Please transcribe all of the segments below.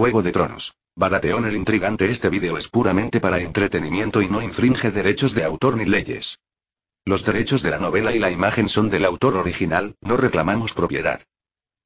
Juego de Tronos. Barateón el intrigante Este vídeo es puramente para entretenimiento y no infringe derechos de autor ni leyes. Los derechos de la novela y la imagen son del autor original, no reclamamos propiedad.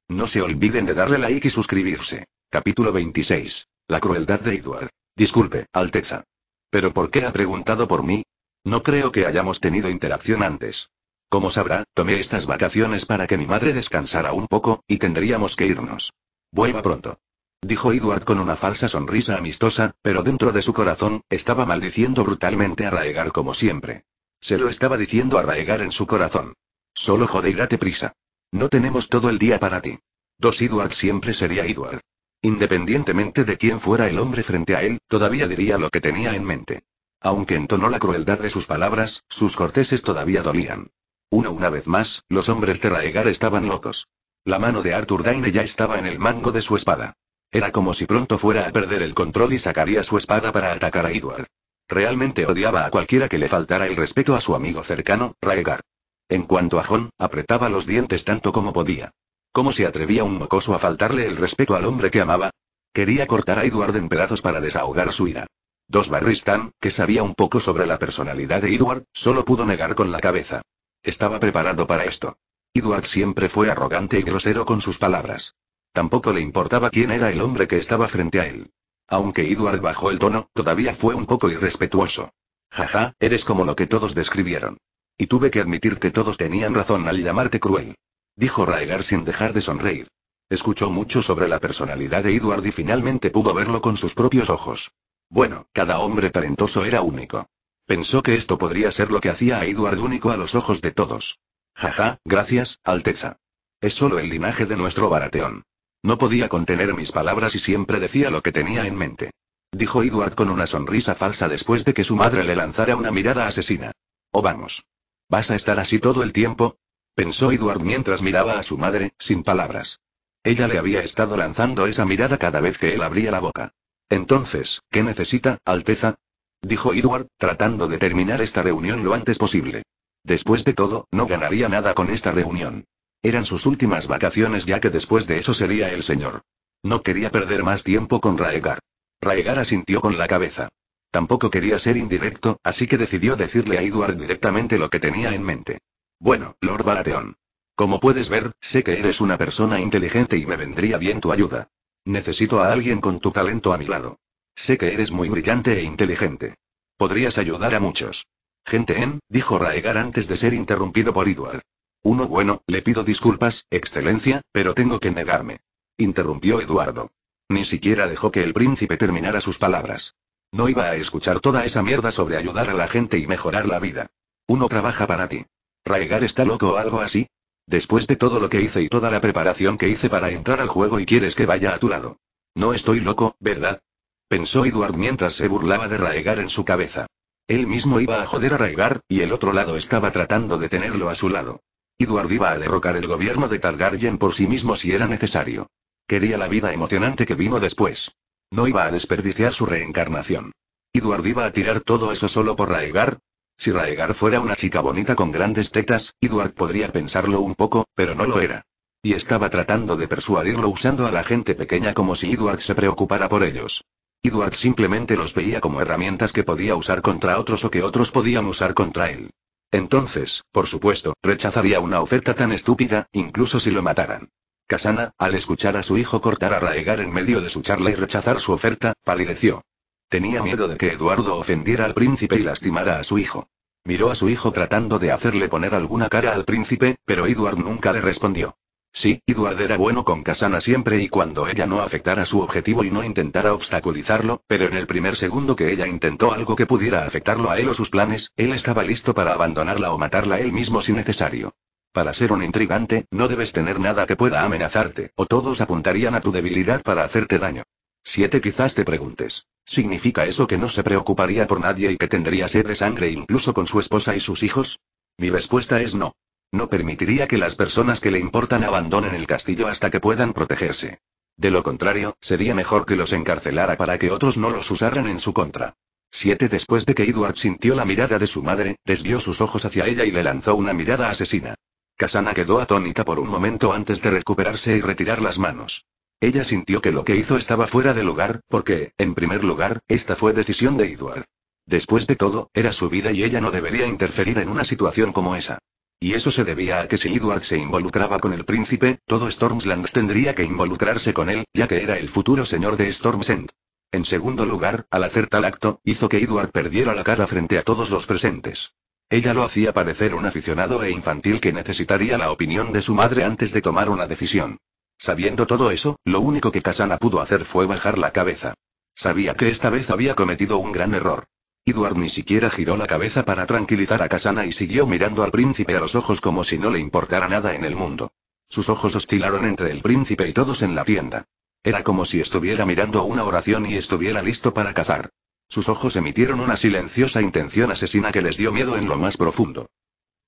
No se olviden de darle like y suscribirse. Capítulo 26. La crueldad de Edward. Disculpe, Alteza. ¿Pero por qué ha preguntado por mí? No creo que hayamos tenido interacción antes. Como sabrá, tomé estas vacaciones para que mi madre descansara un poco, y tendríamos que irnos. Vuelva pronto dijo Edward con una falsa sonrisa amistosa, pero dentro de su corazón, estaba maldiciendo brutalmente a Raegar como siempre. Se lo estaba diciendo a Raegar en su corazón. Solo jode prisa. No tenemos todo el día para ti. Dos Edward siempre sería Edward. Independientemente de quién fuera el hombre frente a él, todavía diría lo que tenía en mente. Aunque entonó la crueldad de sus palabras, sus corteses todavía dolían. Una una vez más, los hombres de Raegar estaban locos. La mano de Arthur Daine ya estaba en el mango de su espada. Era como si pronto fuera a perder el control y sacaría su espada para atacar a Edward. Realmente odiaba a cualquiera que le faltara el respeto a su amigo cercano, Raegar. En cuanto a Jon, apretaba los dientes tanto como podía. ¿Cómo se atrevía un mocoso a faltarle el respeto al hombre que amaba? Quería cortar a Edward en pedazos para desahogar su ira. Dos Barristan, que sabía un poco sobre la personalidad de Edward, solo pudo negar con la cabeza. Estaba preparado para esto. Edward siempre fue arrogante y grosero con sus palabras. Tampoco le importaba quién era el hombre que estaba frente a él. Aunque Edward bajó el tono, todavía fue un poco irrespetuoso. Jaja, eres como lo que todos describieron. Y tuve que admitir que todos tenían razón al llamarte cruel. Dijo Raegar sin dejar de sonreír. Escuchó mucho sobre la personalidad de Edward y finalmente pudo verlo con sus propios ojos. Bueno, cada hombre talentoso era único. Pensó que esto podría ser lo que hacía a Edward único a los ojos de todos. Jaja, gracias, Alteza. Es solo el linaje de nuestro barateón. No podía contener mis palabras y siempre decía lo que tenía en mente. Dijo Edward con una sonrisa falsa después de que su madre le lanzara una mirada asesina. O oh, vamos. ¿Vas a estar así todo el tiempo? Pensó Edward mientras miraba a su madre, sin palabras. Ella le había estado lanzando esa mirada cada vez que él abría la boca. Entonces, ¿qué necesita, Alteza? Dijo Edward, tratando de terminar esta reunión lo antes posible. Después de todo, no ganaría nada con esta reunión. Eran sus últimas vacaciones ya que después de eso sería el señor. No quería perder más tiempo con Raegar. Raegar asintió con la cabeza. Tampoco quería ser indirecto, así que decidió decirle a Edward directamente lo que tenía en mente. Bueno, Lord Baratheon. Como puedes ver, sé que eres una persona inteligente y me vendría bien tu ayuda. Necesito a alguien con tu talento a mi lado. Sé que eres muy brillante e inteligente. Podrías ayudar a muchos. Gente en, dijo Raegar antes de ser interrumpido por Edward. Uno bueno, le pido disculpas, Excelencia, pero tengo que negarme. Interrumpió Eduardo. Ni siquiera dejó que el príncipe terminara sus palabras. No iba a escuchar toda esa mierda sobre ayudar a la gente y mejorar la vida. Uno trabaja para ti. Raegar está loco o algo así. Después de todo lo que hice y toda la preparación que hice para entrar al juego y quieres que vaya a tu lado. No estoy loco, ¿verdad? Pensó Eduardo mientras se burlaba de Raegar en su cabeza. Él mismo iba a joder a Raegar, y el otro lado estaba tratando de tenerlo a su lado. Edward iba a derrocar el gobierno de Targaryen por sí mismo si era necesario. Quería la vida emocionante que vino después. No iba a desperdiciar su reencarnación. Edward iba a tirar todo eso solo por Raegar. Si Raegar fuera una chica bonita con grandes tetas, Edward podría pensarlo un poco, pero no lo era. Y estaba tratando de persuadirlo usando a la gente pequeña como si Edward se preocupara por ellos. Edward simplemente los veía como herramientas que podía usar contra otros o que otros podían usar contra él. Entonces, por supuesto, rechazaría una oferta tan estúpida, incluso si lo mataran. Casana, al escuchar a su hijo cortar a Raegar en medio de su charla y rechazar su oferta, palideció. Tenía miedo de que Eduardo ofendiera al príncipe y lastimara a su hijo. Miró a su hijo tratando de hacerle poner alguna cara al príncipe, pero Eduard nunca le respondió. Sí, Edward era bueno con Kasana siempre y cuando ella no afectara su objetivo y no intentara obstaculizarlo, pero en el primer segundo que ella intentó algo que pudiera afectarlo a él o sus planes, él estaba listo para abandonarla o matarla él mismo si necesario. Para ser un intrigante, no debes tener nada que pueda amenazarte, o todos apuntarían a tu debilidad para hacerte daño. 7. Quizás te preguntes. ¿Significa eso que no se preocuparía por nadie y que tendría sed de sangre incluso con su esposa y sus hijos? Mi respuesta es no. No permitiría que las personas que le importan abandonen el castillo hasta que puedan protegerse. De lo contrario, sería mejor que los encarcelara para que otros no los usaran en su contra. Siete después de que Edward sintió la mirada de su madre, desvió sus ojos hacia ella y le lanzó una mirada asesina. Kasana quedó atónita por un momento antes de recuperarse y retirar las manos. Ella sintió que lo que hizo estaba fuera de lugar, porque, en primer lugar, esta fue decisión de Edward. Después de todo, era su vida y ella no debería interferir en una situación como esa. Y eso se debía a que si Edward se involucraba con el príncipe, todo Stormsland tendría que involucrarse con él, ya que era el futuro señor de Stormsend. En segundo lugar, al hacer tal acto, hizo que Edward perdiera la cara frente a todos los presentes. Ella lo hacía parecer un aficionado e infantil que necesitaría la opinión de su madre antes de tomar una decisión. Sabiendo todo eso, lo único que Kasana pudo hacer fue bajar la cabeza. Sabía que esta vez había cometido un gran error. Edward ni siquiera giró la cabeza para tranquilizar a Kasana y siguió mirando al príncipe a los ojos como si no le importara nada en el mundo. Sus ojos oscilaron entre el príncipe y todos en la tienda. Era como si estuviera mirando una oración y estuviera listo para cazar. Sus ojos emitieron una silenciosa intención asesina que les dio miedo en lo más profundo.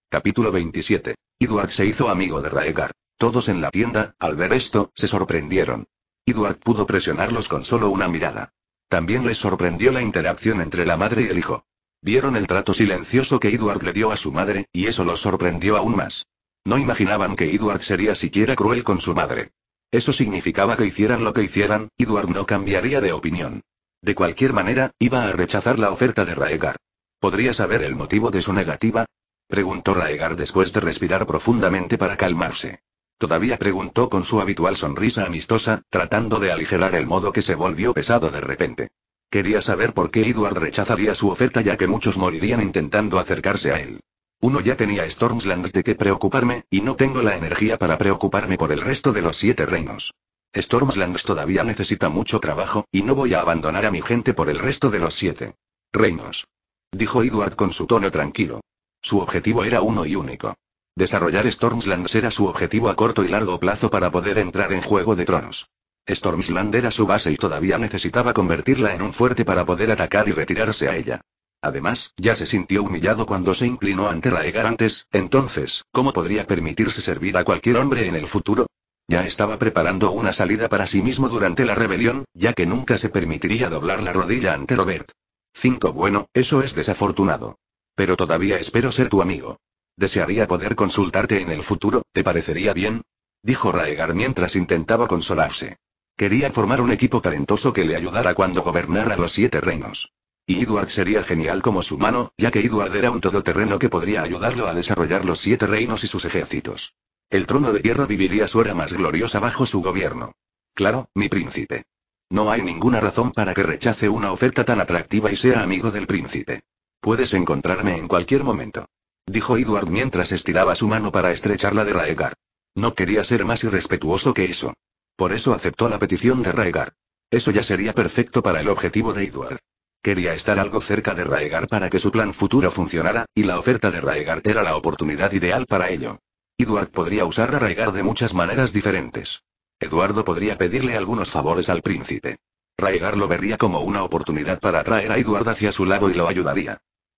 Capítulo 27. Edward se hizo amigo de Raegar. Todos en la tienda, al ver esto, se sorprendieron. Edward pudo presionarlos con solo una mirada. También les sorprendió la interacción entre la madre y el hijo. Vieron el trato silencioso que Edward le dio a su madre, y eso los sorprendió aún más. No imaginaban que Edward sería siquiera cruel con su madre. Eso significaba que hicieran lo que hicieran, Edward no cambiaría de opinión. De cualquier manera, iba a rechazar la oferta de Raegar. ¿Podría saber el motivo de su negativa? Preguntó Raegar después de respirar profundamente para calmarse. Todavía preguntó con su habitual sonrisa amistosa, tratando de aligerar el modo que se volvió pesado de repente. Quería saber por qué Edward rechazaría su oferta ya que muchos morirían intentando acercarse a él. Uno ya tenía Stormslands de qué preocuparme, y no tengo la energía para preocuparme por el resto de los siete reinos. Stormslands todavía necesita mucho trabajo, y no voy a abandonar a mi gente por el resto de los siete reinos. Dijo Edward con su tono tranquilo. Su objetivo era uno y único. Desarrollar Stormsland era su objetivo a corto y largo plazo para poder entrar en Juego de Tronos. Stormsland era su base y todavía necesitaba convertirla en un fuerte para poder atacar y retirarse a ella. Además, ya se sintió humillado cuando se inclinó ante Raegar antes, entonces, ¿cómo podría permitirse servir a cualquier hombre en el futuro? Ya estaba preparando una salida para sí mismo durante la rebelión, ya que nunca se permitiría doblar la rodilla ante Robert. 5. Bueno, eso es desafortunado. Pero todavía espero ser tu amigo. Desearía poder consultarte en el futuro, ¿te parecería bien? Dijo Raegar mientras intentaba consolarse. Quería formar un equipo talentoso que le ayudara cuando gobernara los siete reinos. Y Edward sería genial como su mano, ya que Edward era un todoterreno que podría ayudarlo a desarrollar los siete reinos y sus ejércitos. El trono de hierro viviría su era más gloriosa bajo su gobierno. Claro, mi príncipe. No hay ninguna razón para que rechace una oferta tan atractiva y sea amigo del príncipe. Puedes encontrarme en cualquier momento. Dijo Edward mientras estiraba su mano para estrecharla de Raegar. No quería ser más irrespetuoso que eso. Por eso aceptó la petición de Raegar. Eso ya sería perfecto para el objetivo de Edward. Quería estar algo cerca de Raegar para que su plan futuro funcionara, y la oferta de Raegar era la oportunidad ideal para ello. Edward podría usar a Raegar de muchas maneras diferentes. Eduardo podría pedirle algunos favores al príncipe. Raegar lo vería como una oportunidad para atraer a Edward hacia su lado y lo ayudaría.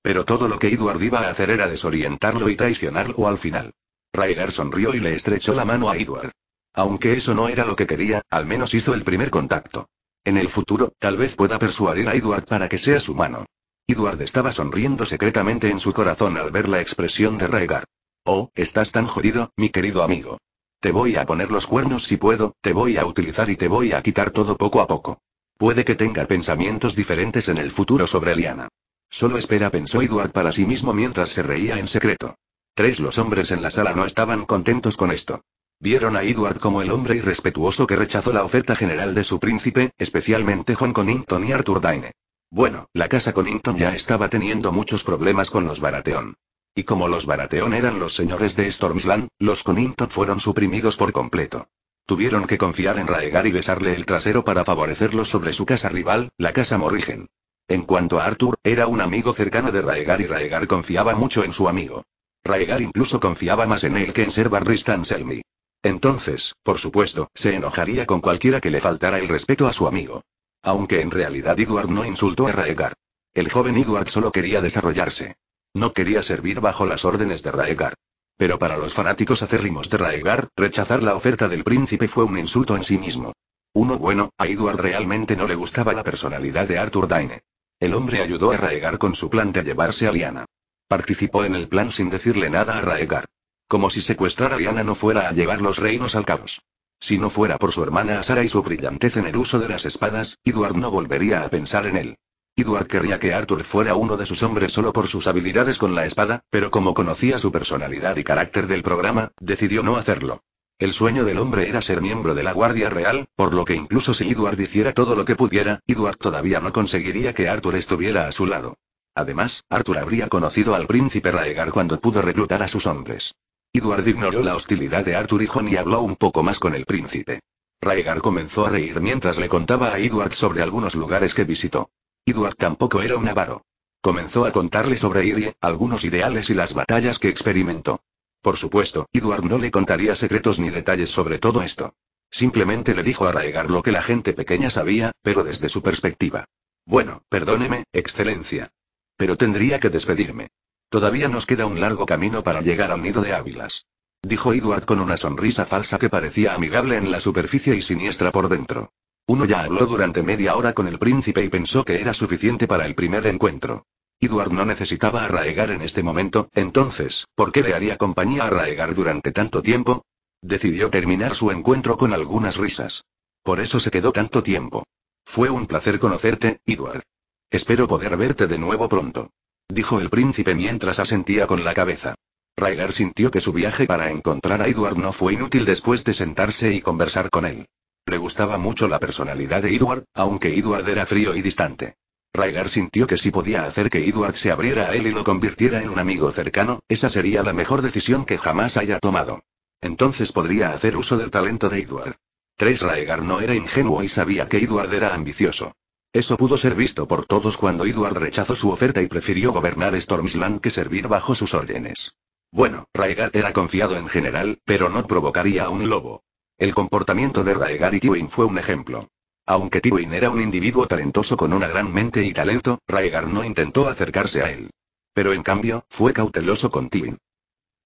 Pero todo lo que Edward iba a hacer era desorientarlo y traicionarlo al final. Raigar sonrió y le estrechó la mano a Edward. Aunque eso no era lo que quería, al menos hizo el primer contacto. En el futuro, tal vez pueda persuadir a Edward para que sea su mano. Edward estaba sonriendo secretamente en su corazón al ver la expresión de Raigar. Oh, estás tan jodido, mi querido amigo. Te voy a poner los cuernos si puedo, te voy a utilizar y te voy a quitar todo poco a poco. Puede que tenga pensamientos diferentes en el futuro sobre Liana. Solo espera, pensó Edward para sí mismo mientras se reía en secreto. Tres los hombres en la sala no estaban contentos con esto. Vieron a Edward como el hombre irrespetuoso que rechazó la oferta general de su príncipe, especialmente John Connington y Arthur Dine. Bueno, la casa Connington ya estaba teniendo muchos problemas con los Baratheon. Y como los Baratheon eran los señores de Stormsland, los Connington fueron suprimidos por completo. Tuvieron que confiar en Raegar y besarle el trasero para favorecerlo sobre su casa rival, la casa Morrigen. En cuanto a Arthur, era un amigo cercano de Raegar y Raegar confiaba mucho en su amigo. Raegar incluso confiaba más en él que en ser Barristan Selmy. Entonces, por supuesto, se enojaría con cualquiera que le faltara el respeto a su amigo. Aunque en realidad Edward no insultó a Raegar. El joven Edward solo quería desarrollarse. No quería servir bajo las órdenes de Raegar. Pero para los fanáticos acérrimos de Raegar, rechazar la oferta del príncipe fue un insulto en sí mismo. Uno bueno, a Edward realmente no le gustaba la personalidad de Arthur Dine. El hombre ayudó a Raegar con su plan de llevarse a Liana. Participó en el plan sin decirle nada a Raegar. Como si secuestrar a Liana no fuera a llevar los reinos al caos. Si no fuera por su hermana Sara y su brillantez en el uso de las espadas, Edward no volvería a pensar en él. Edward querría que Arthur fuera uno de sus hombres solo por sus habilidades con la espada, pero como conocía su personalidad y carácter del programa, decidió no hacerlo. El sueño del hombre era ser miembro de la Guardia Real, por lo que incluso si Edward hiciera todo lo que pudiera, Edward todavía no conseguiría que Arthur estuviera a su lado. Además, Arthur habría conocido al príncipe Raegar cuando pudo reclutar a sus hombres. Edward ignoró la hostilidad de Arthur y y habló un poco más con el príncipe. Raegar comenzó a reír mientras le contaba a Edward sobre algunos lugares que visitó. Edward tampoco era un avaro. Comenzó a contarle sobre Irie, algunos ideales y las batallas que experimentó. Por supuesto, Edward no le contaría secretos ni detalles sobre todo esto. Simplemente le dijo a lo que la gente pequeña sabía, pero desde su perspectiva. Bueno, perdóneme, excelencia. Pero tendría que despedirme. Todavía nos queda un largo camino para llegar al nido de Ávilas. Dijo Edward con una sonrisa falsa que parecía amigable en la superficie y siniestra por dentro. Uno ya habló durante media hora con el príncipe y pensó que era suficiente para el primer encuentro. Edward no necesitaba a Raegar en este momento, entonces, ¿por qué le haría compañía a Raegar durante tanto tiempo? Decidió terminar su encuentro con algunas risas. Por eso se quedó tanto tiempo. Fue un placer conocerte, Edward. Espero poder verte de nuevo pronto. Dijo el príncipe mientras asentía con la cabeza. Raegar sintió que su viaje para encontrar a Edward no fue inútil después de sentarse y conversar con él. Le gustaba mucho la personalidad de Edward, aunque Edward era frío y distante. Raigar sintió que si podía hacer que Edward se abriera a él y lo convirtiera en un amigo cercano, esa sería la mejor decisión que jamás haya tomado. Entonces podría hacer uso del talento de Edward. 3. Raegar no era ingenuo y sabía que Edward era ambicioso. Eso pudo ser visto por todos cuando Edward rechazó su oferta y prefirió gobernar Stormsland que servir bajo sus órdenes. Bueno, Raegar era confiado en general, pero no provocaría a un lobo. El comportamiento de Raegar y Tywin fue un ejemplo. Aunque Tywin era un individuo talentoso con una gran mente y talento, Raegar no intentó acercarse a él. Pero en cambio, fue cauteloso con Tywin.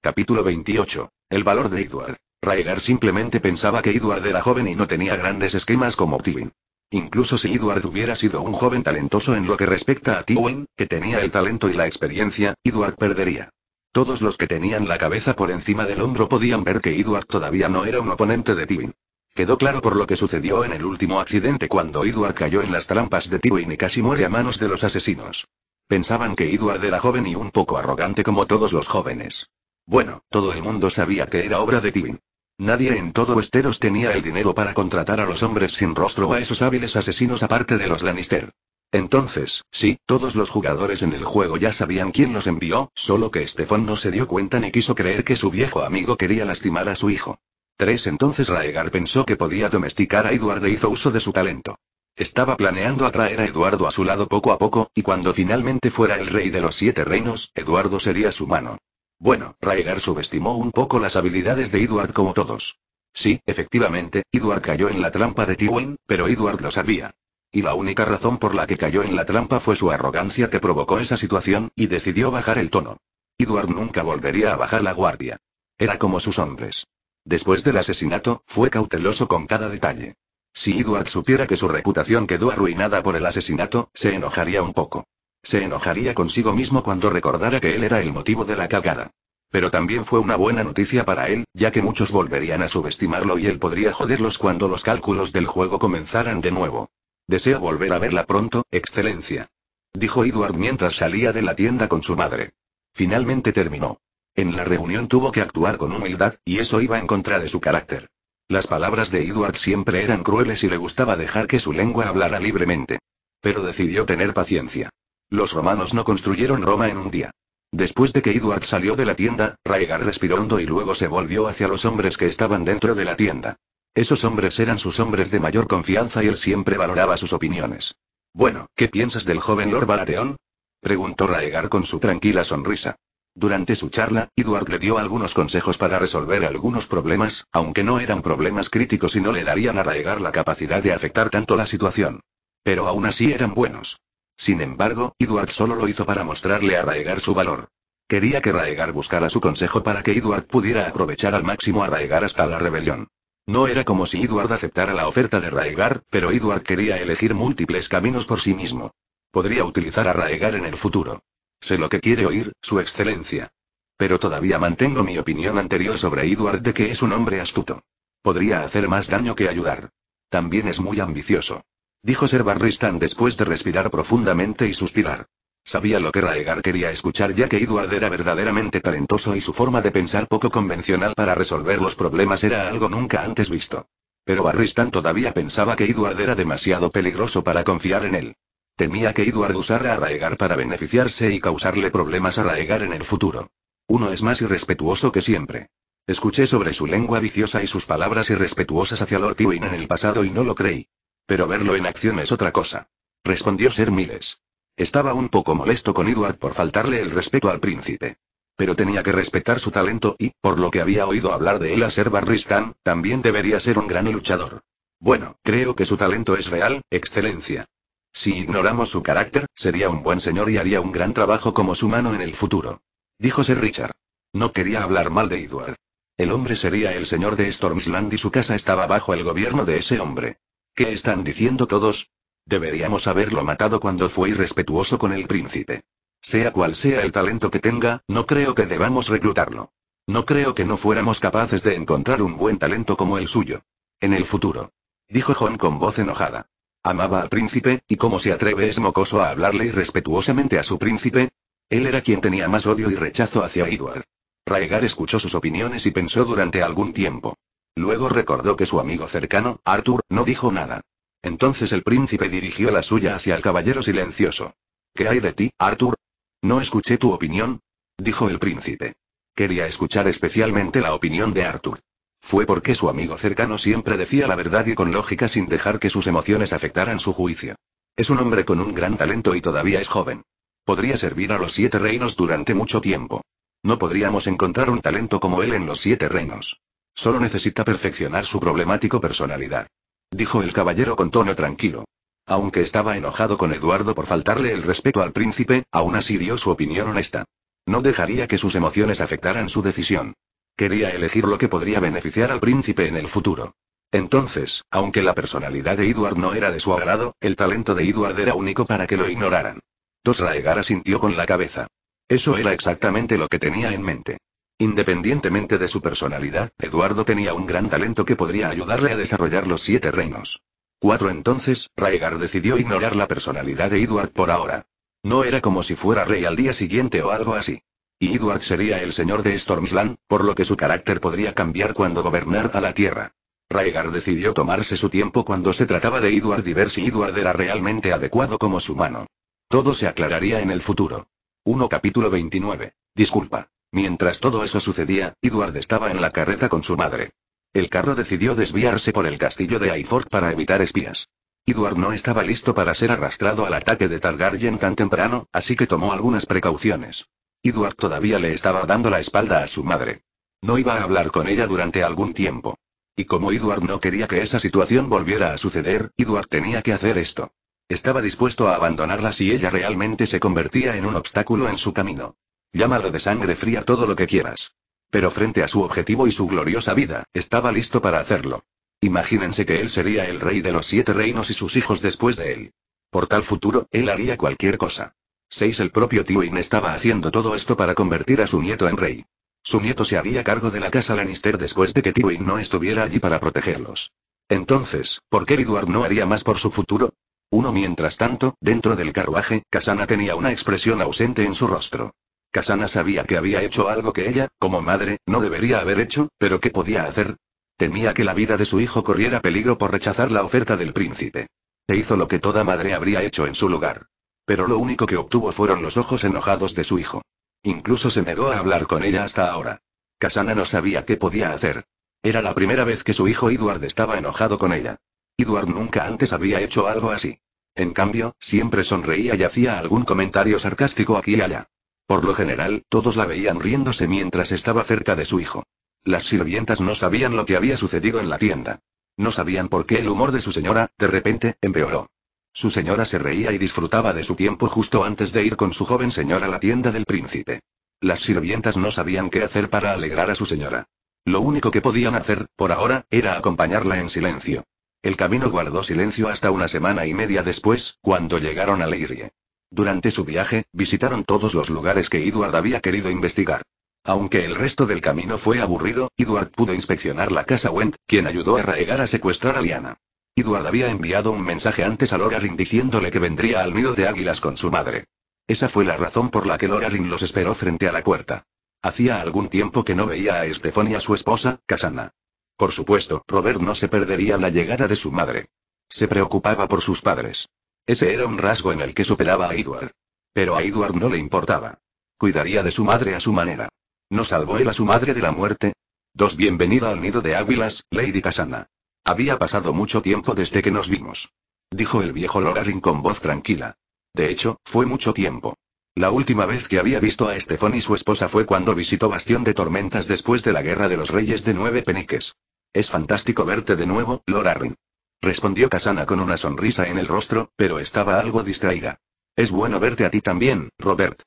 Capítulo 28. El valor de Edward. Raegar simplemente pensaba que Edward era joven y no tenía grandes esquemas como Tywin. Incluso si Edward hubiera sido un joven talentoso en lo que respecta a Tywin, que tenía el talento y la experiencia, Edward perdería. Todos los que tenían la cabeza por encima del hombro podían ver que Edward todavía no era un oponente de Tywin. Quedó claro por lo que sucedió en el último accidente cuando Edward cayó en las trampas de Tywin y casi muere a manos de los asesinos. Pensaban que Edward era joven y un poco arrogante como todos los jóvenes. Bueno, todo el mundo sabía que era obra de Tywin. Nadie en todo Westeros tenía el dinero para contratar a los hombres sin rostro o a esos hábiles asesinos aparte de los Lannister. Entonces, sí, todos los jugadores en el juego ya sabían quién los envió, solo que Estefan no se dio cuenta ni quiso creer que su viejo amigo quería lastimar a su hijo. 3 entonces Raegar pensó que podía domesticar a Eduardo e hizo uso de su talento. Estaba planeando atraer a Eduardo a su lado poco a poco, y cuando finalmente fuera el rey de los siete reinos, Eduardo sería su mano. Bueno, Raegar subestimó un poco las habilidades de Eduard como todos. Sí, efectivamente, Eduard cayó en la trampa de Tywin, pero Eduard lo sabía. Y la única razón por la que cayó en la trampa fue su arrogancia que provocó esa situación, y decidió bajar el tono. Eduard nunca volvería a bajar la guardia. Era como sus hombres. Después del asesinato, fue cauteloso con cada detalle. Si Edward supiera que su reputación quedó arruinada por el asesinato, se enojaría un poco. Se enojaría consigo mismo cuando recordara que él era el motivo de la cagada. Pero también fue una buena noticia para él, ya que muchos volverían a subestimarlo y él podría joderlos cuando los cálculos del juego comenzaran de nuevo. Deseo volver a verla pronto, excelencia. Dijo Edward mientras salía de la tienda con su madre. Finalmente terminó. En la reunión tuvo que actuar con humildad, y eso iba en contra de su carácter. Las palabras de Edward siempre eran crueles y le gustaba dejar que su lengua hablara libremente. Pero decidió tener paciencia. Los romanos no construyeron Roma en un día. Después de que Edward salió de la tienda, Raegar respiró hondo y luego se volvió hacia los hombres que estaban dentro de la tienda. Esos hombres eran sus hombres de mayor confianza y él siempre valoraba sus opiniones. Bueno, ¿qué piensas del joven Lord Baratheon? preguntó Raegar con su tranquila sonrisa. Durante su charla, Edward le dio algunos consejos para resolver algunos problemas, aunque no eran problemas críticos y no le darían a Raegar la capacidad de afectar tanto la situación. Pero aún así eran buenos. Sin embargo, Edward solo lo hizo para mostrarle a Raegar su valor. Quería que Raegar buscara su consejo para que Edward pudiera aprovechar al máximo a Raegar hasta la rebelión. No era como si Edward aceptara la oferta de Raegar, pero Edward quería elegir múltiples caminos por sí mismo. Podría utilizar a Raegar en el futuro. Sé lo que quiere oír, Su Excelencia. Pero todavía mantengo mi opinión anterior sobre Edward de que es un hombre astuto. Podría hacer más daño que ayudar. También es muy ambicioso. Dijo Ser Barristan después de respirar profundamente y suspirar. Sabía lo que Raegar quería escuchar ya que Edward era verdaderamente talentoso y su forma de pensar poco convencional para resolver los problemas era algo nunca antes visto. Pero Barristan todavía pensaba que Edward era demasiado peligroso para confiar en él. Temía que Edward usara a Raegar para beneficiarse y causarle problemas a Raegar en el futuro. Uno es más irrespetuoso que siempre. Escuché sobre su lengua viciosa y sus palabras irrespetuosas hacia Lord Tywin en el pasado y no lo creí. Pero verlo en acción es otra cosa. Respondió Ser Miles. Estaba un poco molesto con Edward por faltarle el respeto al príncipe. Pero tenía que respetar su talento y, por lo que había oído hablar de él a Ser Barristan, también debería ser un gran luchador. Bueno, creo que su talento es real, excelencia. Si ignoramos su carácter, sería un buen señor y haría un gran trabajo como su mano en el futuro. Dijo Sir Richard. No quería hablar mal de Edward. El hombre sería el señor de Stormsland y su casa estaba bajo el gobierno de ese hombre. ¿Qué están diciendo todos? Deberíamos haberlo matado cuando fue irrespetuoso con el príncipe. Sea cual sea el talento que tenga, no creo que debamos reclutarlo. No creo que no fuéramos capaces de encontrar un buen talento como el suyo. En el futuro. Dijo John con voz enojada. Amaba al príncipe, y cómo se atreve es mocoso a hablarle irrespetuosamente a su príncipe. Él era quien tenía más odio y rechazo hacia Edward. Raegar escuchó sus opiniones y pensó durante algún tiempo. Luego recordó que su amigo cercano, Arthur, no dijo nada. Entonces el príncipe dirigió la suya hacia el caballero silencioso. ¿Qué hay de ti, Arthur? No escuché tu opinión, dijo el príncipe. Quería escuchar especialmente la opinión de Arthur. Fue porque su amigo cercano siempre decía la verdad y con lógica sin dejar que sus emociones afectaran su juicio. Es un hombre con un gran talento y todavía es joven. Podría servir a los siete reinos durante mucho tiempo. No podríamos encontrar un talento como él en los siete reinos. Solo necesita perfeccionar su problemático personalidad. Dijo el caballero con tono tranquilo. Aunque estaba enojado con Eduardo por faltarle el respeto al príncipe, aún así dio su opinión honesta. No dejaría que sus emociones afectaran su decisión. Quería elegir lo que podría beneficiar al príncipe en el futuro. Entonces, aunque la personalidad de Edward no era de su agrado, el talento de Edward era único para que lo ignoraran. raegar asintió con la cabeza. Eso era exactamente lo que tenía en mente. Independientemente de su personalidad, Eduardo tenía un gran talento que podría ayudarle a desarrollar los siete reinos. Cuatro entonces, Raegar decidió ignorar la personalidad de Edward por ahora. No era como si fuera rey al día siguiente o algo así y Edward sería el señor de Stormsland, por lo que su carácter podría cambiar cuando gobernar a la Tierra. Raegar decidió tomarse su tiempo cuando se trataba de Edward y ver si Edward era realmente adecuado como su mano. Todo se aclararía en el futuro. 1 capítulo 29. Disculpa. Mientras todo eso sucedía, Edward estaba en la carreta con su madre. El carro decidió desviarse por el castillo de Ayford para evitar espías. Edward no estaba listo para ser arrastrado al ataque de Targaryen tan temprano, así que tomó algunas precauciones. Edward todavía le estaba dando la espalda a su madre. No iba a hablar con ella durante algún tiempo. Y como Edward no quería que esa situación volviera a suceder, Edward tenía que hacer esto. Estaba dispuesto a abandonarla si ella realmente se convertía en un obstáculo en su camino. Llámalo de sangre fría todo lo que quieras. Pero frente a su objetivo y su gloriosa vida, estaba listo para hacerlo. Imagínense que él sería el rey de los siete reinos y sus hijos después de él. Por tal futuro, él haría cualquier cosa. 6. El propio Tywin estaba haciendo todo esto para convertir a su nieto en rey. Su nieto se haría cargo de la casa Lannister después de que Tywin no estuviera allí para protegerlos. Entonces, ¿por qué Edward no haría más por su futuro? Uno mientras tanto, dentro del carruaje, Kasana tenía una expresión ausente en su rostro. Kasana sabía que había hecho algo que ella, como madre, no debería haber hecho, pero ¿qué podía hacer? Temía que la vida de su hijo corriera peligro por rechazar la oferta del príncipe. E hizo lo que toda madre habría hecho en su lugar. Pero lo único que obtuvo fueron los ojos enojados de su hijo. Incluso se negó a hablar con ella hasta ahora. Casana no sabía qué podía hacer. Era la primera vez que su hijo Edward estaba enojado con ella. Edward nunca antes había hecho algo así. En cambio, siempre sonreía y hacía algún comentario sarcástico aquí y allá. Por lo general, todos la veían riéndose mientras estaba cerca de su hijo. Las sirvientas no sabían lo que había sucedido en la tienda. No sabían por qué el humor de su señora, de repente, empeoró. Su señora se reía y disfrutaba de su tiempo justo antes de ir con su joven señora a la tienda del príncipe. Las sirvientas no sabían qué hacer para alegrar a su señora. Lo único que podían hacer, por ahora, era acompañarla en silencio. El camino guardó silencio hasta una semana y media después, cuando llegaron a Leirie. Durante su viaje, visitaron todos los lugares que Edward había querido investigar. Aunque el resto del camino fue aburrido, Edward pudo inspeccionar la casa Went, quien ayudó a Raegar a secuestrar a Liana. Edward había enviado un mensaje antes a Loralin diciéndole que vendría al nido de águilas con su madre. Esa fue la razón por la que Loralin los esperó frente a la puerta. Hacía algún tiempo que no veía a Estefan y a su esposa, Casana. Por supuesto, Robert no se perdería la llegada de su madre. Se preocupaba por sus padres. Ese era un rasgo en el que superaba a Edward. Pero a Edward no le importaba. Cuidaría de su madre a su manera. ¿No salvó él a su madre de la muerte? Dos bienvenida al nido de águilas, Lady Casana. Había pasado mucho tiempo desde que nos vimos. Dijo el viejo Lorarin con voz tranquila. De hecho, fue mucho tiempo. La última vez que había visto a Estefón y su esposa fue cuando visitó Bastión de Tormentas después de la Guerra de los Reyes de Nueve Peniques. Es fantástico verte de nuevo, Lorarin. Respondió Casana con una sonrisa en el rostro, pero estaba algo distraída. Es bueno verte a ti también, Robert.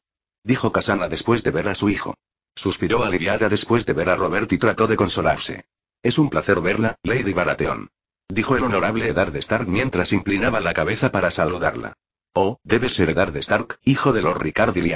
Dijo Casana después de ver a su hijo. Suspiró aliviada después de ver a Robert y trató de consolarse. Es un placer verla, Lady Baratheon. Dijo el honorable Eddard Stark mientras inclinaba la cabeza para saludarla. Oh, debes ser Eddard Stark, hijo de Lord Ricard y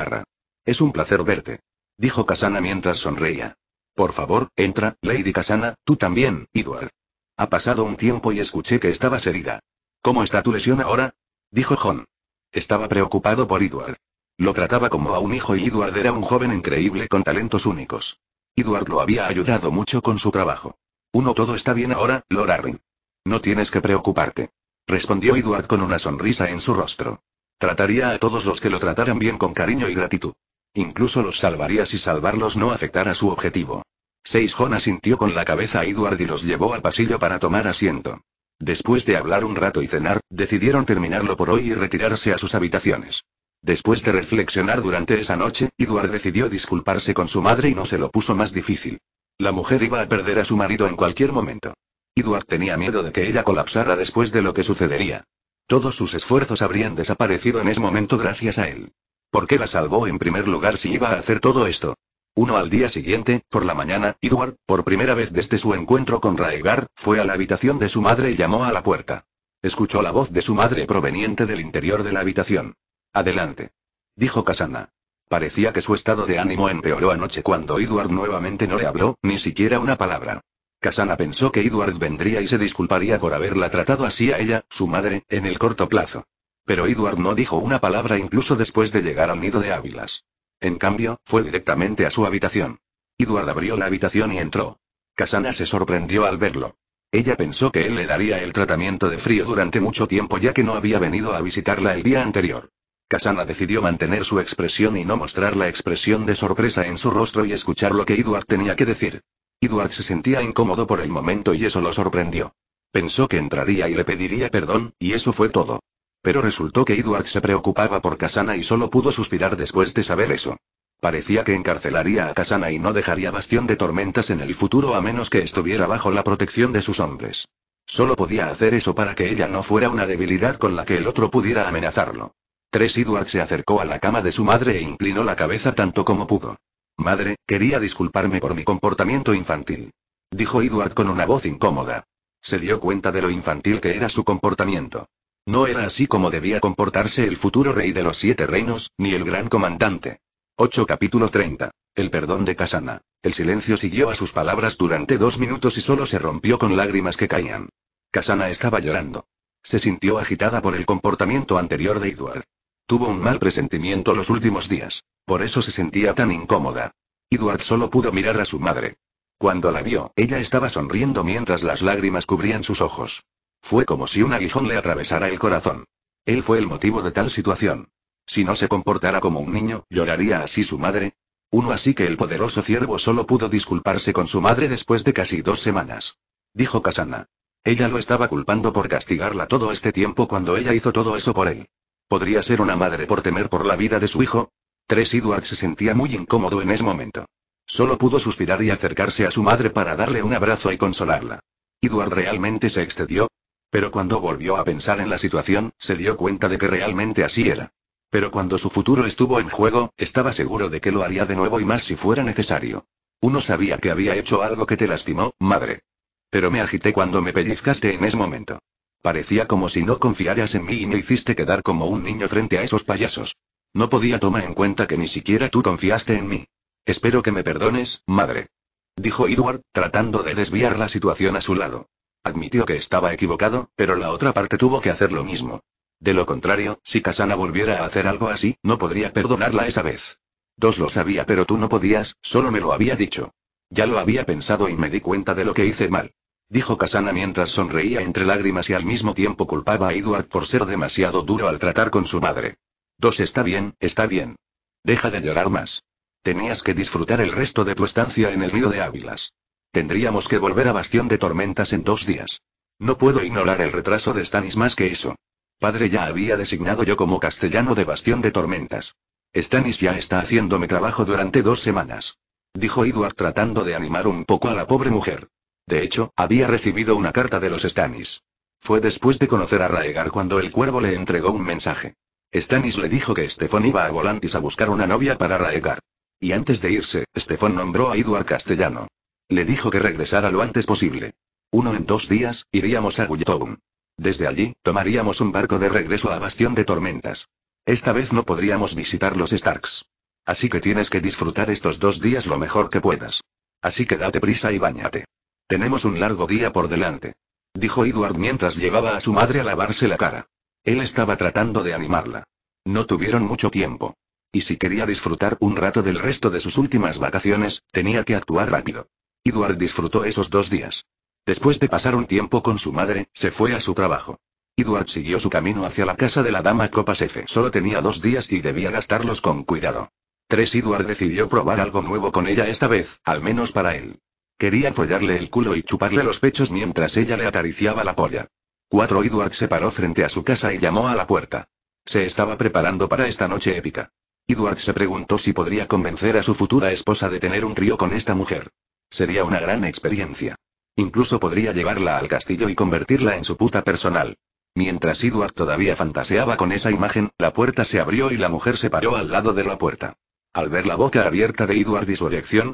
Es un placer verte. Dijo Casana mientras sonreía. Por favor, entra, Lady Casana, tú también, Edward. Ha pasado un tiempo y escuché que estabas herida. ¿Cómo está tu lesión ahora? Dijo John. Estaba preocupado por Edward. Lo trataba como a un hijo y Edward era un joven increíble con talentos únicos. Edward lo había ayudado mucho con su trabajo. Uno todo está bien ahora, Lord Arryn. No tienes que preocuparte. Respondió Edward con una sonrisa en su rostro. Trataría a todos los que lo trataran bien con cariño y gratitud. Incluso los salvaría si salvarlos no afectara su objetivo. Seisjona sintió con la cabeza a Edward y los llevó al pasillo para tomar asiento. Después de hablar un rato y cenar, decidieron terminarlo por hoy y retirarse a sus habitaciones. Después de reflexionar durante esa noche, Edward decidió disculparse con su madre y no se lo puso más difícil. La mujer iba a perder a su marido en cualquier momento. Edward tenía miedo de que ella colapsara después de lo que sucedería. Todos sus esfuerzos habrían desaparecido en ese momento gracias a él. ¿Por qué la salvó en primer lugar si iba a hacer todo esto? Uno al día siguiente, por la mañana, Edward, por primera vez desde su encuentro con Raegar, fue a la habitación de su madre y llamó a la puerta. Escuchó la voz de su madre proveniente del interior de la habitación. Adelante. Dijo Kasana. Parecía que su estado de ánimo empeoró anoche cuando Edward nuevamente no le habló, ni siquiera una palabra. Casana pensó que Edward vendría y se disculparía por haberla tratado así a ella, su madre, en el corto plazo. Pero Edward no dijo una palabra incluso después de llegar al nido de Ávilas. En cambio, fue directamente a su habitación. Edward abrió la habitación y entró. Casana se sorprendió al verlo. Ella pensó que él le daría el tratamiento de frío durante mucho tiempo ya que no había venido a visitarla el día anterior. Kasana decidió mantener su expresión y no mostrar la expresión de sorpresa en su rostro y escuchar lo que Edward tenía que decir. Edward se sentía incómodo por el momento y eso lo sorprendió. Pensó que entraría y le pediría perdón, y eso fue todo. Pero resultó que Edward se preocupaba por Kasana y solo pudo suspirar después de saber eso. Parecía que encarcelaría a Kasana y no dejaría bastión de tormentas en el futuro a menos que estuviera bajo la protección de sus hombres. Solo podía hacer eso para que ella no fuera una debilidad con la que el otro pudiera amenazarlo. 3. Edward se acercó a la cama de su madre e inclinó la cabeza tanto como pudo. Madre, quería disculparme por mi comportamiento infantil. Dijo Edward con una voz incómoda. Se dio cuenta de lo infantil que era su comportamiento. No era así como debía comportarse el futuro rey de los siete reinos, ni el gran comandante. 8 capítulo 30. El perdón de Casana. El silencio siguió a sus palabras durante dos minutos y solo se rompió con lágrimas que caían. Casana estaba llorando. Se sintió agitada por el comportamiento anterior de Edward. Tuvo un mal presentimiento los últimos días. Por eso se sentía tan incómoda. Edward solo pudo mirar a su madre. Cuando la vio, ella estaba sonriendo mientras las lágrimas cubrían sus ojos. Fue como si un aguijón le atravesara el corazón. Él fue el motivo de tal situación. Si no se comportara como un niño, ¿lloraría así su madre? Uno así que el poderoso ciervo solo pudo disculparse con su madre después de casi dos semanas. Dijo Kasana. Ella lo estaba culpando por castigarla todo este tiempo cuando ella hizo todo eso por él. ¿Podría ser una madre por temer por la vida de su hijo? Tres Edward se sentía muy incómodo en ese momento. Solo pudo suspirar y acercarse a su madre para darle un abrazo y consolarla. Edward realmente se excedió. Pero cuando volvió a pensar en la situación, se dio cuenta de que realmente así era. Pero cuando su futuro estuvo en juego, estaba seguro de que lo haría de nuevo y más si fuera necesario. Uno sabía que había hecho algo que te lastimó, madre. Pero me agité cuando me pellizcaste en ese momento. Parecía como si no confiaras en mí y me hiciste quedar como un niño frente a esos payasos. No podía tomar en cuenta que ni siquiera tú confiaste en mí. Espero que me perdones, madre. Dijo Edward, tratando de desviar la situación a su lado. Admitió que estaba equivocado, pero la otra parte tuvo que hacer lo mismo. De lo contrario, si Kasana volviera a hacer algo así, no podría perdonarla esa vez. Dos lo sabía, pero tú no podías, solo me lo había dicho. Ya lo había pensado y me di cuenta de lo que hice mal dijo Kasana mientras sonreía entre lágrimas y al mismo tiempo culpaba a Edward por ser demasiado duro al tratar con su madre. Dos está bien, está bien. Deja de llorar más. Tenías que disfrutar el resto de tu estancia en el nido de Ávilas. Tendríamos que volver a Bastión de Tormentas en dos días. No puedo ignorar el retraso de Stanis más que eso. Padre ya había designado yo como castellano de Bastión de Tormentas. Stanis ya está haciéndome trabajo durante dos semanas. Dijo Edward tratando de animar un poco a la pobre mujer. De hecho, había recibido una carta de los Stannis. Fue después de conocer a Raegar cuando el cuervo le entregó un mensaje. Stannis le dijo que Estefón iba a Volantis a buscar una novia para Raegar. Y antes de irse, Estefón nombró a Eduard Castellano. Le dijo que regresara lo antes posible. Uno en dos días, iríamos a Gulltown. Desde allí, tomaríamos un barco de regreso a Bastión de Tormentas. Esta vez no podríamos visitar los Starks. Así que tienes que disfrutar estos dos días lo mejor que puedas. Así que date prisa y bañate. Tenemos un largo día por delante. Dijo Edward mientras llevaba a su madre a lavarse la cara. Él estaba tratando de animarla. No tuvieron mucho tiempo. Y si quería disfrutar un rato del resto de sus últimas vacaciones, tenía que actuar rápido. Edward disfrutó esos dos días. Después de pasar un tiempo con su madre, se fue a su trabajo. Edward siguió su camino hacia la casa de la dama Copas F. Solo tenía dos días y debía gastarlos con cuidado. 3. Edward decidió probar algo nuevo con ella esta vez, al menos para él. Quería follarle el culo y chuparle los pechos mientras ella le acariciaba la polla. Cuatro Edward se paró frente a su casa y llamó a la puerta. Se estaba preparando para esta noche épica. Edward se preguntó si podría convencer a su futura esposa de tener un trío con esta mujer. Sería una gran experiencia. Incluso podría llevarla al castillo y convertirla en su puta personal. Mientras Edward todavía fantaseaba con esa imagen, la puerta se abrió y la mujer se paró al lado de la puerta. Al ver la boca abierta de Edward y su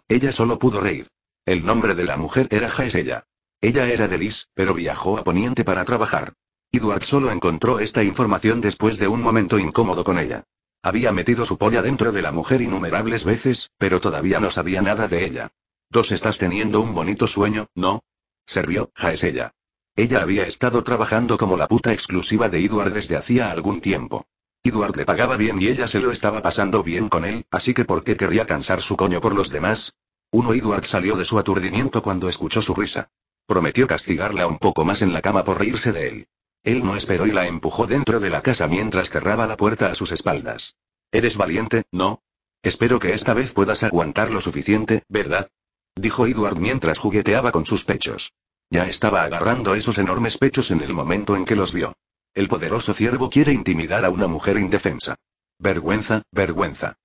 ella solo pudo reír. El nombre de la mujer era Jaesella. Ella era de pero viajó a Poniente para trabajar. Edward solo encontró esta información después de un momento incómodo con ella. Había metido su polla dentro de la mujer innumerables veces, pero todavía no sabía nada de ella. Dos estás teniendo un bonito sueño, ¿no? Servió, Jaesella. Ella había estado trabajando como la puta exclusiva de Edward desde hacía algún tiempo. Edward le pagaba bien y ella se lo estaba pasando bien con él, así que ¿por qué querría cansar su coño por los demás? Uno Edward salió de su aturdimiento cuando escuchó su risa. Prometió castigarla un poco más en la cama por reírse de él. Él no esperó y la empujó dentro de la casa mientras cerraba la puerta a sus espaldas. Eres valiente, ¿no? Espero que esta vez puedas aguantar lo suficiente, ¿verdad? Dijo Edward mientras jugueteaba con sus pechos. Ya estaba agarrando esos enormes pechos en el momento en que los vio. El poderoso ciervo quiere intimidar a una mujer indefensa. Vergüenza, vergüenza.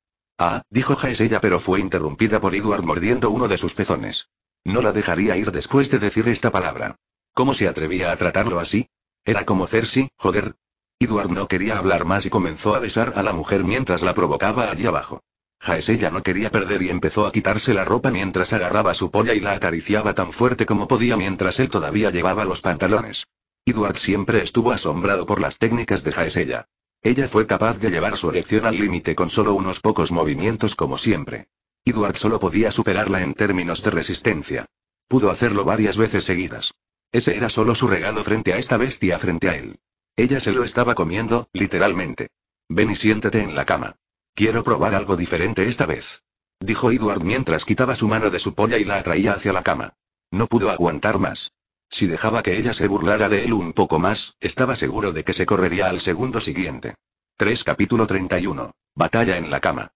Ah, dijo Jaesella pero fue interrumpida por Edward mordiendo uno de sus pezones. No la dejaría ir después de decir esta palabra. ¿Cómo se atrevía a tratarlo así? Era como Cersei, joder. Edward no quería hablar más y comenzó a besar a la mujer mientras la provocaba allí abajo. Jaesella no quería perder y empezó a quitarse la ropa mientras agarraba su polla y la acariciaba tan fuerte como podía mientras él todavía llevaba los pantalones. Edward siempre estuvo asombrado por las técnicas de Jaesella. Ella fue capaz de llevar su erección al límite con solo unos pocos movimientos como siempre. Edward solo podía superarla en términos de resistencia. Pudo hacerlo varias veces seguidas. Ese era solo su regalo frente a esta bestia frente a él. Ella se lo estaba comiendo, literalmente. Ven y siéntete en la cama. Quiero probar algo diferente esta vez. Dijo Edward mientras quitaba su mano de su polla y la atraía hacia la cama. No pudo aguantar más. Si dejaba que ella se burlara de él un poco más, estaba seguro de que se correría al segundo siguiente. 3 capítulo 31. Batalla en la cama.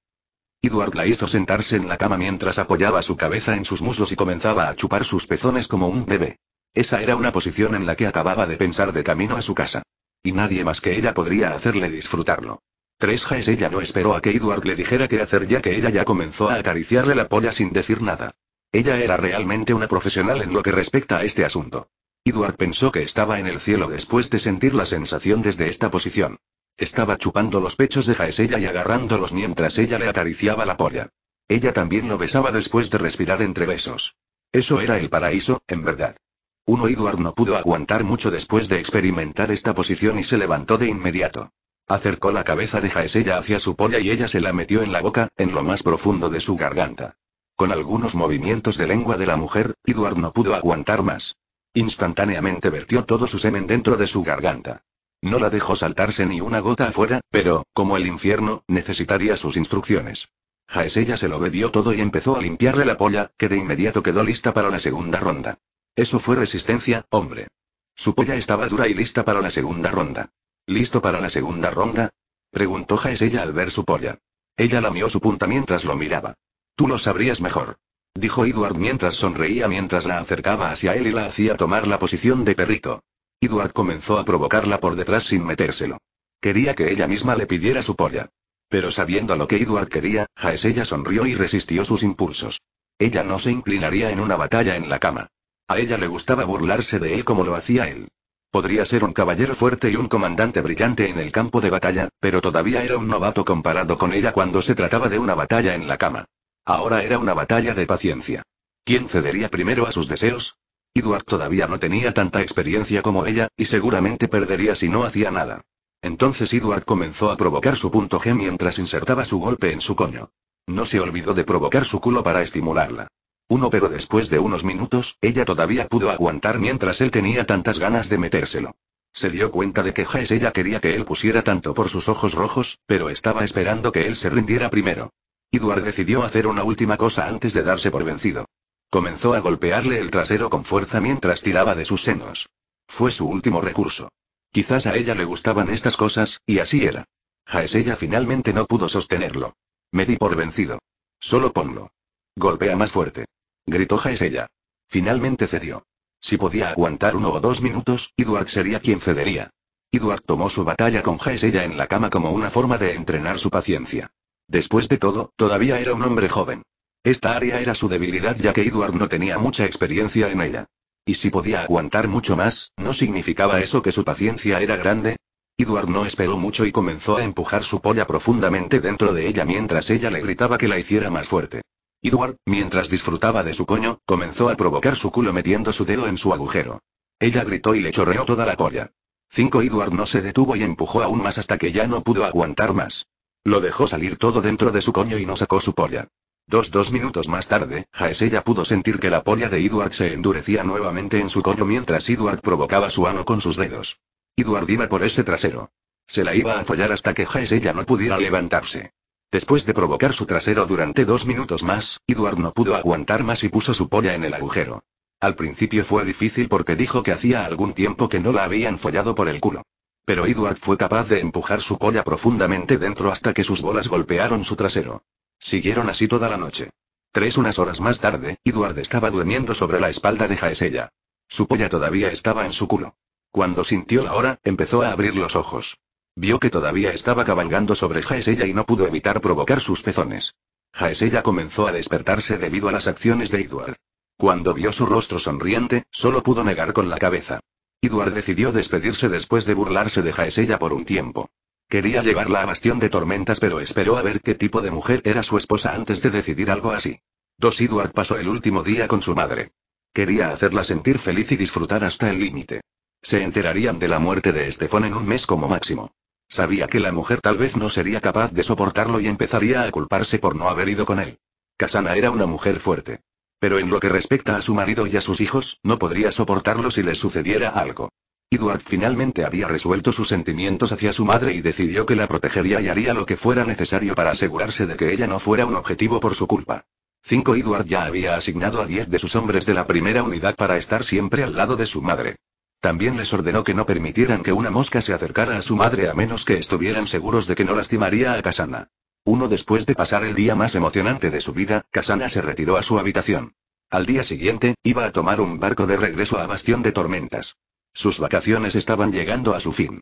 Edward la hizo sentarse en la cama mientras apoyaba su cabeza en sus muslos y comenzaba a chupar sus pezones como un bebé. Esa era una posición en la que acababa de pensar de camino a su casa. Y nadie más que ella podría hacerle disfrutarlo. 3 Jaes ella no esperó a que Edward le dijera qué hacer ya que ella ya comenzó a acariciarle la polla sin decir nada. Ella era realmente una profesional en lo que respecta a este asunto. Edward pensó que estaba en el cielo después de sentir la sensación desde esta posición. Estaba chupando los pechos de Jaesella y agarrándolos mientras ella le acariciaba la polla. Ella también lo besaba después de respirar entre besos. Eso era el paraíso, en verdad. Uno Edward no pudo aguantar mucho después de experimentar esta posición y se levantó de inmediato. Acercó la cabeza de Jaesella hacia su polla y ella se la metió en la boca, en lo más profundo de su garganta. Con algunos movimientos de lengua de la mujer, Edward no pudo aguantar más. Instantáneamente vertió todo su semen dentro de su garganta. No la dejó saltarse ni una gota afuera, pero, como el infierno, necesitaría sus instrucciones. Jaesella se lo bebió todo y empezó a limpiarle la polla, que de inmediato quedó lista para la segunda ronda. Eso fue resistencia, hombre. Su polla estaba dura y lista para la segunda ronda. ¿Listo para la segunda ronda? Preguntó Jaesella al ver su polla. Ella lamió su punta mientras lo miraba. Tú lo sabrías mejor. Dijo Edward mientras sonreía mientras la acercaba hacia él y la hacía tomar la posición de perrito. Edward comenzó a provocarla por detrás sin metérselo. Quería que ella misma le pidiera su polla. Pero sabiendo lo que Edward quería, Jaesella sonrió y resistió sus impulsos. Ella no se inclinaría en una batalla en la cama. A ella le gustaba burlarse de él como lo hacía él. Podría ser un caballero fuerte y un comandante brillante en el campo de batalla, pero todavía era un novato comparado con ella cuando se trataba de una batalla en la cama. Ahora era una batalla de paciencia. ¿Quién cedería primero a sus deseos? Edward todavía no tenía tanta experiencia como ella, y seguramente perdería si no hacía nada. Entonces Edward comenzó a provocar su punto G mientras insertaba su golpe en su coño. No se olvidó de provocar su culo para estimularla. Uno pero después de unos minutos, ella todavía pudo aguantar mientras él tenía tantas ganas de metérselo. Se dio cuenta de que Jaes ella quería que él pusiera tanto por sus ojos rojos, pero estaba esperando que él se rindiera primero. Edward decidió hacer una última cosa antes de darse por vencido. Comenzó a golpearle el trasero con fuerza mientras tiraba de sus senos. Fue su último recurso. Quizás a ella le gustaban estas cosas, y así era. Jaesella finalmente no pudo sostenerlo. Me di por vencido. Solo ponlo. Golpea más fuerte. Gritó Jaesella. Finalmente cedió. Si podía aguantar uno o dos minutos, Edward sería quien cedería. Edward tomó su batalla con Jaesella en la cama como una forma de entrenar su paciencia. Después de todo, todavía era un hombre joven. Esta área era su debilidad ya que Edward no tenía mucha experiencia en ella. Y si podía aguantar mucho más, ¿no significaba eso que su paciencia era grande? Edward no esperó mucho y comenzó a empujar su polla profundamente dentro de ella mientras ella le gritaba que la hiciera más fuerte. Edward, mientras disfrutaba de su coño, comenzó a provocar su culo metiendo su dedo en su agujero. Ella gritó y le chorreó toda la polla. 5. Edward no se detuvo y empujó aún más hasta que ya no pudo aguantar más. Lo dejó salir todo dentro de su coño y no sacó su polla. Dos dos minutos más tarde, Jaesella pudo sentir que la polla de Edward se endurecía nuevamente en su coño mientras Edward provocaba su ano con sus dedos. Edward iba por ese trasero. Se la iba a follar hasta que Jaesella no pudiera levantarse. Después de provocar su trasero durante dos minutos más, Edward no pudo aguantar más y puso su polla en el agujero. Al principio fue difícil porque dijo que hacía algún tiempo que no la habían follado por el culo pero Edward fue capaz de empujar su polla profundamente dentro hasta que sus bolas golpearon su trasero. Siguieron así toda la noche. Tres unas horas más tarde, Edward estaba durmiendo sobre la espalda de Jaesella. Su polla todavía estaba en su culo. Cuando sintió la hora, empezó a abrir los ojos. Vio que todavía estaba cabalgando sobre Jaesella y no pudo evitar provocar sus pezones. Jaesella comenzó a despertarse debido a las acciones de Edward. Cuando vio su rostro sonriente, solo pudo negar con la cabeza. Edward decidió despedirse después de burlarse de Jaesella por un tiempo. Quería llevarla a Bastión de Tormentas pero esperó a ver qué tipo de mujer era su esposa antes de decidir algo así. Dos Edward pasó el último día con su madre. Quería hacerla sentir feliz y disfrutar hasta el límite. Se enterarían de la muerte de Estefón en un mes como máximo. Sabía que la mujer tal vez no sería capaz de soportarlo y empezaría a culparse por no haber ido con él. Casana era una mujer fuerte pero en lo que respecta a su marido y a sus hijos, no podría soportarlo si le sucediera algo. Edward finalmente había resuelto sus sentimientos hacia su madre y decidió que la protegería y haría lo que fuera necesario para asegurarse de que ella no fuera un objetivo por su culpa. 5. Edward ya había asignado a 10 de sus hombres de la primera unidad para estar siempre al lado de su madre. También les ordenó que no permitieran que una mosca se acercara a su madre a menos que estuvieran seguros de que no lastimaría a Kasana. Uno después de pasar el día más emocionante de su vida, Kasana se retiró a su habitación. Al día siguiente, iba a tomar un barco de regreso a Bastión de Tormentas. Sus vacaciones estaban llegando a su fin.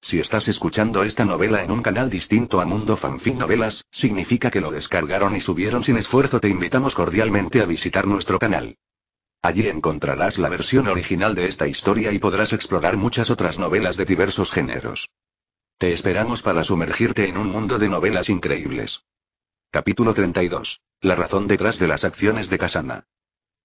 Si estás escuchando esta novela en un canal distinto a Mundo Fanfic Novelas, significa que lo descargaron y subieron sin esfuerzo. Te invitamos cordialmente a visitar nuestro canal. Allí encontrarás la versión original de esta historia y podrás explorar muchas otras novelas de diversos géneros. Te esperamos para sumergirte en un mundo de novelas increíbles. Capítulo 32. La razón detrás de las acciones de Casana.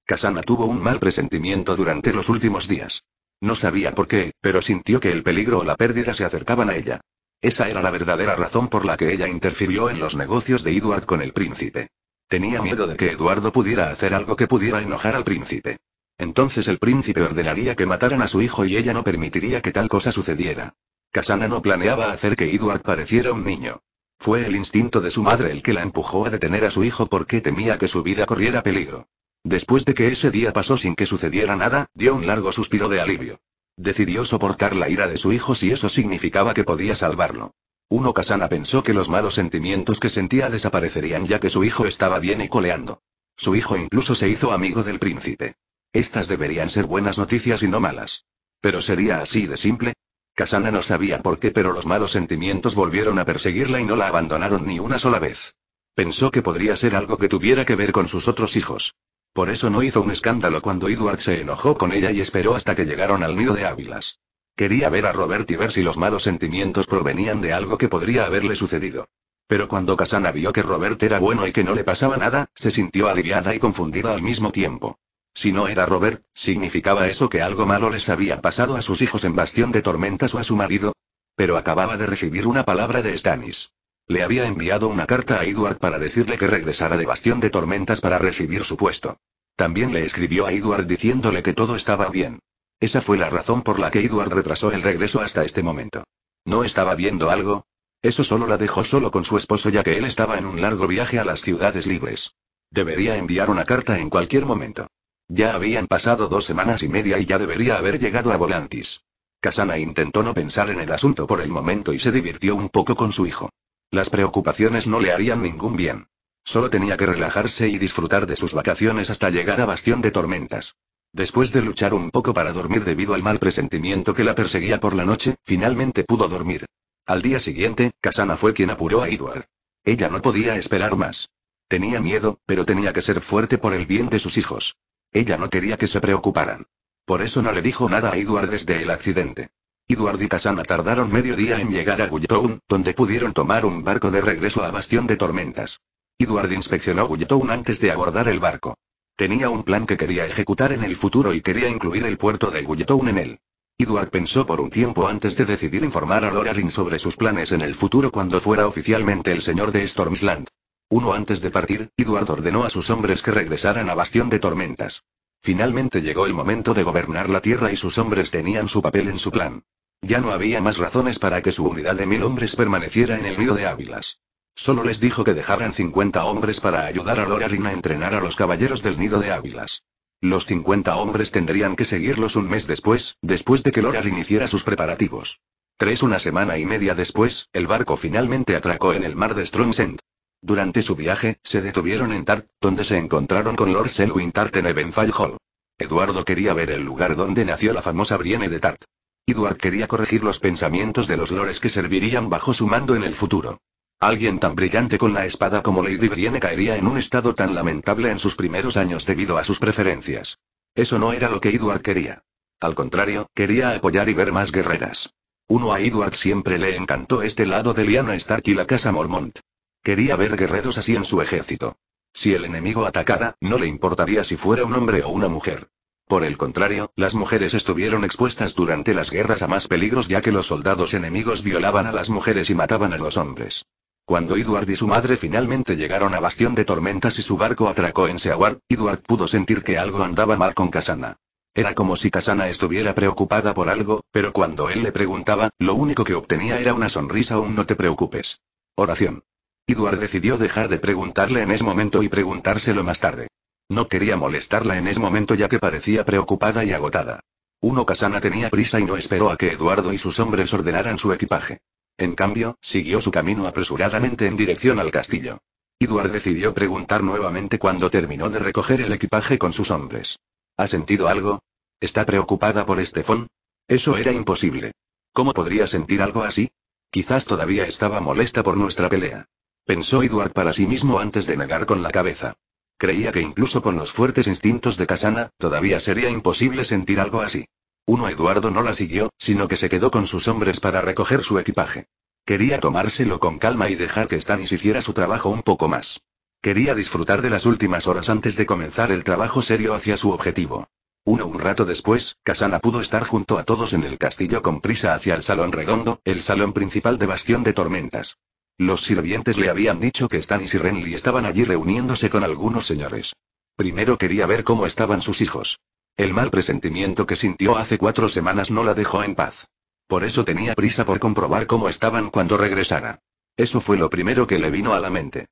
Casana tuvo un mal presentimiento durante los últimos días. No sabía por qué, pero sintió que el peligro o la pérdida se acercaban a ella. Esa era la verdadera razón por la que ella interfirió en los negocios de Edward con el príncipe. Tenía miedo de que Eduardo pudiera hacer algo que pudiera enojar al príncipe. Entonces el príncipe ordenaría que mataran a su hijo y ella no permitiría que tal cosa sucediera. Casana no planeaba hacer que Edward pareciera un niño. Fue el instinto de su madre el que la empujó a detener a su hijo porque temía que su vida corriera peligro. Después de que ese día pasó sin que sucediera nada, dio un largo suspiro de alivio. Decidió soportar la ira de su hijo si eso significaba que podía salvarlo. Uno Casana pensó que los malos sentimientos que sentía desaparecerían ya que su hijo estaba bien y coleando. Su hijo incluso se hizo amigo del príncipe. Estas deberían ser buenas noticias y no malas. Pero sería así de simple. Casana no sabía por qué, pero los malos sentimientos volvieron a perseguirla y no la abandonaron ni una sola vez. Pensó que podría ser algo que tuviera que ver con sus otros hijos. Por eso no hizo un escándalo cuando Edward se enojó con ella y esperó hasta que llegaron al nido de Ávilas. Quería ver a Robert y ver si los malos sentimientos provenían de algo que podría haberle sucedido. Pero cuando Casana vio que Robert era bueno y que no le pasaba nada, se sintió aliviada y confundida al mismo tiempo. Si no era Robert, ¿significaba eso que algo malo les había pasado a sus hijos en Bastión de Tormentas o a su marido? Pero acababa de recibir una palabra de Stannis. Le había enviado una carta a Edward para decirle que regresara de Bastión de Tormentas para recibir su puesto. También le escribió a Edward diciéndole que todo estaba bien. Esa fue la razón por la que Edward retrasó el regreso hasta este momento. ¿No estaba viendo algo? Eso solo la dejó solo con su esposo ya que él estaba en un largo viaje a las ciudades libres. Debería enviar una carta en cualquier momento. Ya habían pasado dos semanas y media y ya debería haber llegado a Volantis. Casana intentó no pensar en el asunto por el momento y se divirtió un poco con su hijo. Las preocupaciones no le harían ningún bien. Solo tenía que relajarse y disfrutar de sus vacaciones hasta llegar a Bastión de Tormentas. Después de luchar un poco para dormir debido al mal presentimiento que la perseguía por la noche, finalmente pudo dormir. Al día siguiente, Casana fue quien apuró a Edward. Ella no podía esperar más. Tenía miedo, pero tenía que ser fuerte por el bien de sus hijos. Ella no quería que se preocuparan. Por eso no le dijo nada a Edward desde el accidente. Edward y Kasana tardaron medio día en llegar a Gulletown, donde pudieron tomar un barco de regreso a Bastión de Tormentas. Edward inspeccionó Gulletown antes de abordar el barco. Tenía un plan que quería ejecutar en el futuro y quería incluir el puerto de Gulletown en él. Edward pensó por un tiempo antes de decidir informar a Lorarin sobre sus planes en el futuro cuando fuera oficialmente el señor de Stormsland. Uno antes de partir, Eduardo ordenó a sus hombres que regresaran a Bastión de Tormentas. Finalmente llegó el momento de gobernar la Tierra y sus hombres tenían su papel en su plan. Ya no había más razones para que su unidad de mil hombres permaneciera en el nido de Ávilas. Solo les dijo que dejaran 50 hombres para ayudar a Lorarin a entrenar a los caballeros del nido de Ávilas. Los 50 hombres tendrían que seguirlos un mes después, después de que Lorarin hiciera sus preparativos. Tres una semana y media después, el barco finalmente atracó en el mar de Strongsend. Durante su viaje, se detuvieron en Tart, donde se encontraron con Lord Selwyn Tart en Eventfile Hall. Eduardo quería ver el lugar donde nació la famosa Brienne de Tart. Eduardo quería corregir los pensamientos de los lores que servirían bajo su mando en el futuro. Alguien tan brillante con la espada como Lady Brienne caería en un estado tan lamentable en sus primeros años debido a sus preferencias. Eso no era lo que Eduardo quería. Al contrario, quería apoyar y ver más guerreras. Uno a Edward siempre le encantó este lado de Liana Stark y la casa Mormont. Quería ver guerreros así en su ejército. Si el enemigo atacara, no le importaría si fuera un hombre o una mujer. Por el contrario, las mujeres estuvieron expuestas durante las guerras a más peligros ya que los soldados enemigos violaban a las mujeres y mataban a los hombres. Cuando Edward y su madre finalmente llegaron a Bastión de Tormentas y su barco atracó en Seaward, Edward pudo sentir que algo andaba mal con Kasana. Era como si Kasana estuviera preocupada por algo, pero cuando él le preguntaba, lo único que obtenía era una sonrisa o un no te preocupes. Oración. Eduard decidió dejar de preguntarle en ese momento y preguntárselo más tarde. No quería molestarla en ese momento ya que parecía preocupada y agotada. Uno Casana tenía prisa y no esperó a que Eduardo y sus hombres ordenaran su equipaje. En cambio, siguió su camino apresuradamente en dirección al castillo. Eduard decidió preguntar nuevamente cuando terminó de recoger el equipaje con sus hombres. ¿Ha sentido algo? ¿Está preocupada por Estefón? Eso era imposible. ¿Cómo podría sentir algo así? Quizás todavía estaba molesta por nuestra pelea pensó Eduard para sí mismo antes de negar con la cabeza. Creía que incluso con los fuertes instintos de Casana, todavía sería imposible sentir algo así. Uno Eduardo no la siguió, sino que se quedó con sus hombres para recoger su equipaje. Quería tomárselo con calma y dejar que Stannis hiciera su trabajo un poco más. Quería disfrutar de las últimas horas antes de comenzar el trabajo serio hacia su objetivo. Uno un rato después, Casana pudo estar junto a todos en el castillo con prisa hacia el salón redondo, el salón principal de Bastión de Tormentas. Los sirvientes le habían dicho que Stannis y Renly estaban allí reuniéndose con algunos señores. Primero quería ver cómo estaban sus hijos. El mal presentimiento que sintió hace cuatro semanas no la dejó en paz. Por eso tenía prisa por comprobar cómo estaban cuando regresara. Eso fue lo primero que le vino a la mente.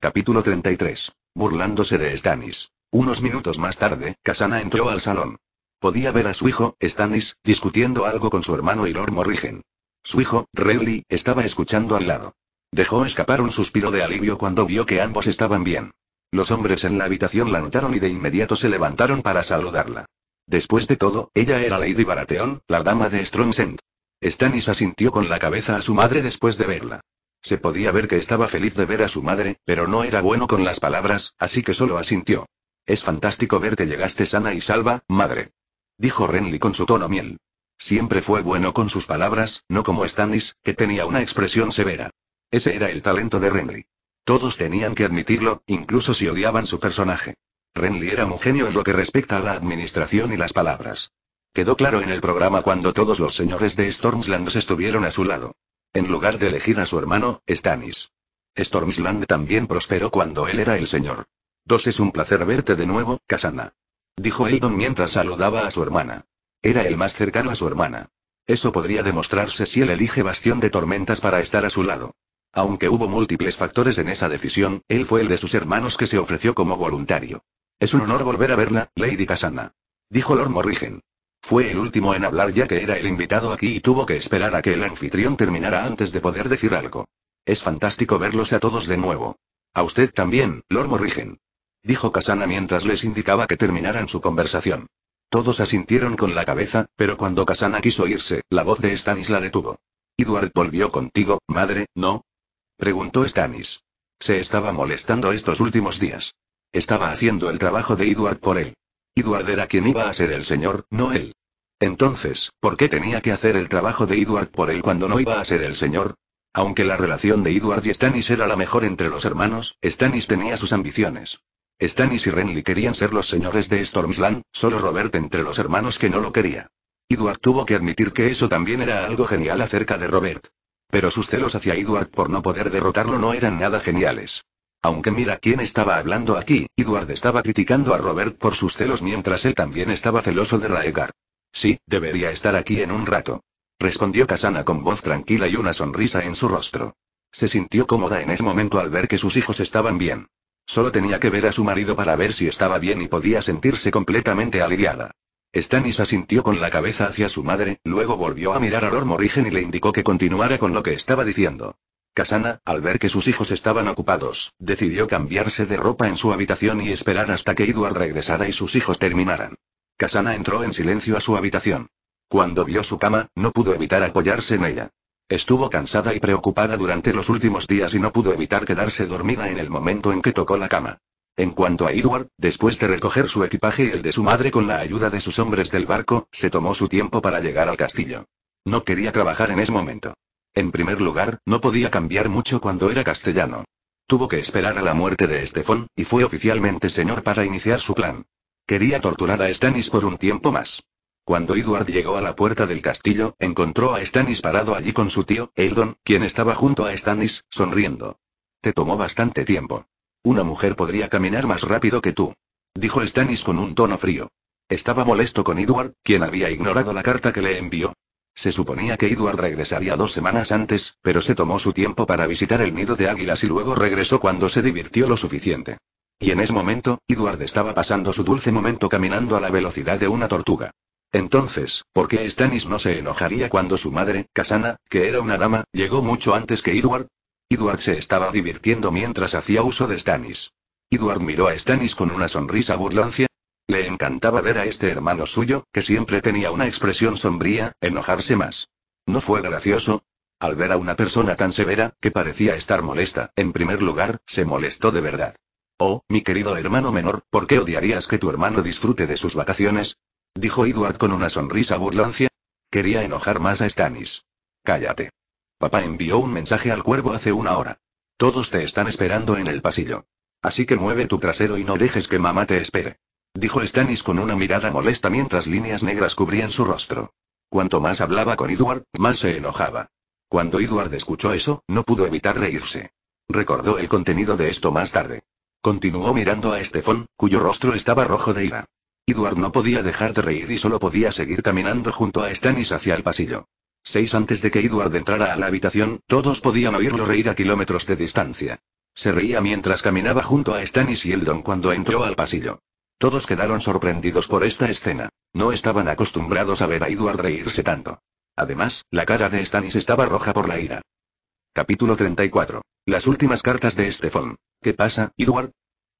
Capítulo 33. Burlándose de Stannis. Unos minutos más tarde, Casana entró al salón. Podía ver a su hijo, Stannis, discutiendo algo con su hermano y Lord Su hijo, Renly, estaba escuchando al lado. Dejó escapar un suspiro de alivio cuando vio que ambos estaban bien. Los hombres en la habitación la notaron y de inmediato se levantaron para saludarla. Después de todo, ella era Lady Baratheon, la dama de Strongsend. Stannis asintió con la cabeza a su madre después de verla. Se podía ver que estaba feliz de ver a su madre, pero no era bueno con las palabras, así que solo asintió. Es fantástico ver que llegaste sana y salva, madre. Dijo Renly con su tono miel. Siempre fue bueno con sus palabras, no como Stannis, que tenía una expresión severa. Ese era el talento de Renly. Todos tenían que admitirlo, incluso si odiaban su personaje. Renly era un genio en lo que respecta a la administración y las palabras. Quedó claro en el programa cuando todos los señores de Stormsland estuvieron a su lado. En lugar de elegir a su hermano, Stannis. Stormsland también prosperó cuando él era el señor. Dos es un placer verte de nuevo, Casana. Dijo Eldon mientras saludaba a su hermana. Era el más cercano a su hermana. Eso podría demostrarse si él elige Bastión de Tormentas para estar a su lado. Aunque hubo múltiples factores en esa decisión, él fue el de sus hermanos que se ofreció como voluntario. Es un honor volver a verla, Lady Casana. Dijo Lord Morrigen. Fue el último en hablar ya que era el invitado aquí y tuvo que esperar a que el anfitrión terminara antes de poder decir algo. Es fantástico verlos a todos de nuevo. A usted también, Lord Morrigen. Dijo Casana mientras les indicaba que terminaran su conversación. Todos asintieron con la cabeza, pero cuando Casana quiso irse, la voz de Stanisla la detuvo. Edward volvió contigo, madre, ¿no? Preguntó Stannis. Se estaba molestando estos últimos días. Estaba haciendo el trabajo de Edward por él. Edward era quien iba a ser el señor, no él. Entonces, ¿por qué tenía que hacer el trabajo de Edward por él cuando no iba a ser el señor? Aunque la relación de Edward y Stannis era la mejor entre los hermanos, Stannis tenía sus ambiciones. Stannis y Renly querían ser los señores de Stormsland, solo Robert entre los hermanos que no lo quería. Edward tuvo que admitir que eso también era algo genial acerca de Robert pero sus celos hacia Edward por no poder derrotarlo no eran nada geniales. Aunque mira quién estaba hablando aquí, Edward estaba criticando a Robert por sus celos mientras él también estaba celoso de Raegar. Sí, debería estar aquí en un rato. Respondió Kasana con voz tranquila y una sonrisa en su rostro. Se sintió cómoda en ese momento al ver que sus hijos estaban bien. Solo tenía que ver a su marido para ver si estaba bien y podía sentirse completamente aliviada. Stannis asintió con la cabeza hacia su madre, luego volvió a mirar a Lord y le indicó que continuara con lo que estaba diciendo. Casana, al ver que sus hijos estaban ocupados, decidió cambiarse de ropa en su habitación y esperar hasta que Edward regresara y sus hijos terminaran. Casana entró en silencio a su habitación. Cuando vio su cama, no pudo evitar apoyarse en ella. Estuvo cansada y preocupada durante los últimos días y no pudo evitar quedarse dormida en el momento en que tocó la cama. En cuanto a Edward, después de recoger su equipaje y el de su madre con la ayuda de sus hombres del barco, se tomó su tiempo para llegar al castillo. No quería trabajar en ese momento. En primer lugar, no podía cambiar mucho cuando era castellano. Tuvo que esperar a la muerte de Estefón, y fue oficialmente señor para iniciar su plan. Quería torturar a Stannis por un tiempo más. Cuando Edward llegó a la puerta del castillo, encontró a Stannis parado allí con su tío, Eldon, quien estaba junto a Stannis, sonriendo. Te tomó bastante tiempo. Una mujer podría caminar más rápido que tú. Dijo Stannis con un tono frío. Estaba molesto con Edward, quien había ignorado la carta que le envió. Se suponía que Edward regresaría dos semanas antes, pero se tomó su tiempo para visitar el nido de águilas y luego regresó cuando se divirtió lo suficiente. Y en ese momento, Edward estaba pasando su dulce momento caminando a la velocidad de una tortuga. Entonces, ¿por qué Stannis no se enojaría cuando su madre, Casana, que era una dama, llegó mucho antes que Edward? Edward se estaba divirtiendo mientras hacía uso de Stannis. Edward miró a Stannis con una sonrisa burlancia. Le encantaba ver a este hermano suyo, que siempre tenía una expresión sombría, enojarse más. ¿No fue gracioso? Al ver a una persona tan severa, que parecía estar molesta, en primer lugar, se molestó de verdad. Oh, mi querido hermano menor, ¿por qué odiarías que tu hermano disfrute de sus vacaciones? Dijo Edward con una sonrisa burlancia. Quería enojar más a Stanis. Cállate. Papá envió un mensaje al cuervo hace una hora. Todos te están esperando en el pasillo. Así que mueve tu trasero y no dejes que mamá te espere. Dijo Stannis con una mirada molesta mientras líneas negras cubrían su rostro. Cuanto más hablaba con Edward, más se enojaba. Cuando Edward escuchó eso, no pudo evitar reírse. Recordó el contenido de esto más tarde. Continuó mirando a Estefón, cuyo rostro estaba rojo de ira. Edward no podía dejar de reír y solo podía seguir caminando junto a Stannis hacia el pasillo. Seis antes de que Edward entrara a la habitación, todos podían oírlo reír a kilómetros de distancia. Se reía mientras caminaba junto a Stannis y Eldon cuando entró al pasillo. Todos quedaron sorprendidos por esta escena. No estaban acostumbrados a ver a Edward reírse tanto. Además, la cara de Stannis estaba roja por la ira. Capítulo 34. Las últimas cartas de Stefan ¿Qué pasa, Edward?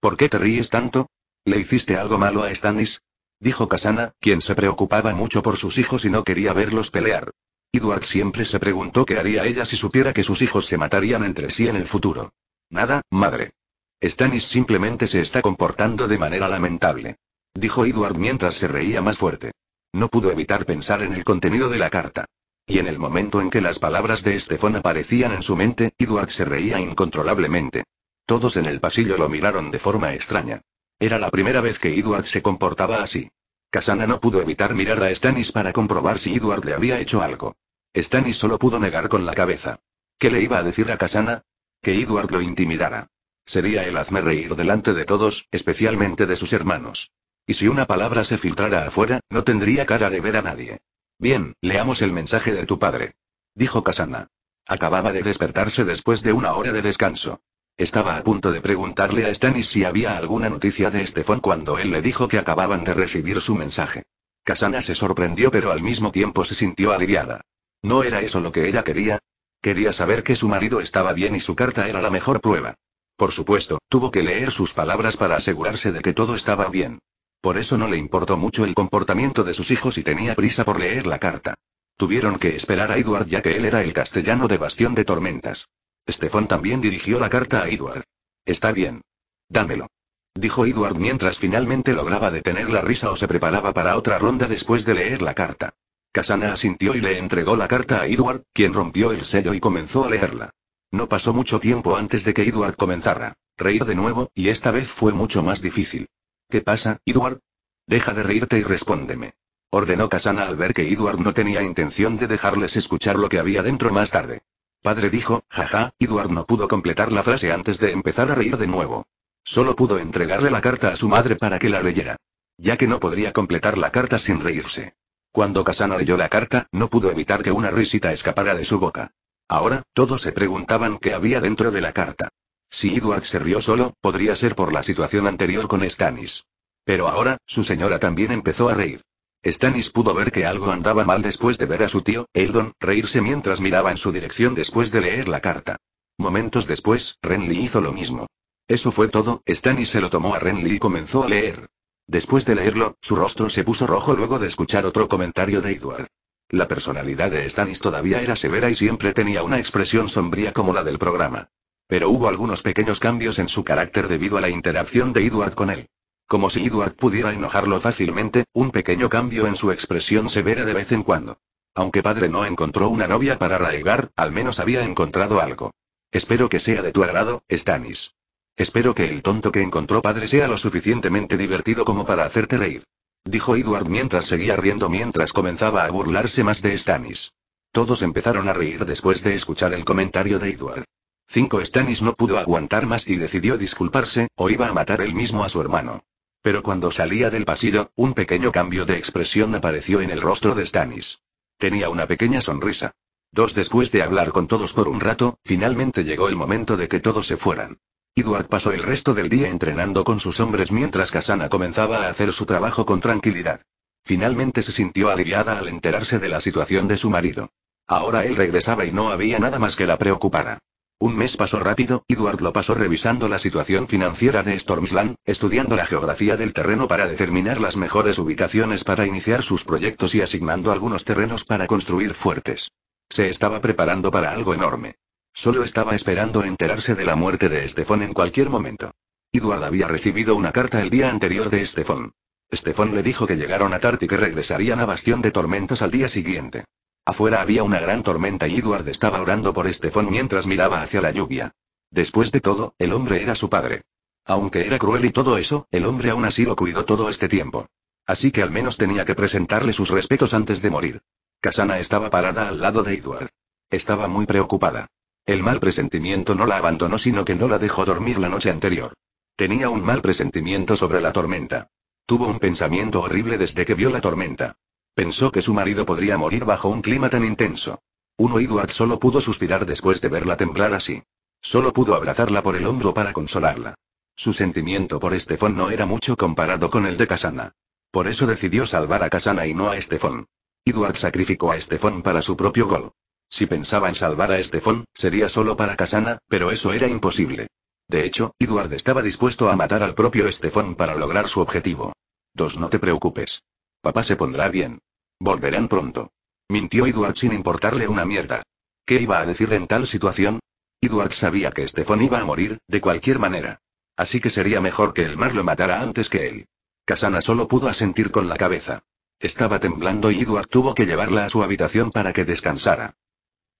¿Por qué te ríes tanto? ¿Le hiciste algo malo a Stannis? Dijo Casana, quien se preocupaba mucho por sus hijos y no quería verlos pelear. Edward siempre se preguntó qué haría ella si supiera que sus hijos se matarían entre sí en el futuro. Nada, madre. Stannis simplemente se está comportando de manera lamentable. Dijo Edward mientras se reía más fuerte. No pudo evitar pensar en el contenido de la carta. Y en el momento en que las palabras de Estefón aparecían en su mente, Edward se reía incontrolablemente. Todos en el pasillo lo miraron de forma extraña. Era la primera vez que Edward se comportaba así. Casana no pudo evitar mirar a Stannis para comprobar si Edward le había hecho algo. Stannis solo pudo negar con la cabeza. ¿Qué le iba a decir a Casana? Que Edward lo intimidara. Sería el hazme reír delante de todos, especialmente de sus hermanos. Y si una palabra se filtrara afuera, no tendría cara de ver a nadie. Bien, leamos el mensaje de tu padre. Dijo Casana. Acababa de despertarse después de una hora de descanso. Estaba a punto de preguntarle a Stannis si había alguna noticia de Estefan cuando él le dijo que acababan de recibir su mensaje. Casana se sorprendió pero al mismo tiempo se sintió aliviada. ¿No era eso lo que ella quería? Quería saber que su marido estaba bien y su carta era la mejor prueba. Por supuesto, tuvo que leer sus palabras para asegurarse de que todo estaba bien. Por eso no le importó mucho el comportamiento de sus hijos y tenía prisa por leer la carta. Tuvieron que esperar a Edward ya que él era el castellano de Bastión de Tormentas. Estefan también dirigió la carta a Edward. Está bien. Dámelo. Dijo Edward mientras finalmente lograba detener la risa o se preparaba para otra ronda después de leer la carta. Kasana asintió y le entregó la carta a Edward, quien rompió el sello y comenzó a leerla. No pasó mucho tiempo antes de que Edward comenzara. Reír de nuevo, y esta vez fue mucho más difícil. ¿Qué pasa, Edward? Deja de reírte y respóndeme. Ordenó Kasana al ver que Edward no tenía intención de dejarles escuchar lo que había dentro más tarde. Padre dijo, jaja, Edward no pudo completar la frase antes de empezar a reír de nuevo. Solo pudo entregarle la carta a su madre para que la leyera. Ya que no podría completar la carta sin reírse. Cuando Casana leyó la carta, no pudo evitar que una risita escapara de su boca. Ahora, todos se preguntaban qué había dentro de la carta. Si Edward se rió solo, podría ser por la situación anterior con Stannis. Pero ahora, su señora también empezó a reír. Stannis pudo ver que algo andaba mal después de ver a su tío, Eldon, reírse mientras miraba en su dirección después de leer la carta. Momentos después, Renly hizo lo mismo. Eso fue todo, Stannis se lo tomó a Renly y comenzó a leer. Después de leerlo, su rostro se puso rojo luego de escuchar otro comentario de Edward. La personalidad de Stannis todavía era severa y siempre tenía una expresión sombría como la del programa. Pero hubo algunos pequeños cambios en su carácter debido a la interacción de Edward con él. Como si Edward pudiera enojarlo fácilmente, un pequeño cambio en su expresión severa de vez en cuando. Aunque padre no encontró una novia para arraigar, al menos había encontrado algo. Espero que sea de tu agrado, Stannis. Espero que el tonto que encontró padre sea lo suficientemente divertido como para hacerte reír. Dijo Edward mientras seguía riendo mientras comenzaba a burlarse más de Stannis. Todos empezaron a reír después de escuchar el comentario de Edward. 5. Stannis no pudo aguantar más y decidió disculparse, o iba a matar él mismo a su hermano. Pero cuando salía del pasillo, un pequeño cambio de expresión apareció en el rostro de Stannis. Tenía una pequeña sonrisa. Dos después de hablar con todos por un rato, finalmente llegó el momento de que todos se fueran. Edward pasó el resto del día entrenando con sus hombres mientras Kasana comenzaba a hacer su trabajo con tranquilidad. Finalmente se sintió aliviada al enterarse de la situación de su marido. Ahora él regresaba y no había nada más que la preocupara. Un mes pasó rápido, Edward lo pasó revisando la situación financiera de Stormsland, estudiando la geografía del terreno para determinar las mejores ubicaciones para iniciar sus proyectos y asignando algunos terrenos para construir fuertes. Se estaba preparando para algo enorme. Solo estaba esperando enterarse de la muerte de Estefón en cualquier momento. Edward había recibido una carta el día anterior de Estefón. Estefón le dijo que llegaron a Tart y que regresarían a Bastión de Tormentas al día siguiente. Afuera había una gran tormenta y Edward estaba orando por Estefón mientras miraba hacia la lluvia. Después de todo, el hombre era su padre. Aunque era cruel y todo eso, el hombre aún así lo cuidó todo este tiempo. Así que al menos tenía que presentarle sus respetos antes de morir. Kasana estaba parada al lado de Edward. Estaba muy preocupada. El mal presentimiento no la abandonó sino que no la dejó dormir la noche anterior. Tenía un mal presentimiento sobre la tormenta. Tuvo un pensamiento horrible desde que vio la tormenta. Pensó que su marido podría morir bajo un clima tan intenso. Uno Edward solo pudo suspirar después de verla temblar así. Solo pudo abrazarla por el hombro para consolarla. Su sentimiento por Estefón no era mucho comparado con el de Casana. Por eso decidió salvar a Casana y no a Estefón. Edward sacrificó a Estefón para su propio gol. Si pensaba en salvar a Estefón, sería solo para Casana, pero eso era imposible. De hecho, Edward estaba dispuesto a matar al propio Estefón para lograr su objetivo. Dos, no te preocupes. Papá se pondrá bien. Volverán pronto. Mintió Edward sin importarle una mierda. ¿Qué iba a decir en tal situación? Edward sabía que Estefón iba a morir, de cualquier manera. Así que sería mejor que el mar lo matara antes que él. Casana solo pudo asentir con la cabeza. Estaba temblando y Edward tuvo que llevarla a su habitación para que descansara.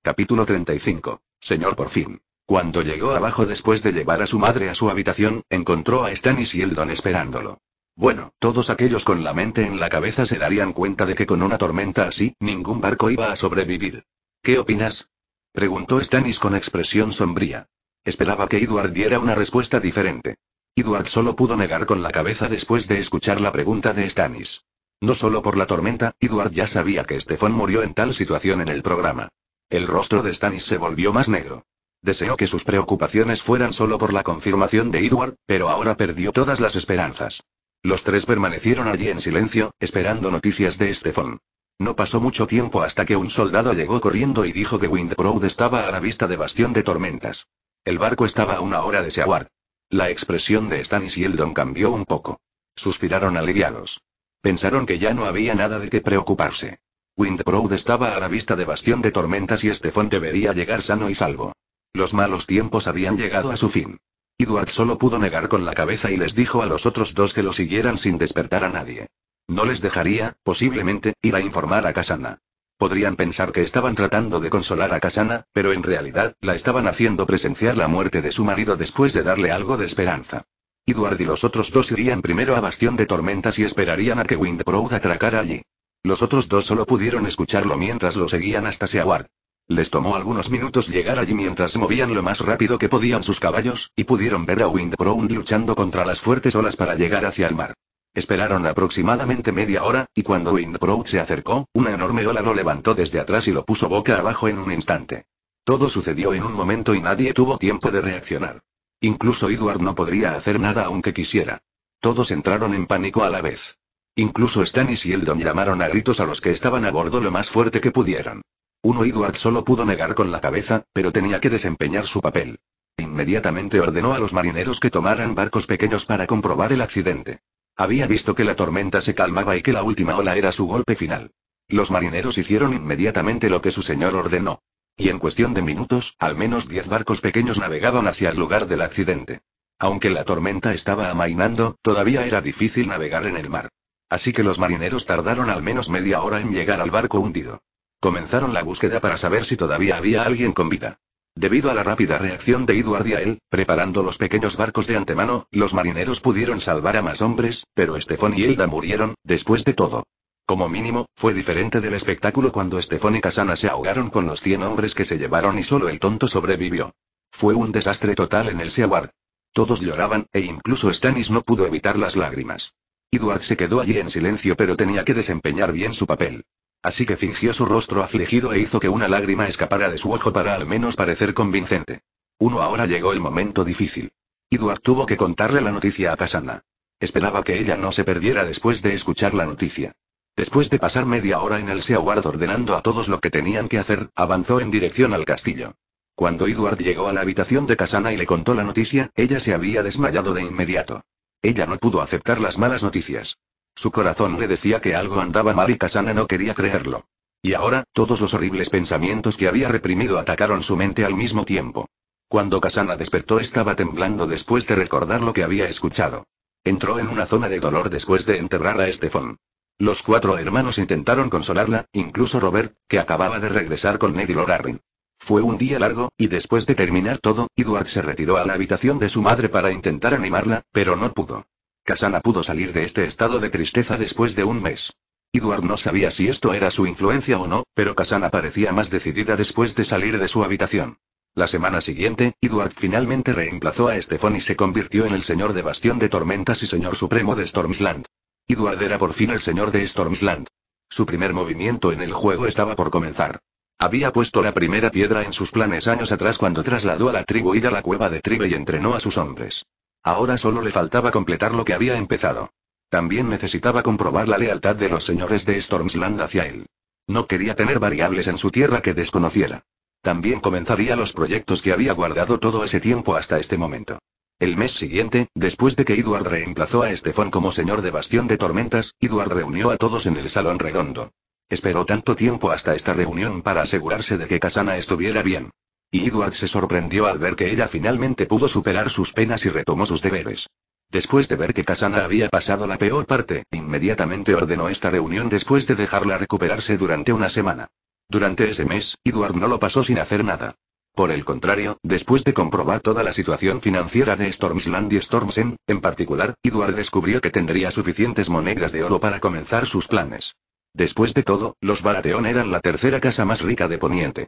Capítulo 35. Señor por fin. Cuando llegó abajo después de llevar a su madre a su habitación, encontró a Stannis y Eldon esperándolo. Bueno, todos aquellos con la mente en la cabeza se darían cuenta de que con una tormenta así, ningún barco iba a sobrevivir. ¿Qué opinas? Preguntó Stannis con expresión sombría. Esperaba que Edward diera una respuesta diferente. Edward solo pudo negar con la cabeza después de escuchar la pregunta de Stanis. No solo por la tormenta, Edward ya sabía que Stefan murió en tal situación en el programa. El rostro de Stannis se volvió más negro. Deseó que sus preocupaciones fueran solo por la confirmación de Edward, pero ahora perdió todas las esperanzas. Los tres permanecieron allí en silencio, esperando noticias de Estefón. No pasó mucho tiempo hasta que un soldado llegó corriendo y dijo que Windproud estaba a la vista de Bastión de Tormentas. El barco estaba a una hora de Seaward. La expresión de Stannis y Eldon cambió un poco. Suspiraron aliviados. Pensaron que ya no había nada de qué preocuparse. Windproud estaba a la vista de Bastión de Tormentas y Estefón debería llegar sano y salvo. Los malos tiempos habían llegado a su fin. Edward solo pudo negar con la cabeza y les dijo a los otros dos que lo siguieran sin despertar a nadie. No les dejaría, posiblemente, ir a informar a Kasana. Podrían pensar que estaban tratando de consolar a Kasana, pero en realidad, la estaban haciendo presenciar la muerte de su marido después de darle algo de esperanza. Edward y los otros dos irían primero a Bastión de Tormentas y esperarían a que Windproud atracara allí. Los otros dos solo pudieron escucharlo mientras lo seguían hasta Seaward. Les tomó algunos minutos llegar allí mientras movían lo más rápido que podían sus caballos, y pudieron ver a Windbrown luchando contra las fuertes olas para llegar hacia el mar. Esperaron aproximadamente media hora, y cuando Windprown se acercó, una enorme ola lo levantó desde atrás y lo puso boca abajo en un instante. Todo sucedió en un momento y nadie tuvo tiempo de reaccionar. Incluso Edward no podría hacer nada aunque quisiera. Todos entraron en pánico a la vez. Incluso Stanis y Eldon llamaron a gritos a los que estaban a bordo lo más fuerte que pudieron. Uno Edward solo pudo negar con la cabeza, pero tenía que desempeñar su papel. Inmediatamente ordenó a los marineros que tomaran barcos pequeños para comprobar el accidente. Había visto que la tormenta se calmaba y que la última ola era su golpe final. Los marineros hicieron inmediatamente lo que su señor ordenó. Y en cuestión de minutos, al menos diez barcos pequeños navegaban hacia el lugar del accidente. Aunque la tormenta estaba amainando, todavía era difícil navegar en el mar. Así que los marineros tardaron al menos media hora en llegar al barco hundido. Comenzaron la búsqueda para saber si todavía había alguien con vida. Debido a la rápida reacción de Edward y a él, preparando los pequeños barcos de antemano, los marineros pudieron salvar a más hombres, pero Estefón y Elda murieron, después de todo. Como mínimo, fue diferente del espectáculo cuando Estefón y Casana se ahogaron con los 100 hombres que se llevaron y solo el tonto sobrevivió. Fue un desastre total en el Seaward. Todos lloraban, e incluso Stannis no pudo evitar las lágrimas. Edward se quedó allí en silencio pero tenía que desempeñar bien su papel. Así que fingió su rostro afligido e hizo que una lágrima escapara de su ojo para al menos parecer convincente. Uno ahora llegó el momento difícil. Edward tuvo que contarle la noticia a Kasana. Esperaba que ella no se perdiera después de escuchar la noticia. Después de pasar media hora en el Seaward ordenando a todos lo que tenían que hacer, avanzó en dirección al castillo. Cuando Edward llegó a la habitación de Casana y le contó la noticia, ella se había desmayado de inmediato. Ella no pudo aceptar las malas noticias. Su corazón le decía que algo andaba mal y Kasana no quería creerlo. Y ahora, todos los horribles pensamientos que había reprimido atacaron su mente al mismo tiempo. Cuando Kasana despertó estaba temblando después de recordar lo que había escuchado. Entró en una zona de dolor después de enterrar a Estefan. Los cuatro hermanos intentaron consolarla, incluso Robert, que acababa de regresar con Neddy Lorarin. Fue un día largo, y después de terminar todo, Edward se retiró a la habitación de su madre para intentar animarla, pero no pudo. Casana pudo salir de este estado de tristeza después de un mes. Edward no sabía si esto era su influencia o no, pero Casana parecía más decidida después de salir de su habitación. La semana siguiente, Edward finalmente reemplazó a Stefan y se convirtió en el señor de Bastión de Tormentas y señor supremo de Stormsland. Edward era por fin el señor de Stormsland. Su primer movimiento en el juego estaba por comenzar. Había puesto la primera piedra en sus planes años atrás cuando trasladó a la tribu y a la cueva de Tribe y entrenó a sus hombres. Ahora solo le faltaba completar lo que había empezado. También necesitaba comprobar la lealtad de los señores de Stormsland hacia él. No quería tener variables en su tierra que desconociera. También comenzaría los proyectos que había guardado todo ese tiempo hasta este momento. El mes siguiente, después de que Edward reemplazó a Estefan como señor de Bastión de Tormentas, Edward reunió a todos en el Salón Redondo. Esperó tanto tiempo hasta esta reunión para asegurarse de que Kasana estuviera bien. Y Edward se sorprendió al ver que ella finalmente pudo superar sus penas y retomó sus deberes. Después de ver que Kasana había pasado la peor parte, inmediatamente ordenó esta reunión después de dejarla recuperarse durante una semana. Durante ese mes, Edward no lo pasó sin hacer nada. Por el contrario, después de comprobar toda la situación financiera de Stormsland y Stormsen, en particular, Edward descubrió que tendría suficientes monedas de oro para comenzar sus planes. Después de todo, los Baratheon eran la tercera casa más rica de Poniente.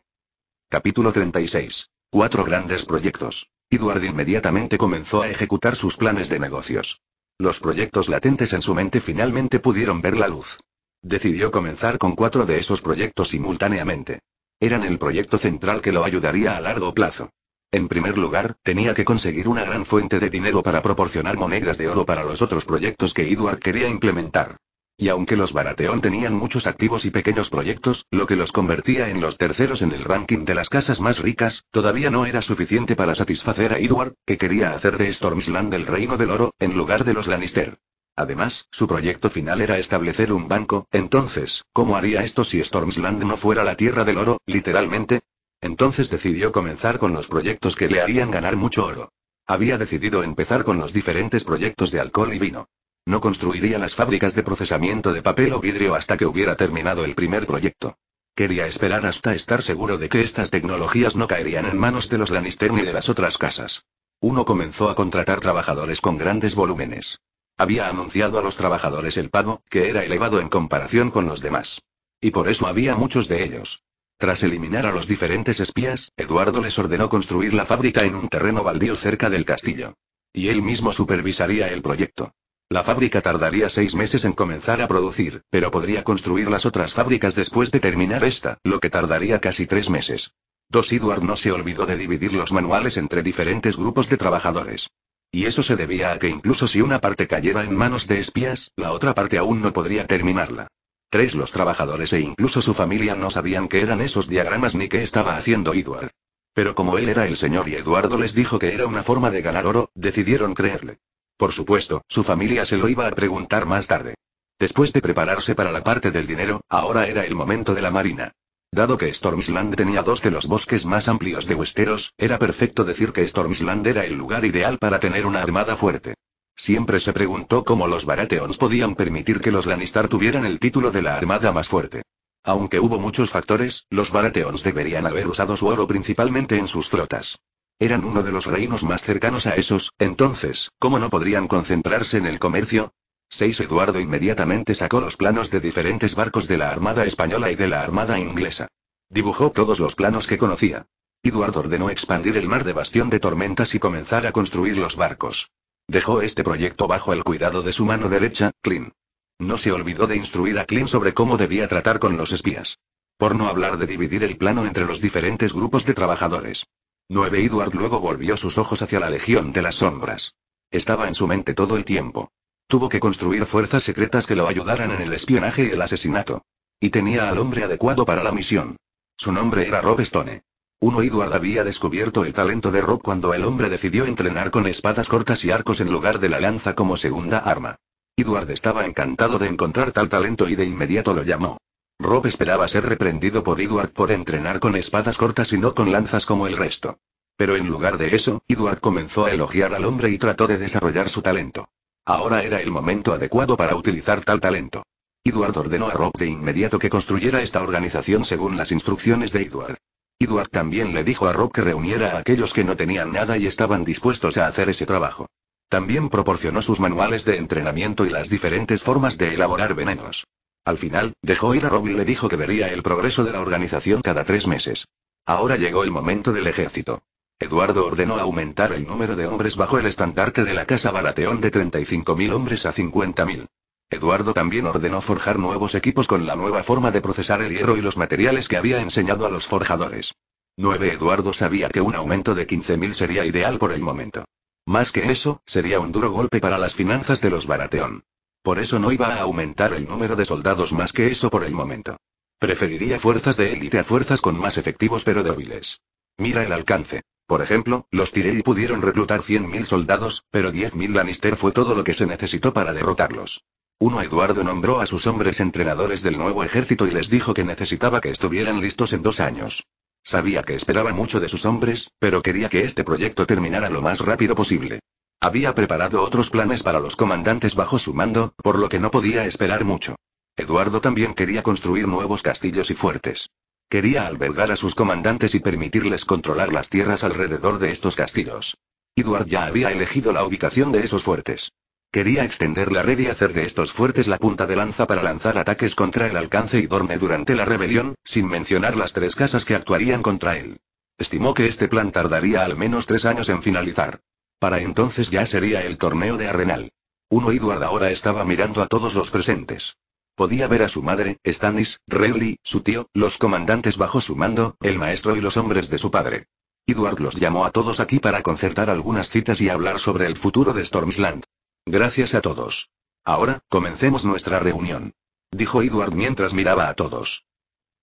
Capítulo 36. Cuatro grandes proyectos. Edward inmediatamente comenzó a ejecutar sus planes de negocios. Los proyectos latentes en su mente finalmente pudieron ver la luz. Decidió comenzar con cuatro de esos proyectos simultáneamente. Eran el proyecto central que lo ayudaría a largo plazo. En primer lugar, tenía que conseguir una gran fuente de dinero para proporcionar monedas de oro para los otros proyectos que Edward quería implementar. Y aunque los Baratheon tenían muchos activos y pequeños proyectos, lo que los convertía en los terceros en el ranking de las casas más ricas, todavía no era suficiente para satisfacer a Edward, que quería hacer de Stormsland el reino del oro, en lugar de los Lannister. Además, su proyecto final era establecer un banco, entonces, ¿cómo haría esto si Stormsland no fuera la tierra del oro, literalmente? Entonces decidió comenzar con los proyectos que le harían ganar mucho oro. Había decidido empezar con los diferentes proyectos de alcohol y vino. No construiría las fábricas de procesamiento de papel o vidrio hasta que hubiera terminado el primer proyecto. Quería esperar hasta estar seguro de que estas tecnologías no caerían en manos de los Lannister ni de las otras casas. Uno comenzó a contratar trabajadores con grandes volúmenes. Había anunciado a los trabajadores el pago, que era elevado en comparación con los demás. Y por eso había muchos de ellos. Tras eliminar a los diferentes espías, Eduardo les ordenó construir la fábrica en un terreno baldío cerca del castillo. Y él mismo supervisaría el proyecto. La fábrica tardaría seis meses en comenzar a producir, pero podría construir las otras fábricas después de terminar esta, lo que tardaría casi tres meses. Dos Edward no se olvidó de dividir los manuales entre diferentes grupos de trabajadores. Y eso se debía a que incluso si una parte cayera en manos de espías, la otra parte aún no podría terminarla. Tres los trabajadores e incluso su familia no sabían qué eran esos diagramas ni qué estaba haciendo Edward. Pero como él era el señor y Eduardo les dijo que era una forma de ganar oro, decidieron creerle. Por supuesto, su familia se lo iba a preguntar más tarde. Después de prepararse para la parte del dinero, ahora era el momento de la marina. Dado que Stormsland tenía dos de los bosques más amplios de Westeros, era perfecto decir que Stormsland era el lugar ideal para tener una armada fuerte. Siempre se preguntó cómo los Baratheons podían permitir que los Lannister tuvieran el título de la armada más fuerte. Aunque hubo muchos factores, los Baratheons deberían haber usado su oro principalmente en sus flotas. Eran uno de los reinos más cercanos a esos, entonces, ¿cómo no podrían concentrarse en el comercio? 6. Eduardo inmediatamente sacó los planos de diferentes barcos de la Armada Española y de la Armada Inglesa. Dibujó todos los planos que conocía. Eduardo ordenó expandir el mar de Bastión de Tormentas y comenzar a construir los barcos. Dejó este proyecto bajo el cuidado de su mano derecha, Clint. No se olvidó de instruir a Clint sobre cómo debía tratar con los espías. Por no hablar de dividir el plano entre los diferentes grupos de trabajadores. 9. Edward luego volvió sus ojos hacia la Legión de las Sombras. Estaba en su mente todo el tiempo. Tuvo que construir fuerzas secretas que lo ayudaran en el espionaje y el asesinato. Y tenía al hombre adecuado para la misión. Su nombre era Rob Stone. Uno Edward había descubierto el talento de Rob cuando el hombre decidió entrenar con espadas cortas y arcos en lugar de la lanza como segunda arma. Edward estaba encantado de encontrar tal talento y de inmediato lo llamó. Rob esperaba ser reprendido por Edward por entrenar con espadas cortas y no con lanzas como el resto. Pero en lugar de eso, Edward comenzó a elogiar al hombre y trató de desarrollar su talento. Ahora era el momento adecuado para utilizar tal talento. Edward ordenó a Rob de inmediato que construyera esta organización según las instrucciones de Edward. Edward también le dijo a Rob que reuniera a aquellos que no tenían nada y estaban dispuestos a hacer ese trabajo. También proporcionó sus manuales de entrenamiento y las diferentes formas de elaborar venenos. Al final, dejó ir a Rob y le dijo que vería el progreso de la organización cada tres meses. Ahora llegó el momento del ejército. Eduardo ordenó aumentar el número de hombres bajo el estandarte de la Casa Barateón de 35.000 hombres a 50.000. Eduardo también ordenó forjar nuevos equipos con la nueva forma de procesar el hierro y los materiales que había enseñado a los forjadores. 9. Eduardo sabía que un aumento de 15.000 sería ideal por el momento. Más que eso, sería un duro golpe para las finanzas de los Barateón. Por eso no iba a aumentar el número de soldados más que eso por el momento. Preferiría fuerzas de élite a fuerzas con más efectivos pero débiles. Mira el alcance. Por ejemplo, los Tirei pudieron reclutar 100.000 soldados, pero 10.000 Lannister fue todo lo que se necesitó para derrotarlos. Uno Eduardo nombró a sus hombres entrenadores del nuevo ejército y les dijo que necesitaba que estuvieran listos en dos años. Sabía que esperaba mucho de sus hombres, pero quería que este proyecto terminara lo más rápido posible. Había preparado otros planes para los comandantes bajo su mando, por lo que no podía esperar mucho. Eduardo también quería construir nuevos castillos y fuertes. Quería albergar a sus comandantes y permitirles controlar las tierras alrededor de estos castillos. Eduard ya había elegido la ubicación de esos fuertes. Quería extender la red y hacer de estos fuertes la punta de lanza para lanzar ataques contra el alcance y dorme durante la rebelión, sin mencionar las tres casas que actuarían contra él. Estimó que este plan tardaría al menos tres años en finalizar. Para entonces ya sería el torneo de Arenal. Uno Edward ahora estaba mirando a todos los presentes. Podía ver a su madre, Stannis, Renly, su tío, los comandantes bajo su mando, el maestro y los hombres de su padre. Edward los llamó a todos aquí para concertar algunas citas y hablar sobre el futuro de Stormsland. Gracias a todos. Ahora, comencemos nuestra reunión. Dijo Edward mientras miraba a todos.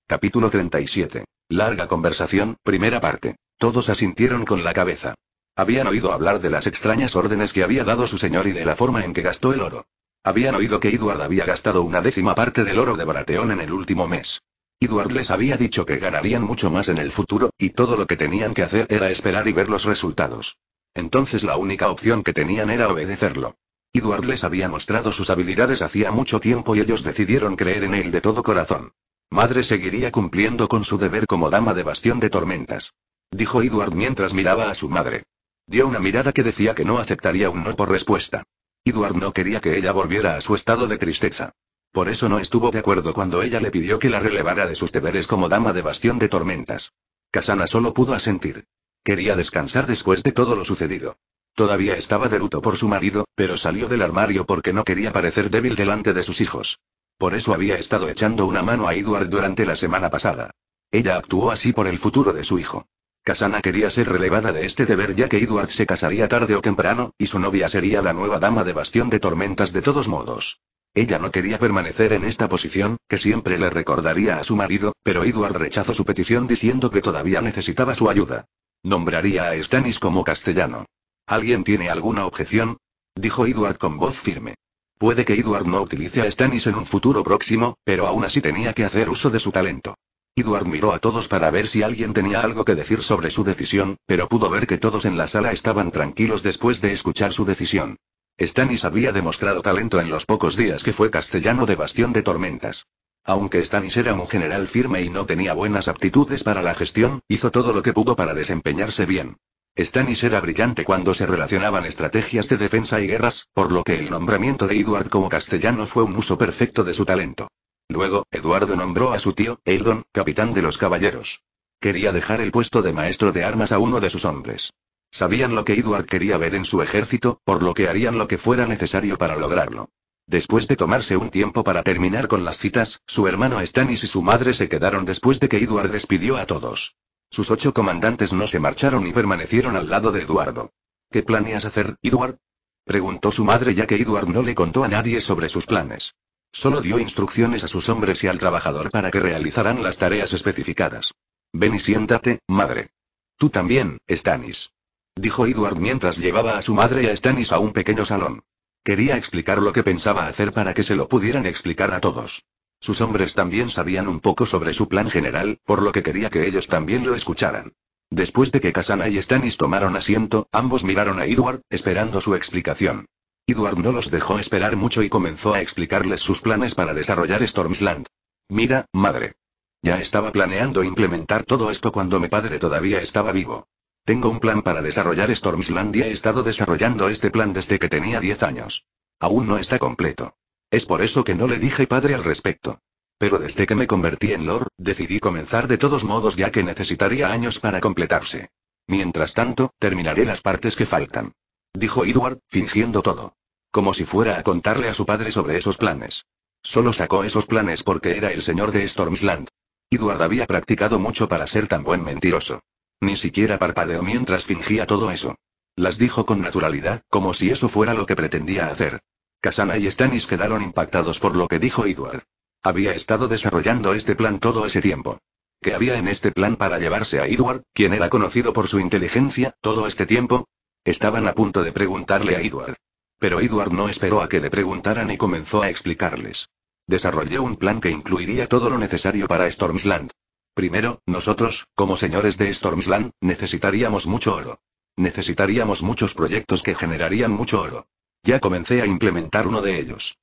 Capítulo 37. Larga conversación, primera parte. Todos asintieron con la cabeza. Habían oído hablar de las extrañas órdenes que había dado su señor y de la forma en que gastó el oro. Habían oído que Edward había gastado una décima parte del oro de Barateón en el último mes. Edward les había dicho que ganarían mucho más en el futuro, y todo lo que tenían que hacer era esperar y ver los resultados. Entonces la única opción que tenían era obedecerlo. Edward les había mostrado sus habilidades hacía mucho tiempo y ellos decidieron creer en él de todo corazón. Madre seguiría cumpliendo con su deber como dama de bastión de tormentas. Dijo Edward mientras miraba a su madre. Dio una mirada que decía que no aceptaría un no por respuesta. Edward no quería que ella volviera a su estado de tristeza. Por eso no estuvo de acuerdo cuando ella le pidió que la relevara de sus deberes como dama de bastión de tormentas. Casana solo pudo asentir. Quería descansar después de todo lo sucedido. Todavía estaba de luto por su marido, pero salió del armario porque no quería parecer débil delante de sus hijos. Por eso había estado echando una mano a Edward durante la semana pasada. Ella actuó así por el futuro de su hijo. Casana quería ser relevada de este deber ya que Edward se casaría tarde o temprano, y su novia sería la nueva dama de Bastión de Tormentas de todos modos. Ella no quería permanecer en esta posición, que siempre le recordaría a su marido, pero Edward rechazó su petición diciendo que todavía necesitaba su ayuda. Nombraría a Stannis como castellano. ¿Alguien tiene alguna objeción? Dijo Edward con voz firme. Puede que Edward no utilice a Stannis en un futuro próximo, pero aún así tenía que hacer uso de su talento. Edward miró a todos para ver si alguien tenía algo que decir sobre su decisión, pero pudo ver que todos en la sala estaban tranquilos después de escuchar su decisión. Stannis había demostrado talento en los pocos días que fue castellano de Bastión de Tormentas. Aunque Stannis era un general firme y no tenía buenas aptitudes para la gestión, hizo todo lo que pudo para desempeñarse bien. Stannis era brillante cuando se relacionaban estrategias de defensa y guerras, por lo que el nombramiento de Edward como castellano fue un uso perfecto de su talento. Luego, Eduardo nombró a su tío, Eldon, capitán de los caballeros. Quería dejar el puesto de maestro de armas a uno de sus hombres. Sabían lo que Edward quería ver en su ejército, por lo que harían lo que fuera necesario para lograrlo. Después de tomarse un tiempo para terminar con las citas, su hermano Stannis y su madre se quedaron después de que Edward despidió a todos. Sus ocho comandantes no se marcharon y permanecieron al lado de Eduardo. ¿Qué planeas hacer, Edward? preguntó su madre ya que Edward no le contó a nadie sobre sus planes. Solo dio instrucciones a sus hombres y al trabajador para que realizaran las tareas especificadas. Ven y siéntate, madre. Tú también, Stanis, Dijo Edward mientras llevaba a su madre y a Stanis a un pequeño salón. Quería explicar lo que pensaba hacer para que se lo pudieran explicar a todos. Sus hombres también sabían un poco sobre su plan general, por lo que quería que ellos también lo escucharan. Después de que Kasana y Stannis tomaron asiento, ambos miraron a Edward, esperando su explicación. Edward no los dejó esperar mucho y comenzó a explicarles sus planes para desarrollar Stormsland. Mira, madre. Ya estaba planeando implementar todo esto cuando mi padre todavía estaba vivo. Tengo un plan para desarrollar Stormsland y he estado desarrollando este plan desde que tenía 10 años. Aún no está completo. Es por eso que no le dije padre al respecto. Pero desde que me convertí en Lord, decidí comenzar de todos modos ya que necesitaría años para completarse. Mientras tanto, terminaré las partes que faltan dijo Edward, fingiendo todo. Como si fuera a contarle a su padre sobre esos planes. Solo sacó esos planes porque era el señor de Stormsland. Edward había practicado mucho para ser tan buen mentiroso. Ni siquiera parpadeó mientras fingía todo eso. Las dijo con naturalidad, como si eso fuera lo que pretendía hacer. Casana y Stannis quedaron impactados por lo que dijo Edward. Había estado desarrollando este plan todo ese tiempo. ¿Qué había en este plan para llevarse a Edward, quien era conocido por su inteligencia, todo este tiempo? Estaban a punto de preguntarle a Edward. Pero Edward no esperó a que le preguntaran y comenzó a explicarles. Desarrollé un plan que incluiría todo lo necesario para Stormsland. Primero, nosotros, como señores de Stormsland, necesitaríamos mucho oro. Necesitaríamos muchos proyectos que generarían mucho oro. Ya comencé a implementar uno de ellos.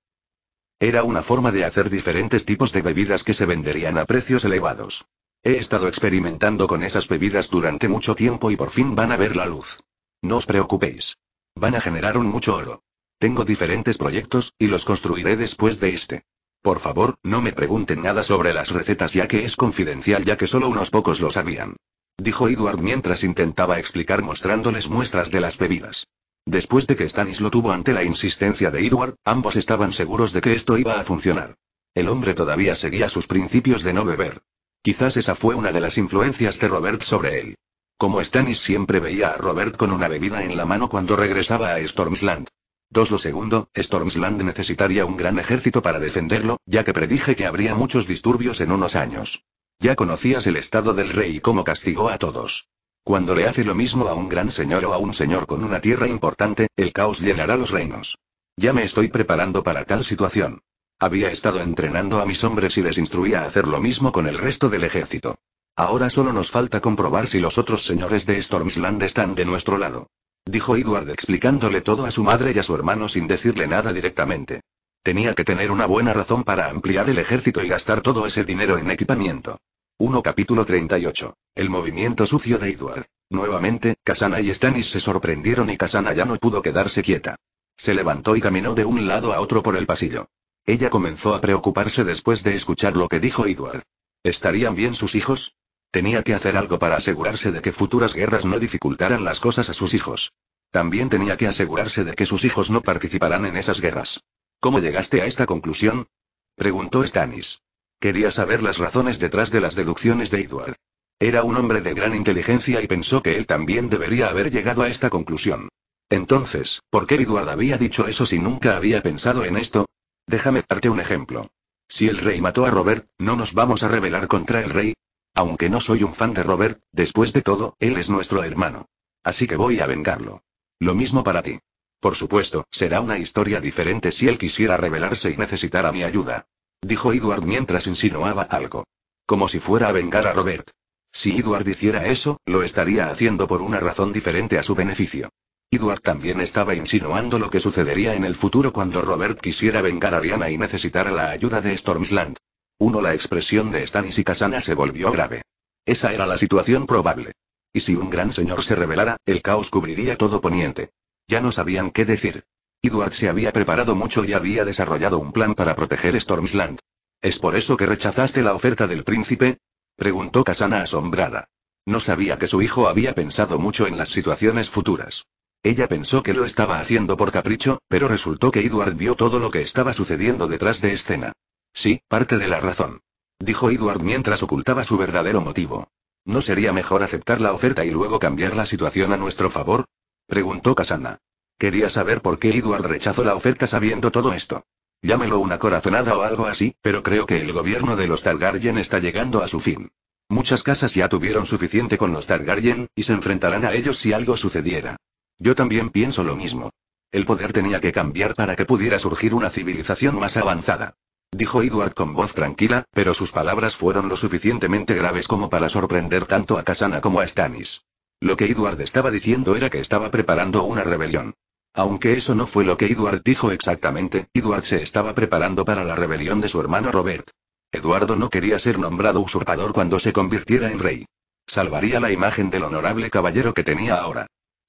Era una forma de hacer diferentes tipos de bebidas que se venderían a precios elevados. He estado experimentando con esas bebidas durante mucho tiempo y por fin van a ver la luz. No os preocupéis. Van a generar un mucho oro. Tengo diferentes proyectos, y los construiré después de este. Por favor, no me pregunten nada sobre las recetas ya que es confidencial ya que solo unos pocos lo sabían. Dijo Edward mientras intentaba explicar mostrándoles muestras de las bebidas. Después de que Stanis lo tuvo ante la insistencia de Edward, ambos estaban seguros de que esto iba a funcionar. El hombre todavía seguía sus principios de no beber. Quizás esa fue una de las influencias de Robert sobre él. Como Stannis siempre veía a Robert con una bebida en la mano cuando regresaba a Stormsland. Dos lo segundo, Stormsland necesitaría un gran ejército para defenderlo, ya que predije que habría muchos disturbios en unos años. Ya conocías el estado del rey y cómo castigó a todos. Cuando le hace lo mismo a un gran señor o a un señor con una tierra importante, el caos llenará los reinos. Ya me estoy preparando para tal situación. Había estado entrenando a mis hombres y les instruía a hacer lo mismo con el resto del ejército. Ahora solo nos falta comprobar si los otros señores de Stormsland están de nuestro lado. Dijo Edward explicándole todo a su madre y a su hermano sin decirle nada directamente. Tenía que tener una buena razón para ampliar el ejército y gastar todo ese dinero en equipamiento. 1 Capítulo 38. El movimiento sucio de Edward. Nuevamente, Kasana y Stannis se sorprendieron y Kasana ya no pudo quedarse quieta. Se levantó y caminó de un lado a otro por el pasillo. Ella comenzó a preocuparse después de escuchar lo que dijo Edward. ¿Estarían bien sus hijos? Tenía que hacer algo para asegurarse de que futuras guerras no dificultaran las cosas a sus hijos. También tenía que asegurarse de que sus hijos no participarán en esas guerras. ¿Cómo llegaste a esta conclusión? preguntó Stanis. Quería saber las razones detrás de las deducciones de Edward. Era un hombre de gran inteligencia y pensó que él también debería haber llegado a esta conclusión. Entonces, ¿por qué Edward había dicho eso si nunca había pensado en esto? Déjame darte un ejemplo. Si el rey mató a Robert, ¿no nos vamos a rebelar contra el rey? Aunque no soy un fan de Robert, después de todo, él es nuestro hermano. Así que voy a vengarlo. Lo mismo para ti. Por supuesto, será una historia diferente si él quisiera rebelarse y necesitara mi ayuda. Dijo Edward mientras insinuaba algo. Como si fuera a vengar a Robert. Si Edward hiciera eso, lo estaría haciendo por una razón diferente a su beneficio. Edward también estaba insinuando lo que sucedería en el futuro cuando Robert quisiera vengar a Ariana y necesitara la ayuda de Stormsland. Uno la expresión de Stannis y Casana se volvió grave. Esa era la situación probable. Y si un gran señor se revelara, el caos cubriría todo poniente. Ya no sabían qué decir. Edward se había preparado mucho y había desarrollado un plan para proteger Stormsland. ¿Es por eso que rechazaste la oferta del príncipe? preguntó Casana asombrada. No sabía que su hijo había pensado mucho en las situaciones futuras. Ella pensó que lo estaba haciendo por capricho, pero resultó que Edward vio todo lo que estaba sucediendo detrás de escena. Sí, parte de la razón. Dijo Edward mientras ocultaba su verdadero motivo. ¿No sería mejor aceptar la oferta y luego cambiar la situación a nuestro favor? Preguntó Kasana. Quería saber por qué Edward rechazó la oferta sabiendo todo esto. Llámelo una corazonada o algo así, pero creo que el gobierno de los Targaryen está llegando a su fin. Muchas casas ya tuvieron suficiente con los Targaryen, y se enfrentarán a ellos si algo sucediera. Yo también pienso lo mismo. El poder tenía que cambiar para que pudiera surgir una civilización más avanzada. Dijo Edward con voz tranquila, pero sus palabras fueron lo suficientemente graves como para sorprender tanto a Kasana como a Stannis. Lo que Edward estaba diciendo era que estaba preparando una rebelión. Aunque eso no fue lo que Edward dijo exactamente, Edward se estaba preparando para la rebelión de su hermano Robert. Eduardo no quería ser nombrado usurpador cuando se convirtiera en rey. Salvaría la imagen del honorable caballero que tenía ahora.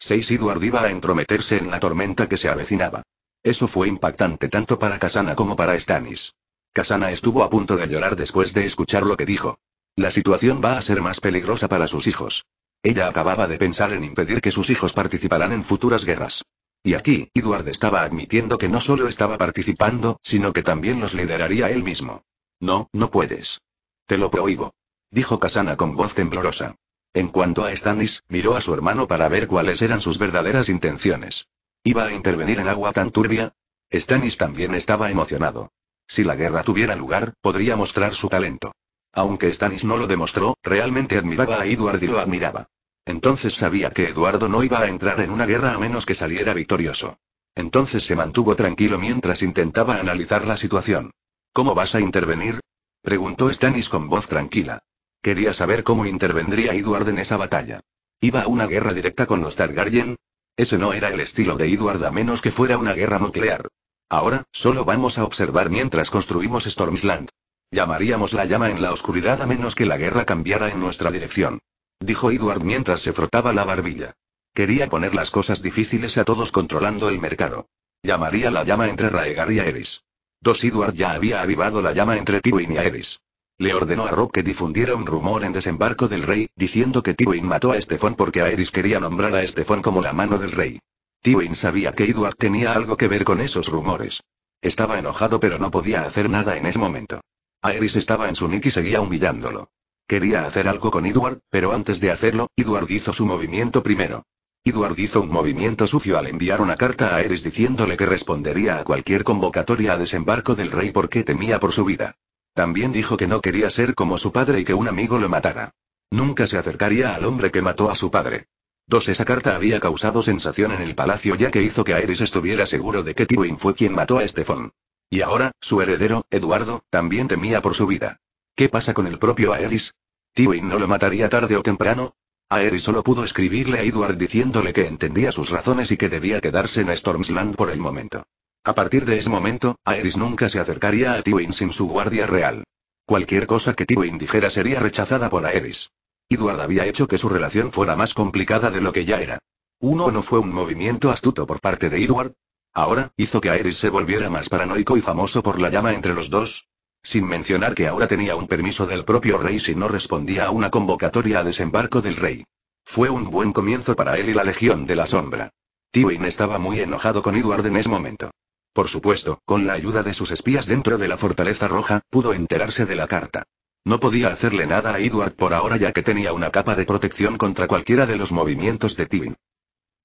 Edward iba a entrometerse en la tormenta que se avecinaba. Eso fue impactante tanto para Kasana como para Stannis. Kasana estuvo a punto de llorar después de escuchar lo que dijo. La situación va a ser más peligrosa para sus hijos. Ella acababa de pensar en impedir que sus hijos participaran en futuras guerras. Y aquí, Edward estaba admitiendo que no solo estaba participando, sino que también los lideraría él mismo. No, no puedes. Te lo prohíbo. Dijo Kasana con voz temblorosa. En cuanto a Stannis, miró a su hermano para ver cuáles eran sus verdaderas intenciones. ¿Iba a intervenir en agua tan turbia? Stannis también estaba emocionado. Si la guerra tuviera lugar, podría mostrar su talento. Aunque Stannis no lo demostró, realmente admiraba a Edward y lo admiraba. Entonces sabía que Eduardo no iba a entrar en una guerra a menos que saliera victorioso. Entonces se mantuvo tranquilo mientras intentaba analizar la situación. ¿Cómo vas a intervenir? preguntó Stannis con voz tranquila. Quería saber cómo intervendría Edward en esa batalla. ¿Iba a una guerra directa con los Targaryen? Ese no era el estilo de Edward a menos que fuera una guerra nuclear. Ahora, solo vamos a observar mientras construimos Stormsland. Llamaríamos la llama en la oscuridad a menos que la guerra cambiara en nuestra dirección. Dijo Edward mientras se frotaba la barbilla. Quería poner las cosas difíciles a todos controlando el mercado. Llamaría la llama entre Raegar y Aeris. Dos Edward ya había avivado la llama entre Tywin y Aeris le ordenó a Rob que difundiera un rumor en desembarco del rey, diciendo que Tywin mató a Estefan porque Aerys quería nombrar a Estefan como la mano del rey. Tywin sabía que Edward tenía algo que ver con esos rumores. Estaba enojado pero no podía hacer nada en ese momento. Aerys estaba en su nick y seguía humillándolo. Quería hacer algo con Edward, pero antes de hacerlo, Edward hizo su movimiento primero. Edward hizo un movimiento sucio al enviar una carta a Aerys diciéndole que respondería a cualquier convocatoria a desembarco del rey porque temía por su vida. También dijo que no quería ser como su padre y que un amigo lo matara. Nunca se acercaría al hombre que mató a su padre. 2 Esa carta había causado sensación en el palacio ya que hizo que Aerys estuviera seguro de que Tywin fue quien mató a Estefan. Y ahora, su heredero, Eduardo, también temía por su vida. ¿Qué pasa con el propio Aerys? ¿Tywin no lo mataría tarde o temprano? Aerys solo pudo escribirle a Edward diciéndole que entendía sus razones y que debía quedarse en Stormsland por el momento. A partir de ese momento, Aerys nunca se acercaría a Tywin sin su guardia real. Cualquier cosa que Tywin dijera sería rechazada por Aerys. Edward había hecho que su relación fuera más complicada de lo que ya era. Uno no fue un movimiento astuto por parte de Edward. Ahora, hizo que Aerys se volviera más paranoico y famoso por la llama entre los dos. Sin mencionar que ahora tenía un permiso del propio rey si no respondía a una convocatoria a desembarco del rey. Fue un buen comienzo para él y la Legión de la Sombra. Tywin estaba muy enojado con Edward en ese momento. Por supuesto, con la ayuda de sus espías dentro de la Fortaleza Roja, pudo enterarse de la carta. No podía hacerle nada a Edward por ahora ya que tenía una capa de protección contra cualquiera de los movimientos de Tibin.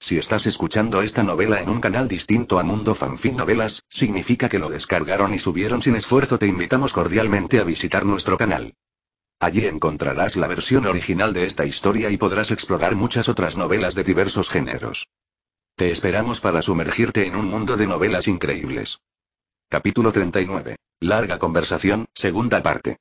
Si estás escuchando esta novela en un canal distinto a Mundo Fanfic Novelas, significa que lo descargaron y subieron sin esfuerzo. Te invitamos cordialmente a visitar nuestro canal. Allí encontrarás la versión original de esta historia y podrás explorar muchas otras novelas de diversos géneros. Te esperamos para sumergirte en un mundo de novelas increíbles. Capítulo 39. Larga conversación, segunda parte.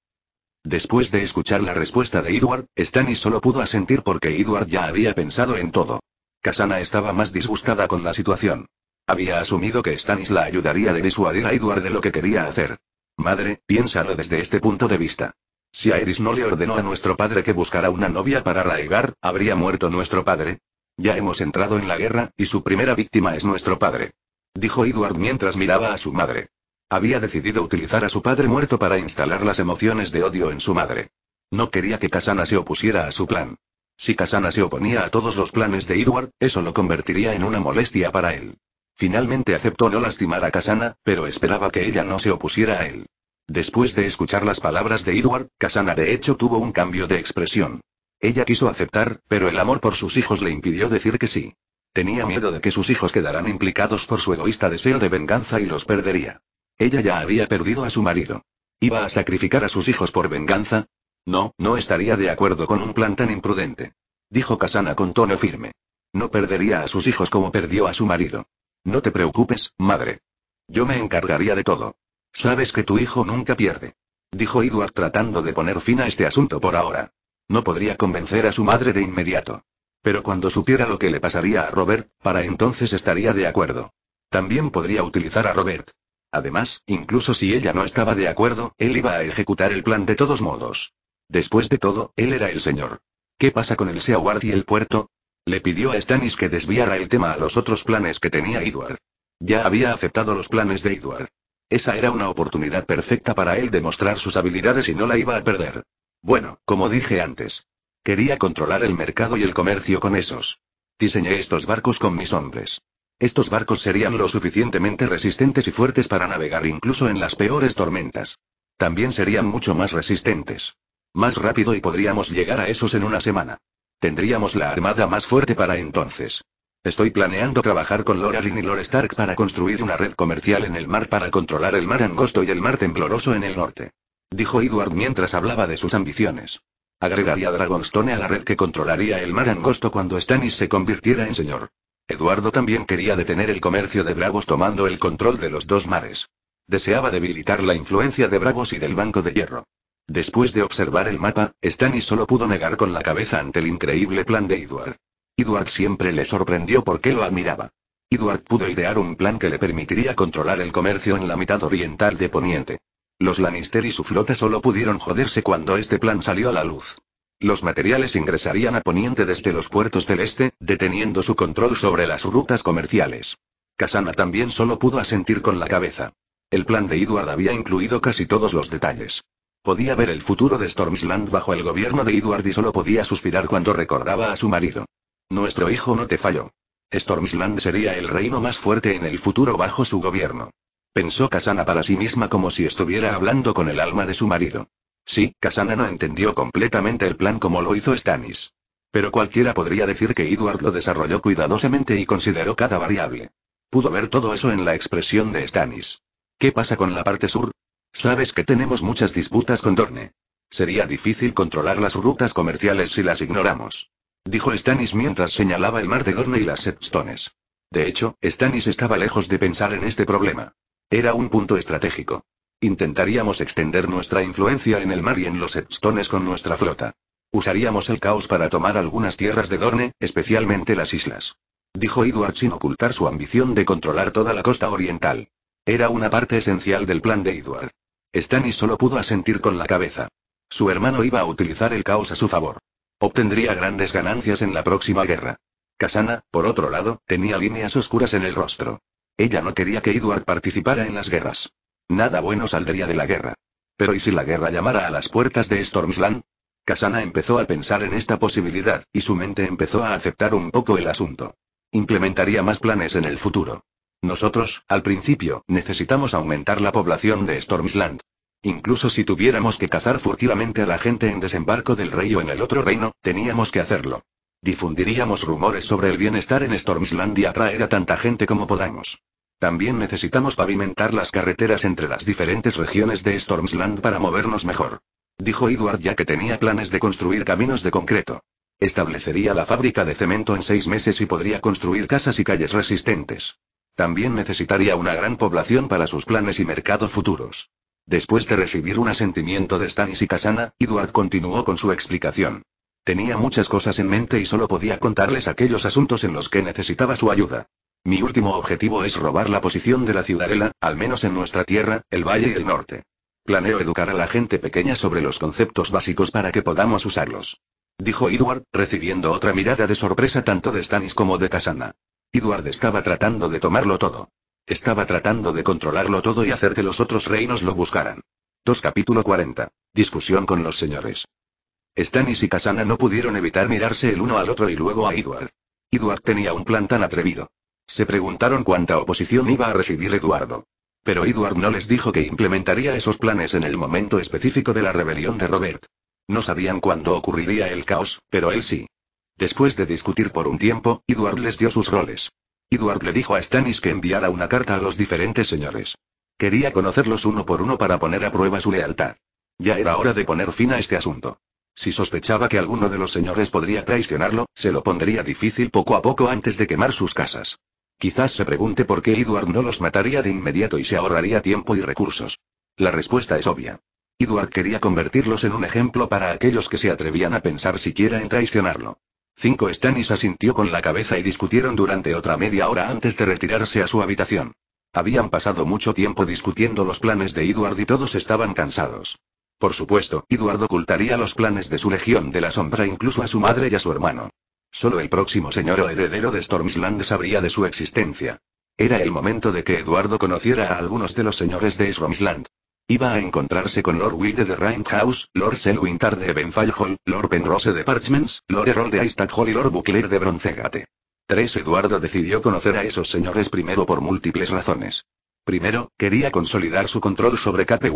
Después de escuchar la respuesta de Edward, Stannis solo pudo asentir porque Edward ya había pensado en todo. Kasana estaba más disgustada con la situación. Había asumido que Stannis la ayudaría de disuadir a Edward de lo que quería hacer. Madre, piénsalo desde este punto de vista. Si Iris no le ordenó a nuestro padre que buscara una novia para Raegar, ¿habría muerto nuestro padre? Ya hemos entrado en la guerra, y su primera víctima es nuestro padre. Dijo Edward mientras miraba a su madre. Había decidido utilizar a su padre muerto para instalar las emociones de odio en su madre. No quería que Kasana se opusiera a su plan. Si Kasana se oponía a todos los planes de Edward, eso lo convertiría en una molestia para él. Finalmente aceptó no lastimar a Kasana, pero esperaba que ella no se opusiera a él. Después de escuchar las palabras de Edward, Kasana de hecho tuvo un cambio de expresión. Ella quiso aceptar, pero el amor por sus hijos le impidió decir que sí. Tenía miedo de que sus hijos quedaran implicados por su egoísta deseo de venganza y los perdería. Ella ya había perdido a su marido. ¿Iba a sacrificar a sus hijos por venganza? No, no estaría de acuerdo con un plan tan imprudente. Dijo Casana con tono firme. No perdería a sus hijos como perdió a su marido. No te preocupes, madre. Yo me encargaría de todo. Sabes que tu hijo nunca pierde. Dijo Edward tratando de poner fin a este asunto por ahora. No podría convencer a su madre de inmediato. Pero cuando supiera lo que le pasaría a Robert, para entonces estaría de acuerdo. También podría utilizar a Robert. Además, incluso si ella no estaba de acuerdo, él iba a ejecutar el plan de todos modos. Después de todo, él era el señor. ¿Qué pasa con el Seaward y el puerto? Le pidió a Stannis que desviara el tema a los otros planes que tenía Edward. Ya había aceptado los planes de Edward. Esa era una oportunidad perfecta para él de mostrar sus habilidades y no la iba a perder. Bueno, como dije antes. Quería controlar el mercado y el comercio con esos. Diseñé estos barcos con mis hombres. Estos barcos serían lo suficientemente resistentes y fuertes para navegar incluso en las peores tormentas. También serían mucho más resistentes. Más rápido y podríamos llegar a esos en una semana. Tendríamos la armada más fuerte para entonces. Estoy planeando trabajar con Lorarin y Stark para construir una red comercial en el mar para controlar el mar angosto y el mar tembloroso en el norte. Dijo Edward mientras hablaba de sus ambiciones. Agregaría Dragonstone a la red que controlaría el mar angosto cuando Stannis se convirtiera en señor. Eduardo también quería detener el comercio de Bravos tomando el control de los dos mares. Deseaba debilitar la influencia de Bravos y del Banco de Hierro. Después de observar el mapa, Stannis solo pudo negar con la cabeza ante el increíble plan de Edward. Edward siempre le sorprendió porque lo admiraba. Edward pudo idear un plan que le permitiría controlar el comercio en la mitad oriental de Poniente. Los Lannister y su flota solo pudieron joderse cuando este plan salió a la luz. Los materiales ingresarían a Poniente desde los puertos del este, deteniendo su control sobre las rutas comerciales. Kasana también solo pudo asentir con la cabeza. El plan de Edward había incluido casi todos los detalles. Podía ver el futuro de Stormsland bajo el gobierno de Edward y solo podía suspirar cuando recordaba a su marido. Nuestro hijo no te falló. Stormsland sería el reino más fuerte en el futuro bajo su gobierno. Pensó Kasana para sí misma como si estuviera hablando con el alma de su marido. Sí, Kasana no entendió completamente el plan como lo hizo Stannis. Pero cualquiera podría decir que Edward lo desarrolló cuidadosamente y consideró cada variable. Pudo ver todo eso en la expresión de Stannis. ¿Qué pasa con la parte sur? Sabes que tenemos muchas disputas con Dorne. Sería difícil controlar las rutas comerciales si las ignoramos. Dijo Stannis mientras señalaba el mar de Dorne y las sextones De hecho, Stannis estaba lejos de pensar en este problema. Era un punto estratégico. Intentaríamos extender nuestra influencia en el mar y en los septones con nuestra flota. Usaríamos el caos para tomar algunas tierras de Dorne, especialmente las islas. Dijo Edward sin ocultar su ambición de controlar toda la costa oriental. Era una parte esencial del plan de Edward. Stannis solo pudo asentir con la cabeza. Su hermano iba a utilizar el caos a su favor. Obtendría grandes ganancias en la próxima guerra. Kasana, por otro lado, tenía líneas oscuras en el rostro. Ella no quería que Edward participara en las guerras. Nada bueno saldría de la guerra. Pero ¿y si la guerra llamara a las puertas de Stormsland? Kasana empezó a pensar en esta posibilidad, y su mente empezó a aceptar un poco el asunto. Implementaría más planes en el futuro. Nosotros, al principio, necesitamos aumentar la población de Stormsland. Incluso si tuviéramos que cazar furtivamente a la gente en desembarco del rey o en el otro reino, teníamos que hacerlo. Difundiríamos rumores sobre el bienestar en Stormsland y atraer a tanta gente como podamos. También necesitamos pavimentar las carreteras entre las diferentes regiones de Stormsland para movernos mejor. Dijo Edward ya que tenía planes de construir caminos de concreto. Establecería la fábrica de cemento en seis meses y podría construir casas y calles resistentes. También necesitaría una gran población para sus planes y mercados futuros. Después de recibir un asentimiento de Stanis y Casana, Edward continuó con su explicación. Tenía muchas cosas en mente y solo podía contarles aquellos asuntos en los que necesitaba su ayuda. Mi último objetivo es robar la posición de la ciudadela, al menos en nuestra tierra, el valle y el norte. Planeo educar a la gente pequeña sobre los conceptos básicos para que podamos usarlos. Dijo Edward, recibiendo otra mirada de sorpresa tanto de Stannis como de Casana. Edward estaba tratando de tomarlo todo. Estaba tratando de controlarlo todo y hacer que los otros reinos lo buscaran. 2 capítulo 40. Discusión con los señores. Stannis y Kasana no pudieron evitar mirarse el uno al otro y luego a Edward. Edward tenía un plan tan atrevido. Se preguntaron cuánta oposición iba a recibir Eduardo. Pero Edward no les dijo que implementaría esos planes en el momento específico de la rebelión de Robert. No sabían cuándo ocurriría el caos, pero él sí. Después de discutir por un tiempo, Edward les dio sus roles. Edward le dijo a Stannis que enviara una carta a los diferentes señores. Quería conocerlos uno por uno para poner a prueba su lealtad. Ya era hora de poner fin a este asunto. Si sospechaba que alguno de los señores podría traicionarlo, se lo pondría difícil poco a poco antes de quemar sus casas. Quizás se pregunte por qué Edward no los mataría de inmediato y se ahorraría tiempo y recursos. La respuesta es obvia. Edward quería convertirlos en un ejemplo para aquellos que se atrevían a pensar siquiera en traicionarlo. Cinco Stannis asintió con la cabeza y discutieron durante otra media hora antes de retirarse a su habitación. Habían pasado mucho tiempo discutiendo los planes de Edward y todos estaban cansados. Por supuesto, Eduardo ocultaría los planes de su legión de la sombra incluso a su madre y a su hermano. Solo el próximo señor o heredero de Stormsland sabría de su existencia. Era el momento de que Eduardo conociera a algunos de los señores de Stormsland. Iba a encontrarse con Lord Wilde de Rindhouse, Lord Selwyn de Benfall Lord Penrose de Parchments, Lord Errol de Eistat y Lord Buckler de Broncegate. 3. Eduardo decidió conocer a esos señores primero por múltiples razones. Primero, quería consolidar su control sobre Cape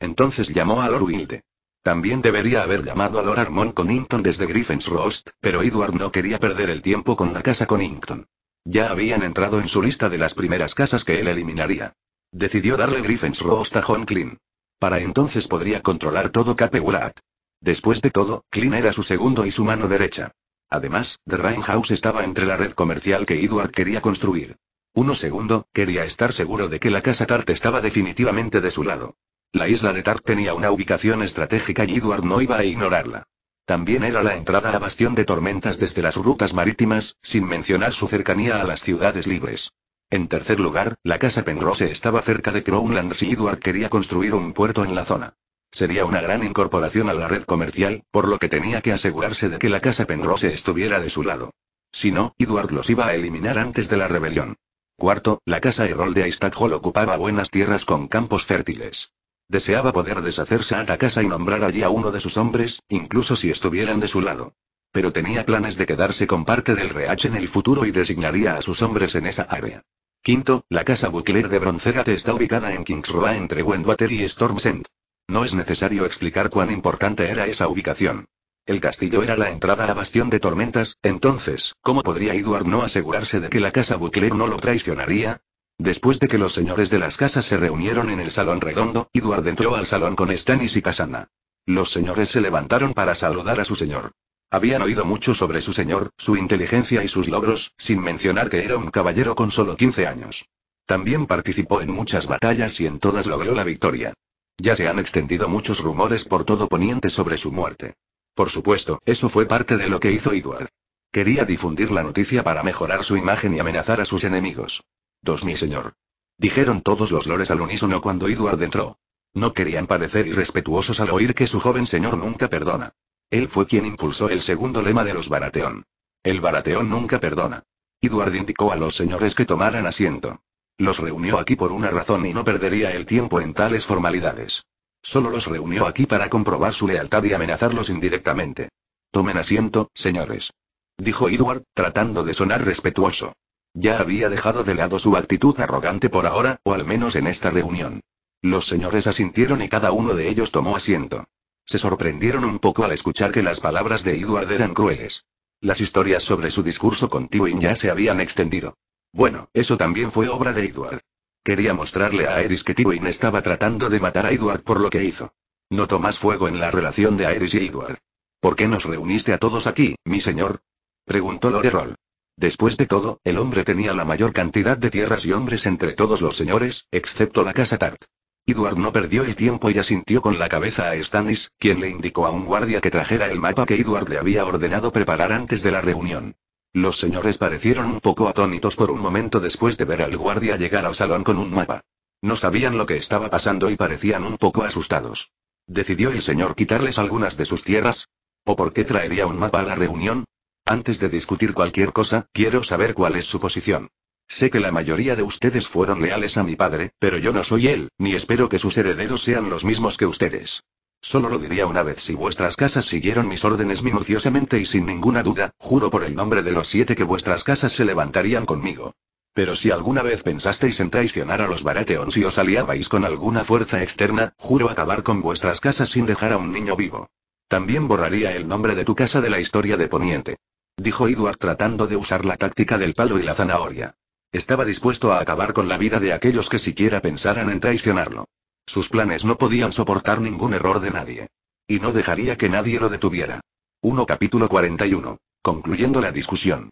entonces llamó a Lord Wilde. También debería haber llamado a Lord Armon Conington desde Griffin's Roast, pero Edward no quería perder el tiempo con la casa Conington. Ya habían entrado en su lista de las primeras casas que él eliminaría. Decidió darle Griffin's Roast a John Clean. Para entonces podría controlar todo Capewlat. Después de todo, Klein era su segundo y su mano derecha. Además, The Rain House estaba entre la red comercial que Edward quería construir. Uno segundo, quería estar seguro de que la casa Tart estaba definitivamente de su lado. La isla de Tark tenía una ubicación estratégica y Edward no iba a ignorarla. También era la entrada a Bastión de Tormentas desde las rutas marítimas, sin mencionar su cercanía a las ciudades libres. En tercer lugar, la casa Penrose estaba cerca de Crownlands y Edward quería construir un puerto en la zona. Sería una gran incorporación a la red comercial, por lo que tenía que asegurarse de que la casa Penrose estuviera de su lado. Si no, Edward los iba a eliminar antes de la rebelión. Cuarto, la casa Herol de Hall ocupaba buenas tierras con campos fértiles. Deseaba poder deshacerse a casa y nombrar allí a uno de sus hombres, incluso si estuvieran de su lado. Pero tenía planes de quedarse con parte del REACH en el futuro y designaría a sus hombres en esa área. Quinto, la casa Buckler de broncegate está ubicada en Kingsroa entre Wendwater y Stormsend. No es necesario explicar cuán importante era esa ubicación. El castillo era la entrada a Bastión de Tormentas, entonces, ¿cómo podría Edward no asegurarse de que la casa Buckler no lo traicionaría? Después de que los señores de las casas se reunieron en el salón redondo, Edward entró al salón con Stanis y Casana. Los señores se levantaron para saludar a su señor. Habían oído mucho sobre su señor, su inteligencia y sus logros, sin mencionar que era un caballero con solo 15 años. También participó en muchas batallas y en todas logró la victoria. Ya se han extendido muchos rumores por todo Poniente sobre su muerte. Por supuesto, eso fue parte de lo que hizo Edward. Quería difundir la noticia para mejorar su imagen y amenazar a sus enemigos. Dos mi señor. Dijeron todos los lores al unísono cuando Edward entró. No querían parecer irrespetuosos al oír que su joven señor nunca perdona. Él fue quien impulsó el segundo lema de los Barateón. El Barateón nunca perdona. Edward indicó a los señores que tomaran asiento. Los reunió aquí por una razón y no perdería el tiempo en tales formalidades. Solo los reunió aquí para comprobar su lealtad y amenazarlos indirectamente. Tomen asiento, señores. Dijo Edward, tratando de sonar respetuoso. Ya había dejado de lado su actitud arrogante por ahora, o al menos en esta reunión. Los señores asintieron y cada uno de ellos tomó asiento. Se sorprendieron un poco al escuchar que las palabras de Edward eran crueles. Las historias sobre su discurso con Tywin ya se habían extendido. Bueno, eso también fue obra de Edward. Quería mostrarle a Aerys que Tywin estaba tratando de matar a Edward por lo que hizo. No más fuego en la relación de Aerys y Edward. ¿Por qué nos reuniste a todos aquí, mi señor? Preguntó Lorerol. Después de todo, el hombre tenía la mayor cantidad de tierras y hombres entre todos los señores, excepto la casa Tart. Edward no perdió el tiempo y asintió con la cabeza a Stannis, quien le indicó a un guardia que trajera el mapa que Edward le había ordenado preparar antes de la reunión. Los señores parecieron un poco atónitos por un momento después de ver al guardia llegar al salón con un mapa. No sabían lo que estaba pasando y parecían un poco asustados. ¿Decidió el señor quitarles algunas de sus tierras? ¿O por qué traería un mapa a la reunión? Antes de discutir cualquier cosa, quiero saber cuál es su posición. Sé que la mayoría de ustedes fueron leales a mi padre, pero yo no soy él, ni espero que sus herederos sean los mismos que ustedes. Solo lo diría una vez si vuestras casas siguieron mis órdenes minuciosamente y sin ninguna duda, juro por el nombre de los siete que vuestras casas se levantarían conmigo. Pero si alguna vez pensasteis en traicionar a los barateons y os aliabais con alguna fuerza externa, juro acabar con vuestras casas sin dejar a un niño vivo. También borraría el nombre de tu casa de la historia de Poniente. Dijo Edward tratando de usar la táctica del palo y la zanahoria. Estaba dispuesto a acabar con la vida de aquellos que siquiera pensaran en traicionarlo. Sus planes no podían soportar ningún error de nadie. Y no dejaría que nadie lo detuviera. 1 capítulo 41. Concluyendo la discusión.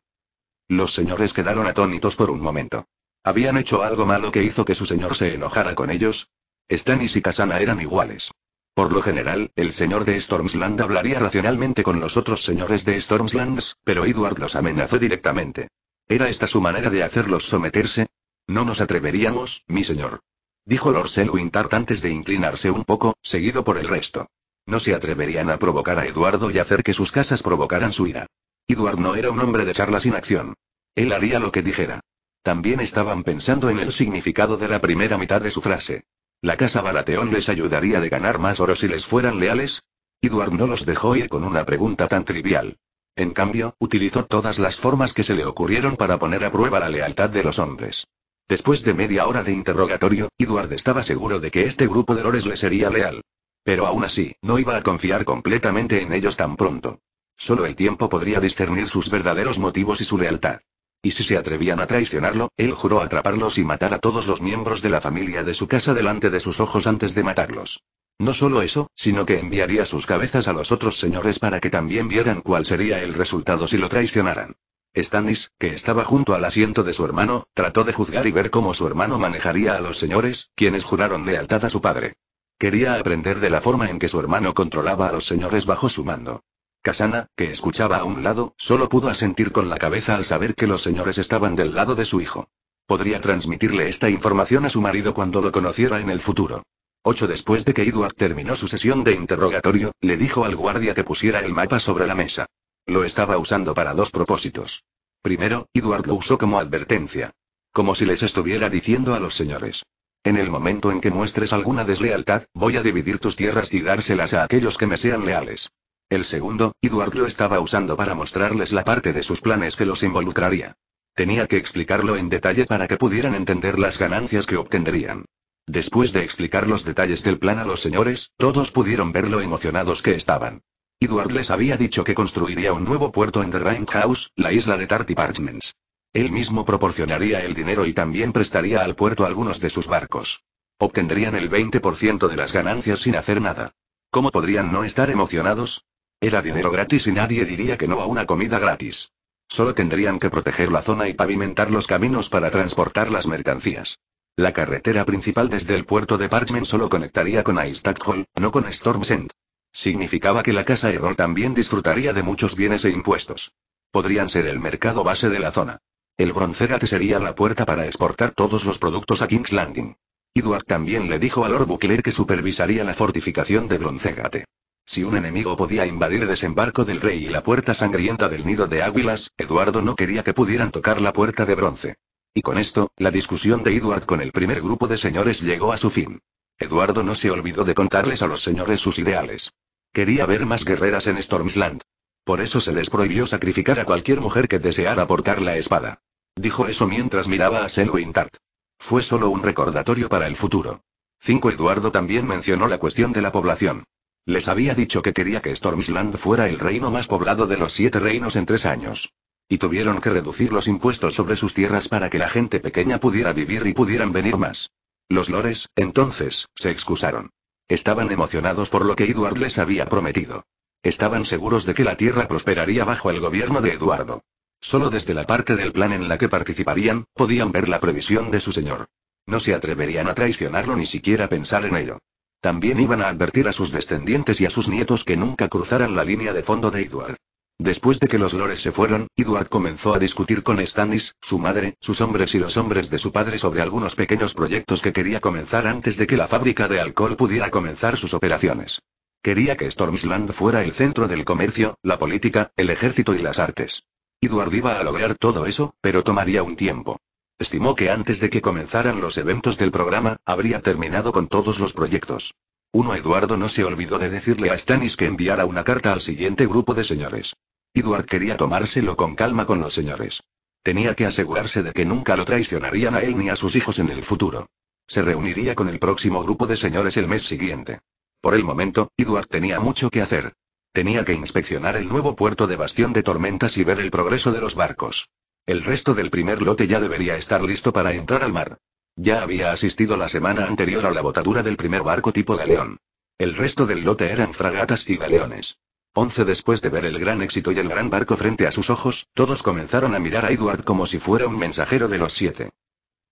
Los señores quedaron atónitos por un momento. ¿Habían hecho algo malo que hizo que su señor se enojara con ellos? Stanis y Kasana eran iguales. Por lo general, el señor de Stormsland hablaría racionalmente con los otros señores de Stormslands, pero Edward los amenazó directamente. ¿Era esta su manera de hacerlos someterse? No nos atreveríamos, mi señor. Dijo Lord Selwyn antes de inclinarse un poco, seguido por el resto. No se atreverían a provocar a Eduardo y hacer que sus casas provocaran su ira. Edward no era un hombre de charla sin acción. Él haría lo que dijera. También estaban pensando en el significado de la primera mitad de su frase. La casa Barateón les ayudaría de ganar más oro si les fueran leales. Edward no los dejó ir con una pregunta tan trivial. En cambio, utilizó todas las formas que se le ocurrieron para poner a prueba la lealtad de los hombres. Después de media hora de interrogatorio, Edward estaba seguro de que este grupo de lores le sería leal. Pero aún así, no iba a confiar completamente en ellos tan pronto. Solo el tiempo podría discernir sus verdaderos motivos y su lealtad. Y si se atrevían a traicionarlo, él juró atraparlos y matar a todos los miembros de la familia de su casa delante de sus ojos antes de matarlos. No solo eso, sino que enviaría sus cabezas a los otros señores para que también vieran cuál sería el resultado si lo traicionaran. Stannis, que estaba junto al asiento de su hermano, trató de juzgar y ver cómo su hermano manejaría a los señores, quienes juraron lealtad a su padre. Quería aprender de la forma en que su hermano controlaba a los señores bajo su mando. Casana, que escuchaba a un lado, solo pudo asentir con la cabeza al saber que los señores estaban del lado de su hijo. Podría transmitirle esta información a su marido cuando lo conociera en el futuro. Ocho después de que Edward terminó su sesión de interrogatorio, le dijo al guardia que pusiera el mapa sobre la mesa. Lo estaba usando para dos propósitos. Primero, Edward lo usó como advertencia. Como si les estuviera diciendo a los señores. En el momento en que muestres alguna deslealtad, voy a dividir tus tierras y dárselas a aquellos que me sean leales. El segundo, Edward lo estaba usando para mostrarles la parte de sus planes que los involucraría. Tenía que explicarlo en detalle para que pudieran entender las ganancias que obtendrían. Después de explicar los detalles del plan a los señores, todos pudieron ver lo emocionados que estaban. Edward les había dicho que construiría un nuevo puerto en The Rhine House, la isla de Tarty Parchments. Él mismo proporcionaría el dinero y también prestaría al puerto algunos de sus barcos. Obtendrían el 20% de las ganancias sin hacer nada. ¿Cómo podrían no estar emocionados? Era dinero gratis y nadie diría que no a una comida gratis. Solo tendrían que proteger la zona y pavimentar los caminos para transportar las mercancías. La carretera principal desde el puerto de Parchment solo conectaría con Aistat Hall, no con Stormsend. Significaba que la casa Errol también disfrutaría de muchos bienes e impuestos. Podrían ser el mercado base de la zona. El broncegate sería la puerta para exportar todos los productos a King's Landing. Edward también le dijo a Lord Buckler que supervisaría la fortificación de Broncegate. Si un enemigo podía invadir el desembarco del rey y la puerta sangrienta del nido de águilas, Eduardo no quería que pudieran tocar la puerta de bronce. Y con esto, la discusión de Edward con el primer grupo de señores llegó a su fin. Eduardo no se olvidó de contarles a los señores sus ideales. Quería ver más guerreras en Stormsland. Por eso se les prohibió sacrificar a cualquier mujer que deseara portar la espada. Dijo eso mientras miraba a Selwyn Tart. Fue solo un recordatorio para el futuro. 5. Eduardo también mencionó la cuestión de la población. Les había dicho que quería que Stormsland fuera el reino más poblado de los siete reinos en tres años. Y tuvieron que reducir los impuestos sobre sus tierras para que la gente pequeña pudiera vivir y pudieran venir más. Los lores, entonces, se excusaron. Estaban emocionados por lo que Edward les había prometido. Estaban seguros de que la tierra prosperaría bajo el gobierno de Eduardo. Solo desde la parte del plan en la que participarían, podían ver la previsión de su señor. No se atreverían a traicionarlo ni siquiera pensar en ello. También iban a advertir a sus descendientes y a sus nietos que nunca cruzaran la línea de fondo de Edward. Después de que los lores se fueron, Edward comenzó a discutir con Stannis, su madre, sus hombres y los hombres de su padre sobre algunos pequeños proyectos que quería comenzar antes de que la fábrica de alcohol pudiera comenzar sus operaciones. Quería que Stormsland fuera el centro del comercio, la política, el ejército y las artes. Edward iba a lograr todo eso, pero tomaría un tiempo. Estimó que antes de que comenzaran los eventos del programa, habría terminado con todos los proyectos. Uno Eduardo no se olvidó de decirle a Stanis que enviara una carta al siguiente grupo de señores. Eduardo quería tomárselo con calma con los señores. Tenía que asegurarse de que nunca lo traicionarían a él ni a sus hijos en el futuro. Se reuniría con el próximo grupo de señores el mes siguiente. Por el momento, Eduardo tenía mucho que hacer. Tenía que inspeccionar el nuevo puerto de Bastión de Tormentas y ver el progreso de los barcos. El resto del primer lote ya debería estar listo para entrar al mar. Ya había asistido la semana anterior a la botadura del primer barco tipo galeón. El resto del lote eran fragatas y galeones. Once después de ver el gran éxito y el gran barco frente a sus ojos, todos comenzaron a mirar a Edward como si fuera un mensajero de los siete.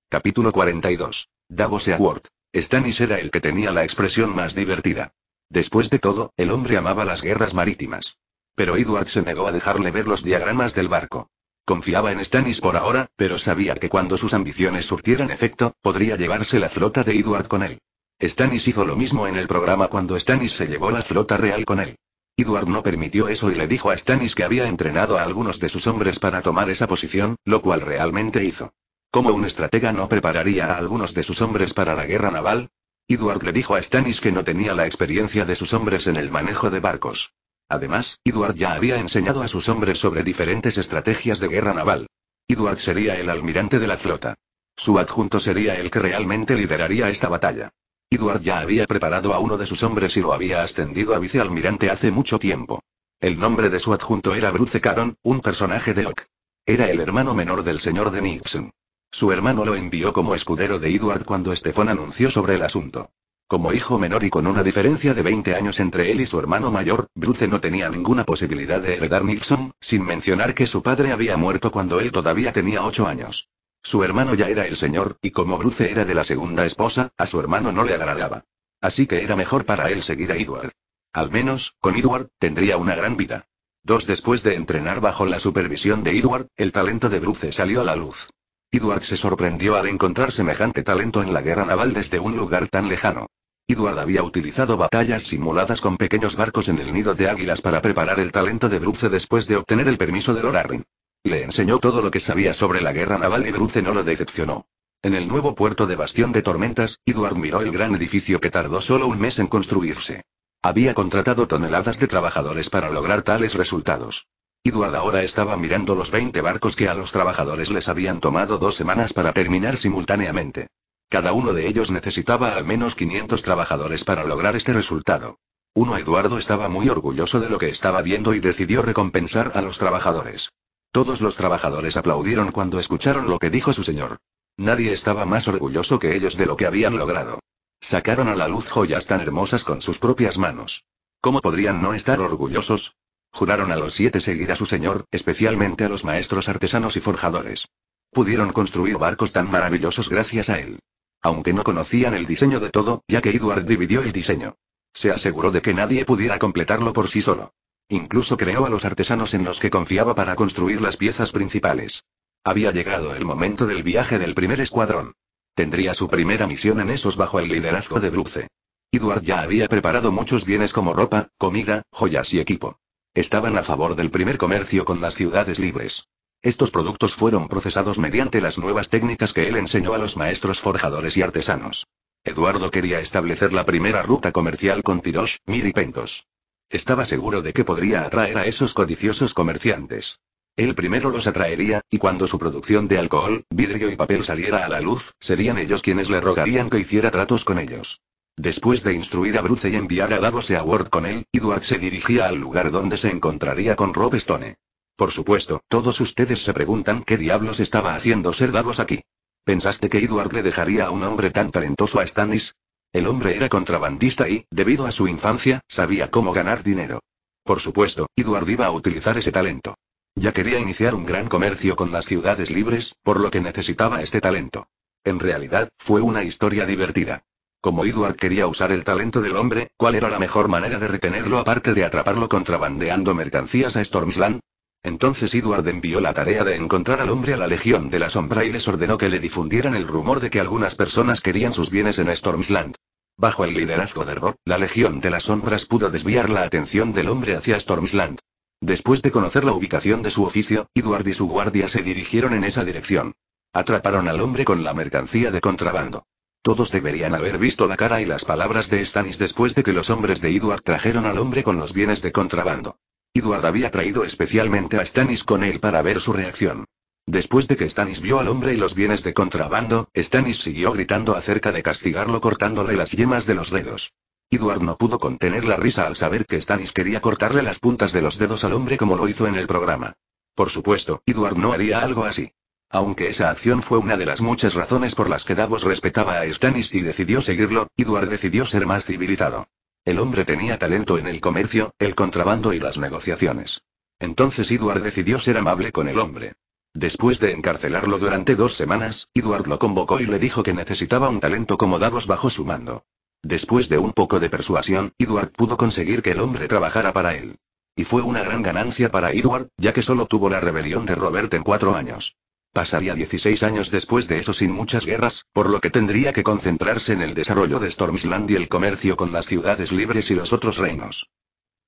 Capítulo 42. Davos a e Ward. Stannis era el que tenía la expresión más divertida. Después de todo, el hombre amaba las guerras marítimas. Pero Edward se negó a dejarle ver los diagramas del barco. Confiaba en Stannis por ahora, pero sabía que cuando sus ambiciones surtieran efecto, podría llevarse la flota de Edward con él. Stannis hizo lo mismo en el programa cuando Stannis se llevó la flota real con él. Edward no permitió eso y le dijo a Stannis que había entrenado a algunos de sus hombres para tomar esa posición, lo cual realmente hizo. ¿Cómo un estratega no prepararía a algunos de sus hombres para la guerra naval? Edward le dijo a Stannis que no tenía la experiencia de sus hombres en el manejo de barcos. Además, Edward ya había enseñado a sus hombres sobre diferentes estrategias de guerra naval. Edward sería el almirante de la flota. Su adjunto sería el que realmente lideraría esta batalla. Edward ya había preparado a uno de sus hombres y lo había ascendido a vicealmirante hace mucho tiempo. El nombre de su adjunto era Bruce Caron, un personaje de Oak. Era el hermano menor del señor de Nixon. Su hermano lo envió como escudero de Edward cuando Stefan anunció sobre el asunto. Como hijo menor y con una diferencia de 20 años entre él y su hermano mayor, Bruce no tenía ninguna posibilidad de heredar Nixon, sin mencionar que su padre había muerto cuando él todavía tenía 8 años. Su hermano ya era el señor, y como Bruce era de la segunda esposa, a su hermano no le agradaba. Así que era mejor para él seguir a Edward. Al menos, con Edward, tendría una gran vida. Dos después de entrenar bajo la supervisión de Edward, el talento de Bruce salió a la luz. Edward se sorprendió al encontrar semejante talento en la guerra naval desde un lugar tan lejano. Edward había utilizado batallas simuladas con pequeños barcos en el nido de águilas para preparar el talento de Bruce después de obtener el permiso de Lord Le enseñó todo lo que sabía sobre la guerra naval y Bruce no lo decepcionó. En el nuevo puerto de Bastión de Tormentas, Edward miró el gran edificio que tardó solo un mes en construirse. Había contratado toneladas de trabajadores para lograr tales resultados. Edward ahora estaba mirando los 20 barcos que a los trabajadores les habían tomado dos semanas para terminar simultáneamente. Cada uno de ellos necesitaba al menos 500 trabajadores para lograr este resultado. Uno Eduardo estaba muy orgulloso de lo que estaba viendo y decidió recompensar a los trabajadores. Todos los trabajadores aplaudieron cuando escucharon lo que dijo su señor. Nadie estaba más orgulloso que ellos de lo que habían logrado. Sacaron a la luz joyas tan hermosas con sus propias manos. ¿Cómo podrían no estar orgullosos? Juraron a los siete seguir a su señor, especialmente a los maestros artesanos y forjadores. Pudieron construir barcos tan maravillosos gracias a él. Aunque no conocían el diseño de todo, ya que Edward dividió el diseño. Se aseguró de que nadie pudiera completarlo por sí solo. Incluso creó a los artesanos en los que confiaba para construir las piezas principales. Había llegado el momento del viaje del primer escuadrón. Tendría su primera misión en esos bajo el liderazgo de Bruce. Edward ya había preparado muchos bienes como ropa, comida, joyas y equipo. Estaban a favor del primer comercio con las ciudades libres. Estos productos fueron procesados mediante las nuevas técnicas que él enseñó a los maestros forjadores y artesanos. Eduardo quería establecer la primera ruta comercial con Tirosh, Mir y Pentos. Estaba seguro de que podría atraer a esos codiciosos comerciantes. Él primero los atraería, y cuando su producción de alcohol, vidrio y papel saliera a la luz, serían ellos quienes le rogarían que hiciera tratos con ellos. Después de instruir a Bruce y enviar a Davos a Ward con él, Edward se dirigía al lugar donde se encontraría con Rob Stone. Por supuesto, todos ustedes se preguntan qué diablos estaba haciendo ser Davos aquí. ¿Pensaste que Edward le dejaría a un hombre tan talentoso a Stannis? El hombre era contrabandista y, debido a su infancia, sabía cómo ganar dinero. Por supuesto, Edward iba a utilizar ese talento. Ya quería iniciar un gran comercio con las ciudades libres, por lo que necesitaba este talento. En realidad, fue una historia divertida. Como Edward quería usar el talento del hombre, ¿cuál era la mejor manera de retenerlo aparte de atraparlo contrabandeando mercancías a Stormsland? Entonces Edward envió la tarea de encontrar al hombre a la Legión de la Sombra y les ordenó que le difundieran el rumor de que algunas personas querían sus bienes en Stormsland. Bajo el liderazgo de Rob, la Legión de las Sombras pudo desviar la atención del hombre hacia Stormsland. Después de conocer la ubicación de su oficio, Edward y su guardia se dirigieron en esa dirección. Atraparon al hombre con la mercancía de contrabando. Todos deberían haber visto la cara y las palabras de Stannis después de que los hombres de Edward trajeron al hombre con los bienes de contrabando. Edward había traído especialmente a Stannis con él para ver su reacción. Después de que Stanis vio al hombre y los bienes de contrabando, Stannis siguió gritando acerca de castigarlo cortándole las yemas de los dedos. Edward no pudo contener la risa al saber que Stannis quería cortarle las puntas de los dedos al hombre como lo hizo en el programa. Por supuesto, Edward no haría algo así. Aunque esa acción fue una de las muchas razones por las que Davos respetaba a Stannis y decidió seguirlo, Edward decidió ser más civilizado. El hombre tenía talento en el comercio, el contrabando y las negociaciones. Entonces Edward decidió ser amable con el hombre. Después de encarcelarlo durante dos semanas, Edward lo convocó y le dijo que necesitaba un talento como Davos bajo su mando. Después de un poco de persuasión, Edward pudo conseguir que el hombre trabajara para él. Y fue una gran ganancia para Edward, ya que solo tuvo la rebelión de Robert en cuatro años. Pasaría 16 años después de eso sin muchas guerras, por lo que tendría que concentrarse en el desarrollo de Stormsland y el comercio con las ciudades libres y los otros reinos.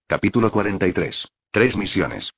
Capítulo 43. Tres misiones.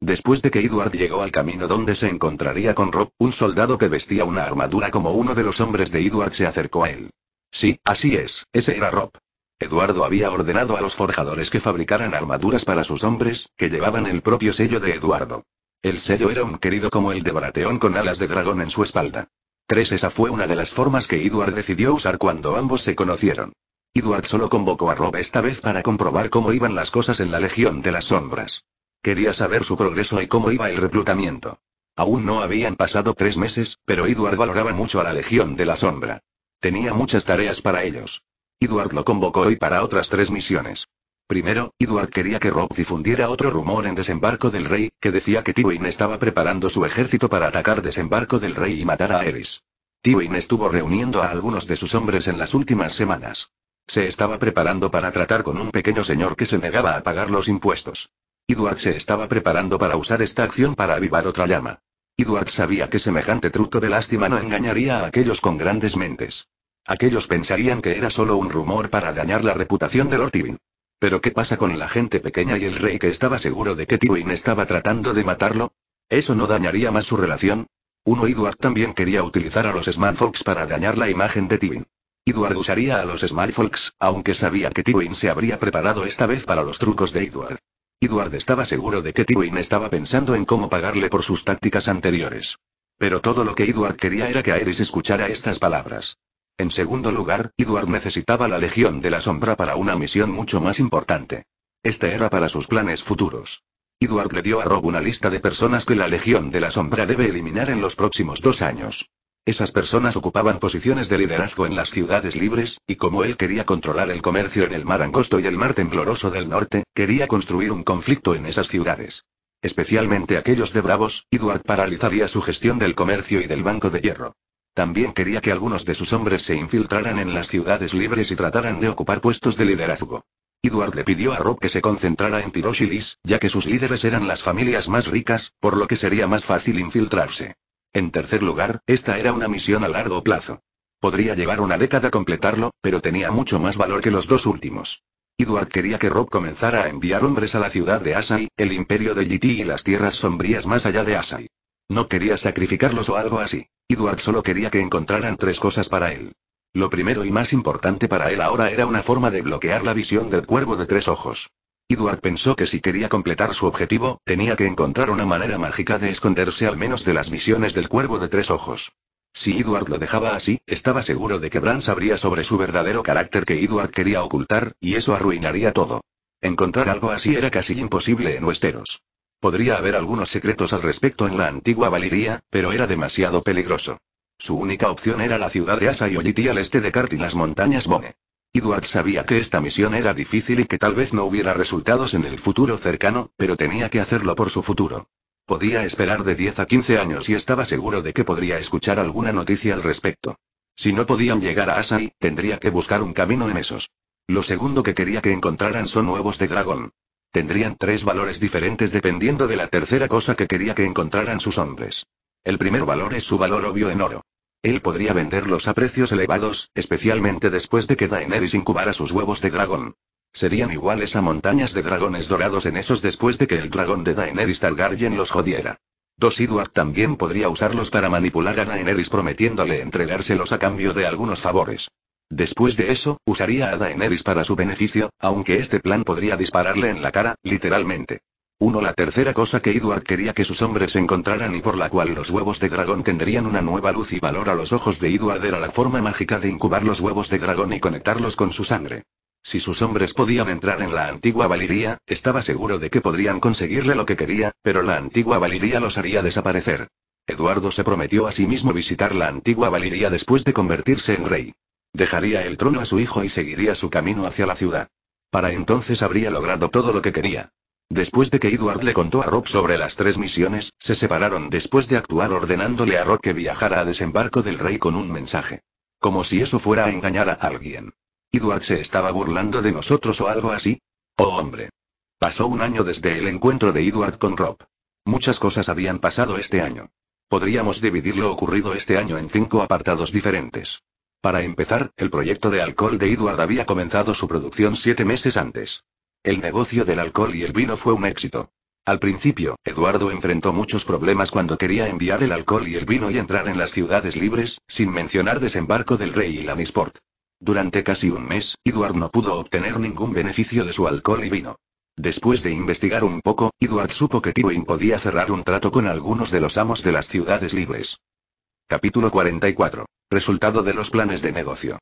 Después de que Edward llegó al camino donde se encontraría con Rob, un soldado que vestía una armadura como uno de los hombres de Edward se acercó a él. Sí, así es, ese era Rob. Eduardo había ordenado a los forjadores que fabricaran armaduras para sus hombres, que llevaban el propio sello de Eduardo. El sello era un querido como el de Barateón con alas de dragón en su espalda. Tres esa fue una de las formas que Edward decidió usar cuando ambos se conocieron. Edward solo convocó a Rob esta vez para comprobar cómo iban las cosas en la Legión de las Sombras. Quería saber su progreso y cómo iba el reclutamiento. Aún no habían pasado tres meses, pero Edward valoraba mucho a la Legión de la Sombra. Tenía muchas tareas para ellos. Edward lo convocó hoy para otras tres misiones. Primero, Edward quería que Rob difundiera otro rumor en Desembarco del Rey, que decía que Tywin estaba preparando su ejército para atacar Desembarco del Rey y matar a Eris. Tywin estuvo reuniendo a algunos de sus hombres en las últimas semanas. Se estaba preparando para tratar con un pequeño señor que se negaba a pagar los impuestos. Edward se estaba preparando para usar esta acción para avivar otra llama. Edward sabía que semejante truco de lástima no engañaría a aquellos con grandes mentes. Aquellos pensarían que era solo un rumor para dañar la reputación de Lord Tywin. ¿Pero qué pasa con la gente pequeña y el rey que estaba seguro de que Tywin estaba tratando de matarlo? ¿Eso no dañaría más su relación? Uno Edward también quería utilizar a los Smalfolks para dañar la imagen de Tywin. Edward usaría a los Smalfolks, aunque sabía que Tywin se habría preparado esta vez para los trucos de Edward. Edward estaba seguro de que Tywin estaba pensando en cómo pagarle por sus tácticas anteriores. Pero todo lo que Edward quería era que Aerys escuchara estas palabras. En segundo lugar, Edward necesitaba la Legión de la Sombra para una misión mucho más importante. Esta era para sus planes futuros. Edward le dio a Rob una lista de personas que la Legión de la Sombra debe eliminar en los próximos dos años. Esas personas ocupaban posiciones de liderazgo en las ciudades libres, y como él quería controlar el comercio en el mar angosto y el mar tembloroso del norte, quería construir un conflicto en esas ciudades. Especialmente aquellos de Bravos, Edward paralizaría su gestión del comercio y del Banco de Hierro. También quería que algunos de sus hombres se infiltraran en las ciudades libres y trataran de ocupar puestos de liderazgo. Edward le pidió a Rob que se concentrara en Tiroshilis, ya que sus líderes eran las familias más ricas, por lo que sería más fácil infiltrarse. En tercer lugar, esta era una misión a largo plazo. Podría llevar una década completarlo, pero tenía mucho más valor que los dos últimos. Edward quería que Rob comenzara a enviar hombres a la ciudad de Asai, el imperio de Yiti y las tierras sombrías más allá de Asai. No quería sacrificarlos o algo así. Edward solo quería que encontraran tres cosas para él. Lo primero y más importante para él ahora era una forma de bloquear la visión del cuervo de tres ojos. Edward pensó que si quería completar su objetivo, tenía que encontrar una manera mágica de esconderse al menos de las visiones del cuervo de tres ojos. Si Edward lo dejaba así, estaba seguro de que Bran sabría sobre su verdadero carácter que Edward quería ocultar, y eso arruinaría todo. Encontrar algo así era casi imposible en Westeros. Podría haber algunos secretos al respecto en la antigua valería, pero era demasiado peligroso. Su única opción era la ciudad de Asai y al este de Kart y las montañas Bone. Edward sabía que esta misión era difícil y que tal vez no hubiera resultados en el futuro cercano, pero tenía que hacerlo por su futuro. Podía esperar de 10 a 15 años y estaba seguro de que podría escuchar alguna noticia al respecto. Si no podían llegar a Asai, tendría que buscar un camino en esos. Lo segundo que quería que encontraran son huevos de dragón. Tendrían tres valores diferentes dependiendo de la tercera cosa que quería que encontraran sus hombres. El primer valor es su valor obvio en oro. Él podría venderlos a precios elevados, especialmente después de que Daenerys incubara sus huevos de dragón. Serían iguales a montañas de dragones dorados en esos después de que el dragón de Daenerys Targaryen los jodiera. Dos Edward también podría usarlos para manipular a Daenerys prometiéndole entregárselos a cambio de algunos favores. Después de eso, usaría a Daenerys para su beneficio, aunque este plan podría dispararle en la cara, literalmente. 1 La tercera cosa que Edward quería que sus hombres encontraran y por la cual los huevos de dragón tendrían una nueva luz y valor a los ojos de Edward era la forma mágica de incubar los huevos de dragón y conectarlos con su sangre. Si sus hombres podían entrar en la antigua valiría, estaba seguro de que podrían conseguirle lo que quería, pero la antigua valiría los haría desaparecer. Eduardo se prometió a sí mismo visitar la antigua valiría después de convertirse en rey. Dejaría el trono a su hijo y seguiría su camino hacia la ciudad. Para entonces habría logrado todo lo que quería. Después de que Edward le contó a Rob sobre las tres misiones, se separaron después de actuar ordenándole a Rob que viajara a desembarco del rey con un mensaje. Como si eso fuera a engañar a alguien. Edward se estaba burlando de nosotros o algo así. Oh hombre. Pasó un año desde el encuentro de Edward con Rob. Muchas cosas habían pasado este año. Podríamos dividir lo ocurrido este año en cinco apartados diferentes. Para empezar, el proyecto de alcohol de Edward había comenzado su producción siete meses antes. El negocio del alcohol y el vino fue un éxito. Al principio, Eduardo enfrentó muchos problemas cuando quería enviar el alcohol y el vino y entrar en las ciudades libres, sin mencionar desembarco del rey y la Misport. Durante casi un mes, Edward no pudo obtener ningún beneficio de su alcohol y vino. Después de investigar un poco, Edward supo que Tywin podía cerrar un trato con algunos de los amos de las ciudades libres. Capítulo 44. Resultado de los planes de negocio.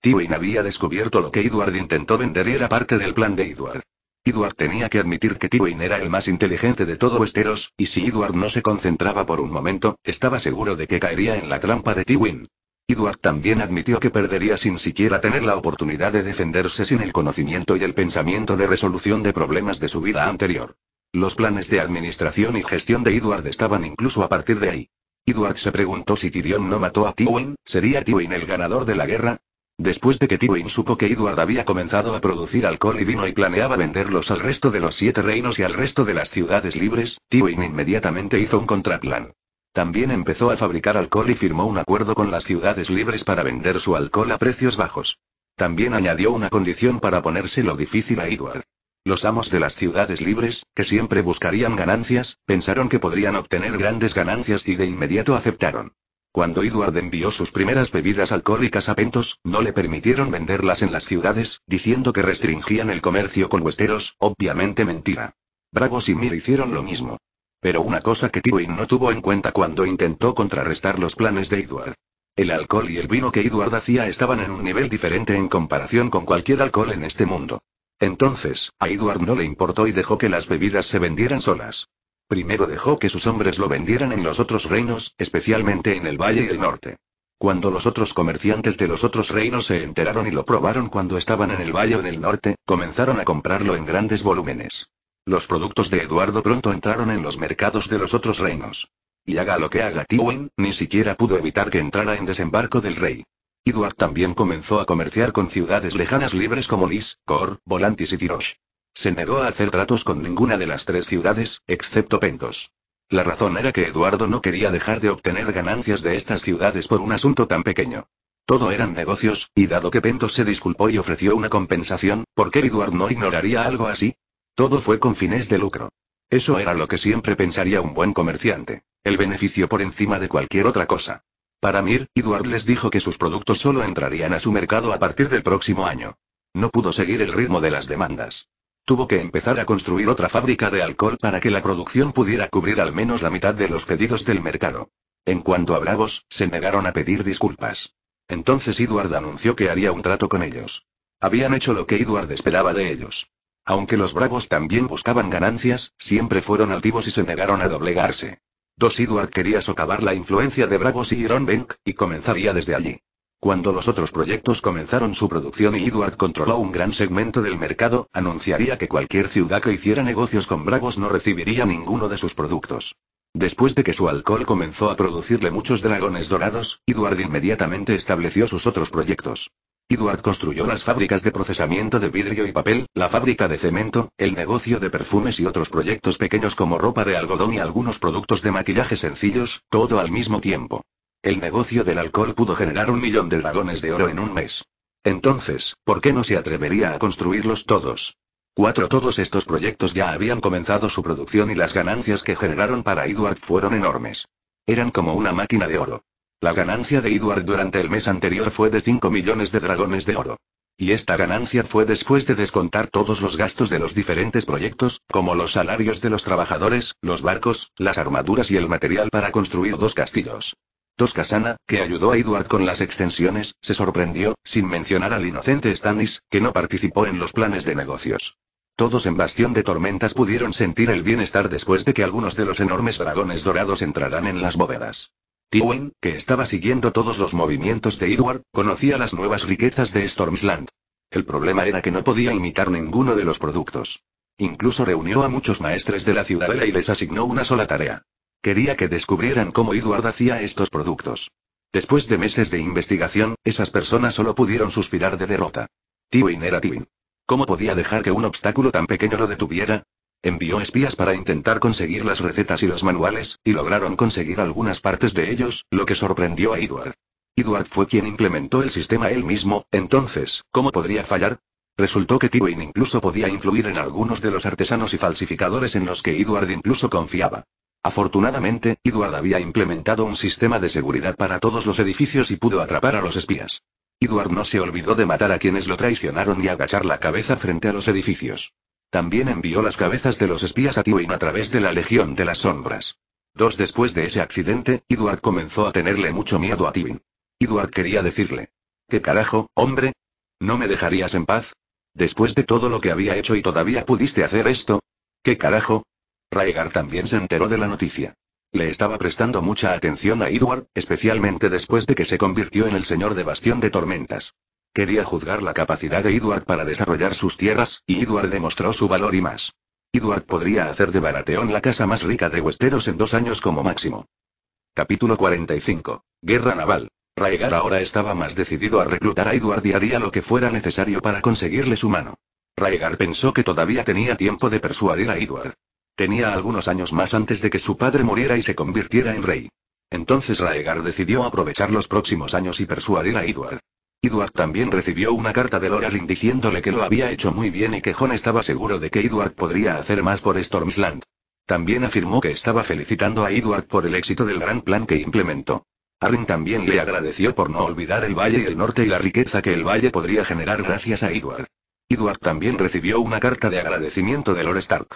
Tywin había descubierto lo que Edward intentó vender y era parte del plan de Edward. Edward tenía que admitir que Tywin era el más inteligente de todos esteros, y si Edward no se concentraba por un momento, estaba seguro de que caería en la trampa de Tywin. Edward también admitió que perdería sin siquiera tener la oportunidad de defenderse sin el conocimiento y el pensamiento de resolución de problemas de su vida anterior. Los planes de administración y gestión de Edward estaban incluso a partir de ahí. Edward se preguntó si Tyrion no mató a Tywin, ¿sería Tywin el ganador de la guerra? Después de que Tywin supo que Edward había comenzado a producir alcohol y vino y planeaba venderlos al resto de los siete reinos y al resto de las ciudades libres, Tywin inmediatamente hizo un contraplan. También empezó a fabricar alcohol y firmó un acuerdo con las ciudades libres para vender su alcohol a precios bajos. También añadió una condición para ponérselo difícil a Edward. Los amos de las ciudades libres, que siempre buscarían ganancias, pensaron que podrían obtener grandes ganancias y de inmediato aceptaron. Cuando Edward envió sus primeras bebidas alcohólicas a Pentos, no le permitieron venderlas en las ciudades, diciendo que restringían el comercio con huesteros, obviamente mentira. Bravos y Mir hicieron lo mismo. Pero una cosa que Tywin no tuvo en cuenta cuando intentó contrarrestar los planes de Edward. El alcohol y el vino que Edward hacía estaban en un nivel diferente en comparación con cualquier alcohol en este mundo. Entonces, a Edward no le importó y dejó que las bebidas se vendieran solas. Primero dejó que sus hombres lo vendieran en los otros reinos, especialmente en el Valle del Norte. Cuando los otros comerciantes de los otros reinos se enteraron y lo probaron cuando estaban en el Valle del Norte, comenzaron a comprarlo en grandes volúmenes. Los productos de Eduardo pronto entraron en los mercados de los otros reinos. Y haga lo que haga Tywin, ni siquiera pudo evitar que entrara en desembarco del rey. Edward también comenzó a comerciar con ciudades lejanas libres como Lis, Cor, Volantis y Tiroche. Se negó a hacer tratos con ninguna de las tres ciudades, excepto Pentos. La razón era que Eduardo no quería dejar de obtener ganancias de estas ciudades por un asunto tan pequeño. Todo eran negocios, y dado que Pentos se disculpó y ofreció una compensación, ¿por qué Edward no ignoraría algo así? Todo fue con fines de lucro. Eso era lo que siempre pensaría un buen comerciante. El beneficio por encima de cualquier otra cosa. Para Mir, Edward les dijo que sus productos solo entrarían a su mercado a partir del próximo año. No pudo seguir el ritmo de las demandas. Tuvo que empezar a construir otra fábrica de alcohol para que la producción pudiera cubrir al menos la mitad de los pedidos del mercado. En cuanto a Bravos, se negaron a pedir disculpas. Entonces Edward anunció que haría un trato con ellos. Habían hecho lo que Edward esperaba de ellos. Aunque los Bravos también buscaban ganancias, siempre fueron altivos y se negaron a doblegarse. Edward quería socavar la influencia de Bravos y Iron Bank, y comenzaría desde allí. Cuando los otros proyectos comenzaron su producción y Edward controló un gran segmento del mercado, anunciaría que cualquier ciudad que hiciera negocios con Bravos no recibiría ninguno de sus productos. Después de que su alcohol comenzó a producirle muchos dragones dorados, Edward inmediatamente estableció sus otros proyectos. Edward construyó las fábricas de procesamiento de vidrio y papel, la fábrica de cemento, el negocio de perfumes y otros proyectos pequeños como ropa de algodón y algunos productos de maquillaje sencillos, todo al mismo tiempo. El negocio del alcohol pudo generar un millón de dragones de oro en un mes. Entonces, ¿por qué no se atrevería a construirlos todos? 4. Todos estos proyectos ya habían comenzado su producción y las ganancias que generaron para Edward fueron enormes. Eran como una máquina de oro. La ganancia de Edward durante el mes anterior fue de 5 millones de dragones de oro. Y esta ganancia fue después de descontar todos los gastos de los diferentes proyectos, como los salarios de los trabajadores, los barcos, las armaduras y el material para construir dos castillos. Tosca Sana, que ayudó a Edward con las extensiones, se sorprendió, sin mencionar al inocente Stannis, que no participó en los planes de negocios. Todos en Bastión de Tormentas pudieron sentir el bienestar después de que algunos de los enormes dragones dorados entraran en las bóvedas. Tywin, que estaba siguiendo todos los movimientos de Edward, conocía las nuevas riquezas de Stormsland. El problema era que no podía imitar ninguno de los productos. Incluso reunió a muchos maestres de la ciudadela y les asignó una sola tarea. Quería que descubrieran cómo Edward hacía estos productos. Después de meses de investigación, esas personas solo pudieron suspirar de derrota. Tywin era Tywin. ¿Cómo podía dejar que un obstáculo tan pequeño lo detuviera? Envió espías para intentar conseguir las recetas y los manuales, y lograron conseguir algunas partes de ellos, lo que sorprendió a Edward. Edward fue quien implementó el sistema él mismo, entonces, ¿cómo podría fallar? Resultó que Tywin incluso podía influir en algunos de los artesanos y falsificadores en los que Edward incluso confiaba. Afortunadamente, Edward había implementado un sistema de seguridad para todos los edificios y pudo atrapar a los espías. Edward no se olvidó de matar a quienes lo traicionaron y agachar la cabeza frente a los edificios. También envió las cabezas de los espías a Tywin a través de la Legión de las Sombras. Dos después de ese accidente, Edward comenzó a tenerle mucho miedo a Tywin. Edward quería decirle. ¿Qué carajo, hombre? ¿No me dejarías en paz? Después de todo lo que había hecho y todavía pudiste hacer esto. ¿Qué carajo? Raegar también se enteró de la noticia. Le estaba prestando mucha atención a Edward, especialmente después de que se convirtió en el señor de Bastión de Tormentas. Quería juzgar la capacidad de Edward para desarrollar sus tierras, y Edward demostró su valor y más. Edward podría hacer de Barateón la casa más rica de Huesteros en dos años como máximo. Capítulo 45. Guerra naval. Raegar ahora estaba más decidido a reclutar a Edward y haría lo que fuera necesario para conseguirle su mano. Raegar pensó que todavía tenía tiempo de persuadir a Edward. Tenía algunos años más antes de que su padre muriera y se convirtiera en rey. Entonces Raegar decidió aprovechar los próximos años y persuadir a Edward. Edward también recibió una carta de Arryn diciéndole que lo había hecho muy bien y que Jon estaba seguro de que Edward podría hacer más por Stormsland. También afirmó que estaba felicitando a Edward por el éxito del gran plan que implementó. Arryn también le agradeció por no olvidar el valle y el norte y la riqueza que el valle podría generar gracias a Edward. Edward también recibió una carta de agradecimiento de Lord Stark.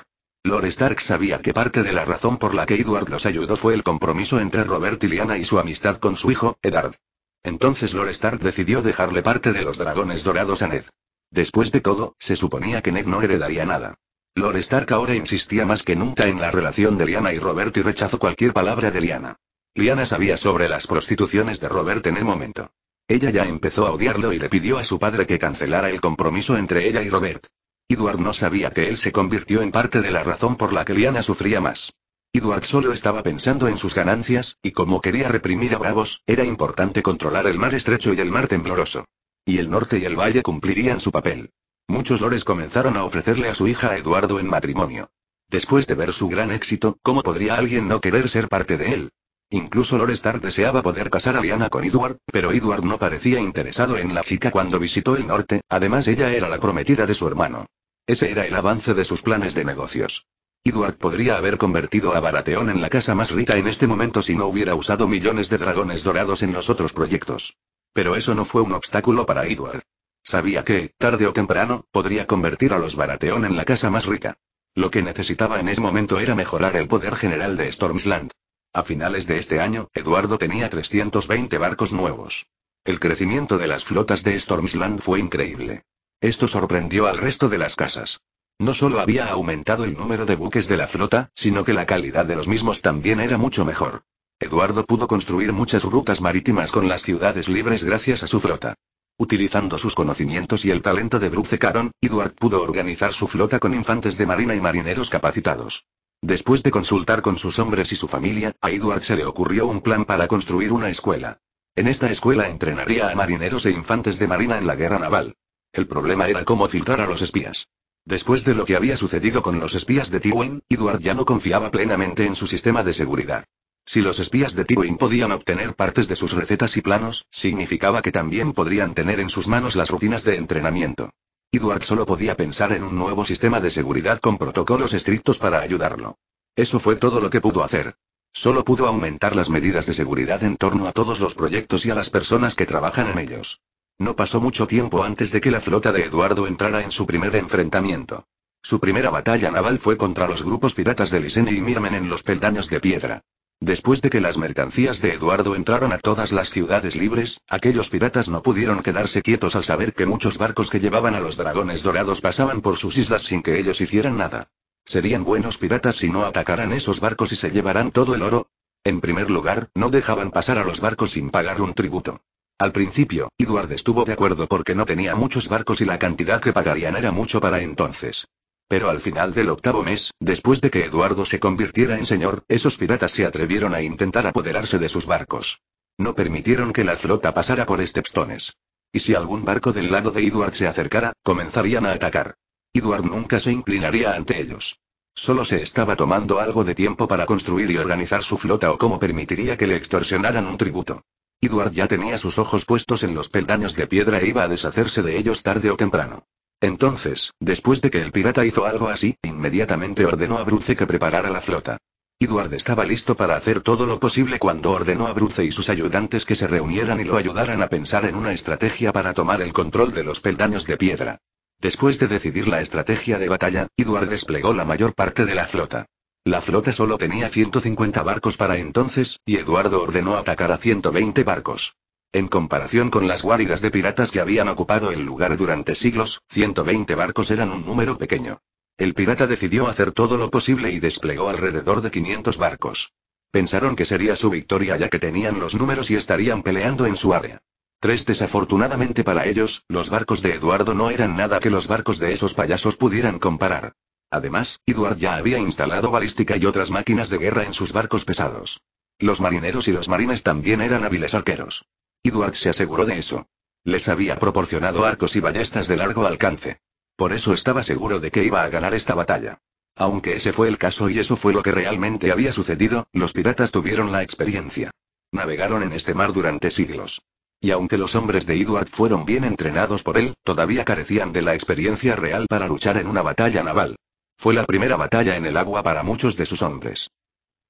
Lord Stark sabía que parte de la razón por la que Edward los ayudó fue el compromiso entre Robert y Liana y su amistad con su hijo, Edard. Entonces Lord Stark decidió dejarle parte de los dragones dorados a Ned. Después de todo, se suponía que Ned no heredaría nada. Lord Stark ahora insistía más que nunca en la relación de Liana y Robert y rechazó cualquier palabra de Liana. Liana sabía sobre las prostituciones de Robert en el momento. Ella ya empezó a odiarlo y le pidió a su padre que cancelara el compromiso entre ella y Robert. Edward no sabía que él se convirtió en parte de la razón por la que Liana sufría más. Edward solo estaba pensando en sus ganancias, y como quería reprimir a Bravos, era importante controlar el mar estrecho y el mar tembloroso. Y el norte y el valle cumplirían su papel. Muchos lores comenzaron a ofrecerle a su hija a Eduardo en matrimonio. Después de ver su gran éxito, ¿cómo podría alguien no querer ser parte de él? Incluso Star deseaba poder casar a Liana con Edward, pero Edward no parecía interesado en la chica cuando visitó el norte, además ella era la prometida de su hermano. Ese era el avance de sus planes de negocios. Edward podría haber convertido a Baratheon en la casa más rica en este momento si no hubiera usado millones de dragones dorados en los otros proyectos. Pero eso no fue un obstáculo para Edward. Sabía que, tarde o temprano, podría convertir a los Baratheon en la casa más rica. Lo que necesitaba en ese momento era mejorar el poder general de Stormsland. A finales de este año, Eduardo tenía 320 barcos nuevos. El crecimiento de las flotas de Stormsland fue increíble. Esto sorprendió al resto de las casas. No solo había aumentado el número de buques de la flota, sino que la calidad de los mismos también era mucho mejor. Eduardo pudo construir muchas rutas marítimas con las ciudades libres gracias a su flota. Utilizando sus conocimientos y el talento de Bruce Caron, Eduard pudo organizar su flota con infantes de marina y marineros capacitados. Después de consultar con sus hombres y su familia, a Edward se le ocurrió un plan para construir una escuela. En esta escuela entrenaría a marineros e infantes de marina en la guerra naval. El problema era cómo filtrar a los espías. Después de lo que había sucedido con los espías de Tywin, Edward ya no confiaba plenamente en su sistema de seguridad. Si los espías de Tywin podían obtener partes de sus recetas y planos, significaba que también podrían tener en sus manos las rutinas de entrenamiento. Edward solo podía pensar en un nuevo sistema de seguridad con protocolos estrictos para ayudarlo. Eso fue todo lo que pudo hacer. Solo pudo aumentar las medidas de seguridad en torno a todos los proyectos y a las personas que trabajan en ellos. No pasó mucho tiempo antes de que la flota de Eduardo entrara en su primer enfrentamiento. Su primera batalla naval fue contra los grupos piratas de Lisene y Mirmen en los peldaños de piedra. Después de que las mercancías de Eduardo entraron a todas las ciudades libres, aquellos piratas no pudieron quedarse quietos al saber que muchos barcos que llevaban a los dragones dorados pasaban por sus islas sin que ellos hicieran nada. ¿Serían buenos piratas si no atacaran esos barcos y se llevaran todo el oro? En primer lugar, no dejaban pasar a los barcos sin pagar un tributo. Al principio, Edward estuvo de acuerdo porque no tenía muchos barcos y la cantidad que pagarían era mucho para entonces. Pero al final del octavo mes, después de que Eduardo se convirtiera en señor, esos piratas se atrevieron a intentar apoderarse de sus barcos. No permitieron que la flota pasara por Stepstones. Y si algún barco del lado de Edward se acercara, comenzarían a atacar. Edward nunca se inclinaría ante ellos. Solo se estaba tomando algo de tiempo para construir y organizar su flota o cómo permitiría que le extorsionaran un tributo. Edward ya tenía sus ojos puestos en los peldaños de piedra e iba a deshacerse de ellos tarde o temprano. Entonces, después de que el pirata hizo algo así, inmediatamente ordenó a Bruce que preparara la flota. Edward estaba listo para hacer todo lo posible cuando ordenó a Bruce y sus ayudantes que se reunieran y lo ayudaran a pensar en una estrategia para tomar el control de los peldaños de piedra. Después de decidir la estrategia de batalla, Edward desplegó la mayor parte de la flota. La flota solo tenía 150 barcos para entonces, y Eduardo ordenó atacar a 120 barcos. En comparación con las guaridas de piratas que habían ocupado el lugar durante siglos, 120 barcos eran un número pequeño. El pirata decidió hacer todo lo posible y desplegó alrededor de 500 barcos. Pensaron que sería su victoria ya que tenían los números y estarían peleando en su área. Tres desafortunadamente para ellos, los barcos de Eduardo no eran nada que los barcos de esos payasos pudieran comparar. Además, Edward ya había instalado balística y otras máquinas de guerra en sus barcos pesados. Los marineros y los marines también eran hábiles arqueros. Edward se aseguró de eso. Les había proporcionado arcos y ballestas de largo alcance. Por eso estaba seguro de que iba a ganar esta batalla. Aunque ese fue el caso y eso fue lo que realmente había sucedido, los piratas tuvieron la experiencia. Navegaron en este mar durante siglos. Y aunque los hombres de Edward fueron bien entrenados por él, todavía carecían de la experiencia real para luchar en una batalla naval. Fue la primera batalla en el agua para muchos de sus hombres.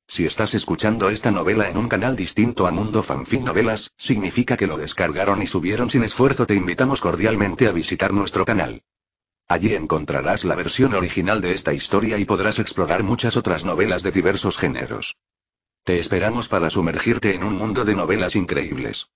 Si estás escuchando esta novela en un canal distinto a Mundo Fanfic Novelas, significa que lo descargaron y subieron sin esfuerzo. Te invitamos cordialmente a visitar nuestro canal. Allí encontrarás la versión original de esta historia y podrás explorar muchas otras novelas de diversos géneros. Te esperamos para sumergirte en un mundo de novelas increíbles.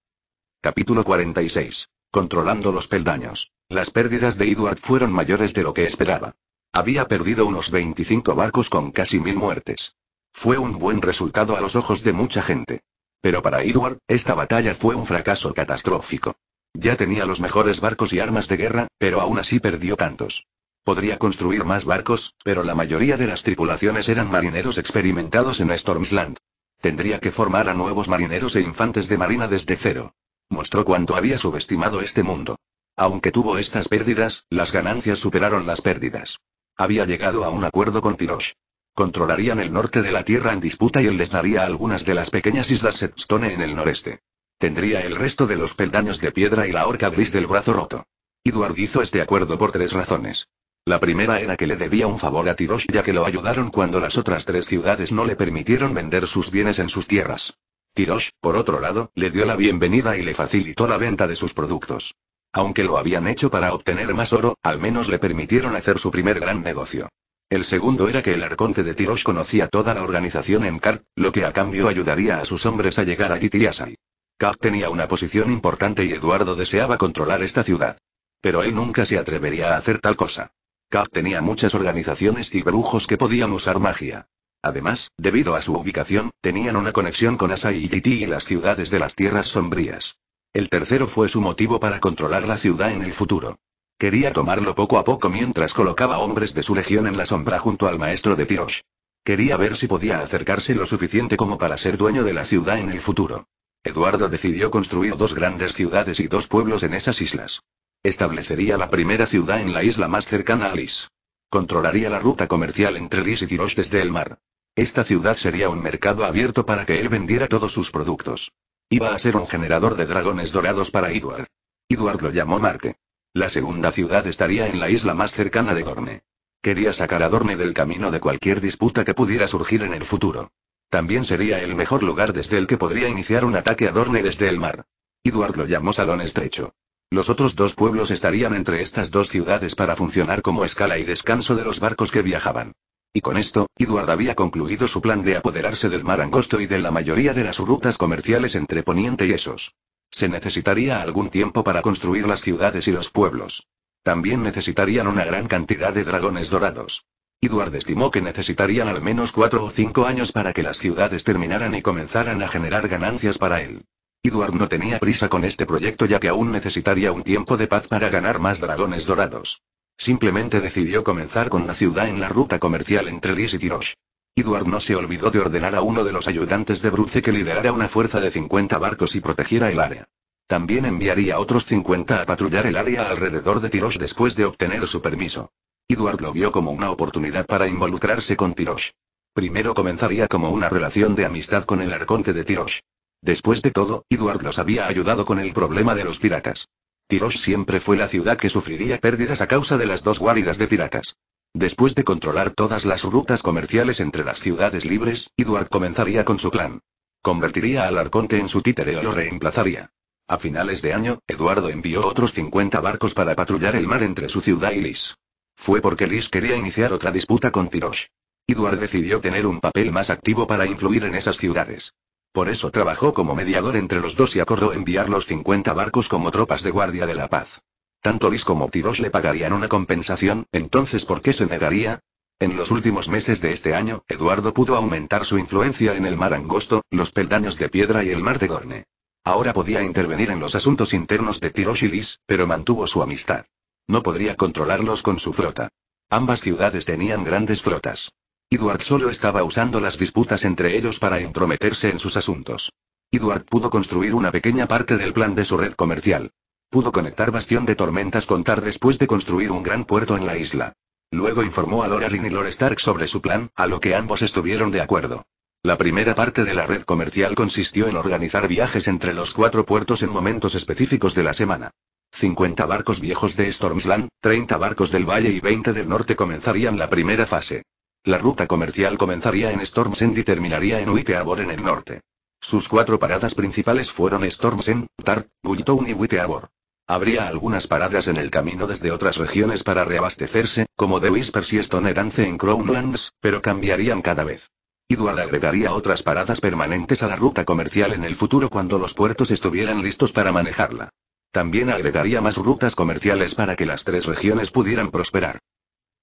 Capítulo 46. Controlando los peldaños. Las pérdidas de Edward fueron mayores de lo que esperaba. Había perdido unos 25 barcos con casi mil muertes. Fue un buen resultado a los ojos de mucha gente. Pero para Edward, esta batalla fue un fracaso catastrófico. Ya tenía los mejores barcos y armas de guerra, pero aún así perdió tantos. Podría construir más barcos, pero la mayoría de las tripulaciones eran marineros experimentados en Stormsland. Tendría que formar a nuevos marineros e infantes de marina desde cero. Mostró cuánto había subestimado este mundo. Aunque tuvo estas pérdidas, las ganancias superaron las pérdidas. Había llegado a un acuerdo con Tirosh. Controlarían el norte de la tierra en disputa y él les daría algunas de las pequeñas islas Setstone en el noreste. Tendría el resto de los peldaños de piedra y la horca gris del brazo roto. Edward hizo este acuerdo por tres razones. La primera era que le debía un favor a Tirosh ya que lo ayudaron cuando las otras tres ciudades no le permitieron vender sus bienes en sus tierras. Tirosh, por otro lado, le dio la bienvenida y le facilitó la venta de sus productos. Aunque lo habían hecho para obtener más oro, al menos le permitieron hacer su primer gran negocio. El segundo era que el arconte de Tirosh conocía toda la organización en Kart, lo que a cambio ayudaría a sus hombres a llegar a Asai. Kart tenía una posición importante y Eduardo deseaba controlar esta ciudad. Pero él nunca se atrevería a hacer tal cosa. Kart tenía muchas organizaciones y brujos que podían usar magia. Además, debido a su ubicación, tenían una conexión con Asai y Giti y las ciudades de las tierras sombrías. El tercero fue su motivo para controlar la ciudad en el futuro. Quería tomarlo poco a poco mientras colocaba hombres de su legión en la sombra junto al maestro de Tiroche. Quería ver si podía acercarse lo suficiente como para ser dueño de la ciudad en el futuro. Eduardo decidió construir dos grandes ciudades y dos pueblos en esas islas. Establecería la primera ciudad en la isla más cercana a Lis. Controlaría la ruta comercial entre Lis y Tiroche desde el mar. Esta ciudad sería un mercado abierto para que él vendiera todos sus productos. Iba a ser un generador de dragones dorados para Edward. Edward lo llamó Marte. La segunda ciudad estaría en la isla más cercana de Dorne. Quería sacar a Dorne del camino de cualquier disputa que pudiera surgir en el futuro. También sería el mejor lugar desde el que podría iniciar un ataque a Dorne desde el mar. Edward lo llamó Salón Estrecho. Los otros dos pueblos estarían entre estas dos ciudades para funcionar como escala y descanso de los barcos que viajaban. Y con esto, Edward había concluido su plan de apoderarse del mar angosto y de la mayoría de las rutas comerciales entre Poniente y Esos. Se necesitaría algún tiempo para construir las ciudades y los pueblos. También necesitarían una gran cantidad de dragones dorados. Edward estimó que necesitarían al menos cuatro o cinco años para que las ciudades terminaran y comenzaran a generar ganancias para él. Edward no tenía prisa con este proyecto ya que aún necesitaría un tiempo de paz para ganar más dragones dorados. Simplemente decidió comenzar con la ciudad en la ruta comercial entre Liz y Tiroche. Edward no se olvidó de ordenar a uno de los ayudantes de Bruce que liderara una fuerza de 50 barcos y protegiera el área. También enviaría otros 50 a patrullar el área alrededor de Tirosh después de obtener su permiso. Edward lo vio como una oportunidad para involucrarse con Tirosh. Primero comenzaría como una relación de amistad con el arconte de Tirosh. Después de todo, Edward los había ayudado con el problema de los piratas. Tirosh siempre fue la ciudad que sufriría pérdidas a causa de las dos guaridas de piratas. Después de controlar todas las rutas comerciales entre las ciudades libres, Eduard comenzaría con su plan. Convertiría al arconte en su títere o lo reemplazaría. A finales de año, Eduardo envió otros 50 barcos para patrullar el mar entre su ciudad y Lis. Fue porque Lis quería iniciar otra disputa con Tirosh. Eduard decidió tener un papel más activo para influir en esas ciudades. Por eso trabajó como mediador entre los dos y acordó enviar los 50 barcos como tropas de guardia de la paz. Tanto Lis como Tiros le pagarían una compensación, entonces ¿por qué se negaría? En los últimos meses de este año, Eduardo pudo aumentar su influencia en el mar angosto, los peldaños de piedra y el mar de Gorne. Ahora podía intervenir en los asuntos internos de Tirosh y Lis, pero mantuvo su amistad. No podría controlarlos con su flota. Ambas ciudades tenían grandes flotas. Edward solo estaba usando las disputas entre ellos para entrometerse en sus asuntos. Edward pudo construir una pequeña parte del plan de su red comercial. Pudo conectar Bastión de Tormentas con TAR después de construir un gran puerto en la isla. Luego informó a Lorarin y Lord Stark sobre su plan, a lo que ambos estuvieron de acuerdo. La primera parte de la red comercial consistió en organizar viajes entre los cuatro puertos en momentos específicos de la semana. 50 barcos viejos de Stormsland, 30 barcos del Valle y 20 del Norte comenzarían la primera fase. La ruta comercial comenzaría en Stormsend y terminaría en Witteabor en el norte. Sus cuatro paradas principales fueron Stormsend, Tar, Gulltown y Witteabor. Habría algunas paradas en el camino desde otras regiones para reabastecerse, como The Whispers y Stonerance en Crownlands, pero cambiarían cada vez. Idual agregaría otras paradas permanentes a la ruta comercial en el futuro cuando los puertos estuvieran listos para manejarla. También agregaría más rutas comerciales para que las tres regiones pudieran prosperar.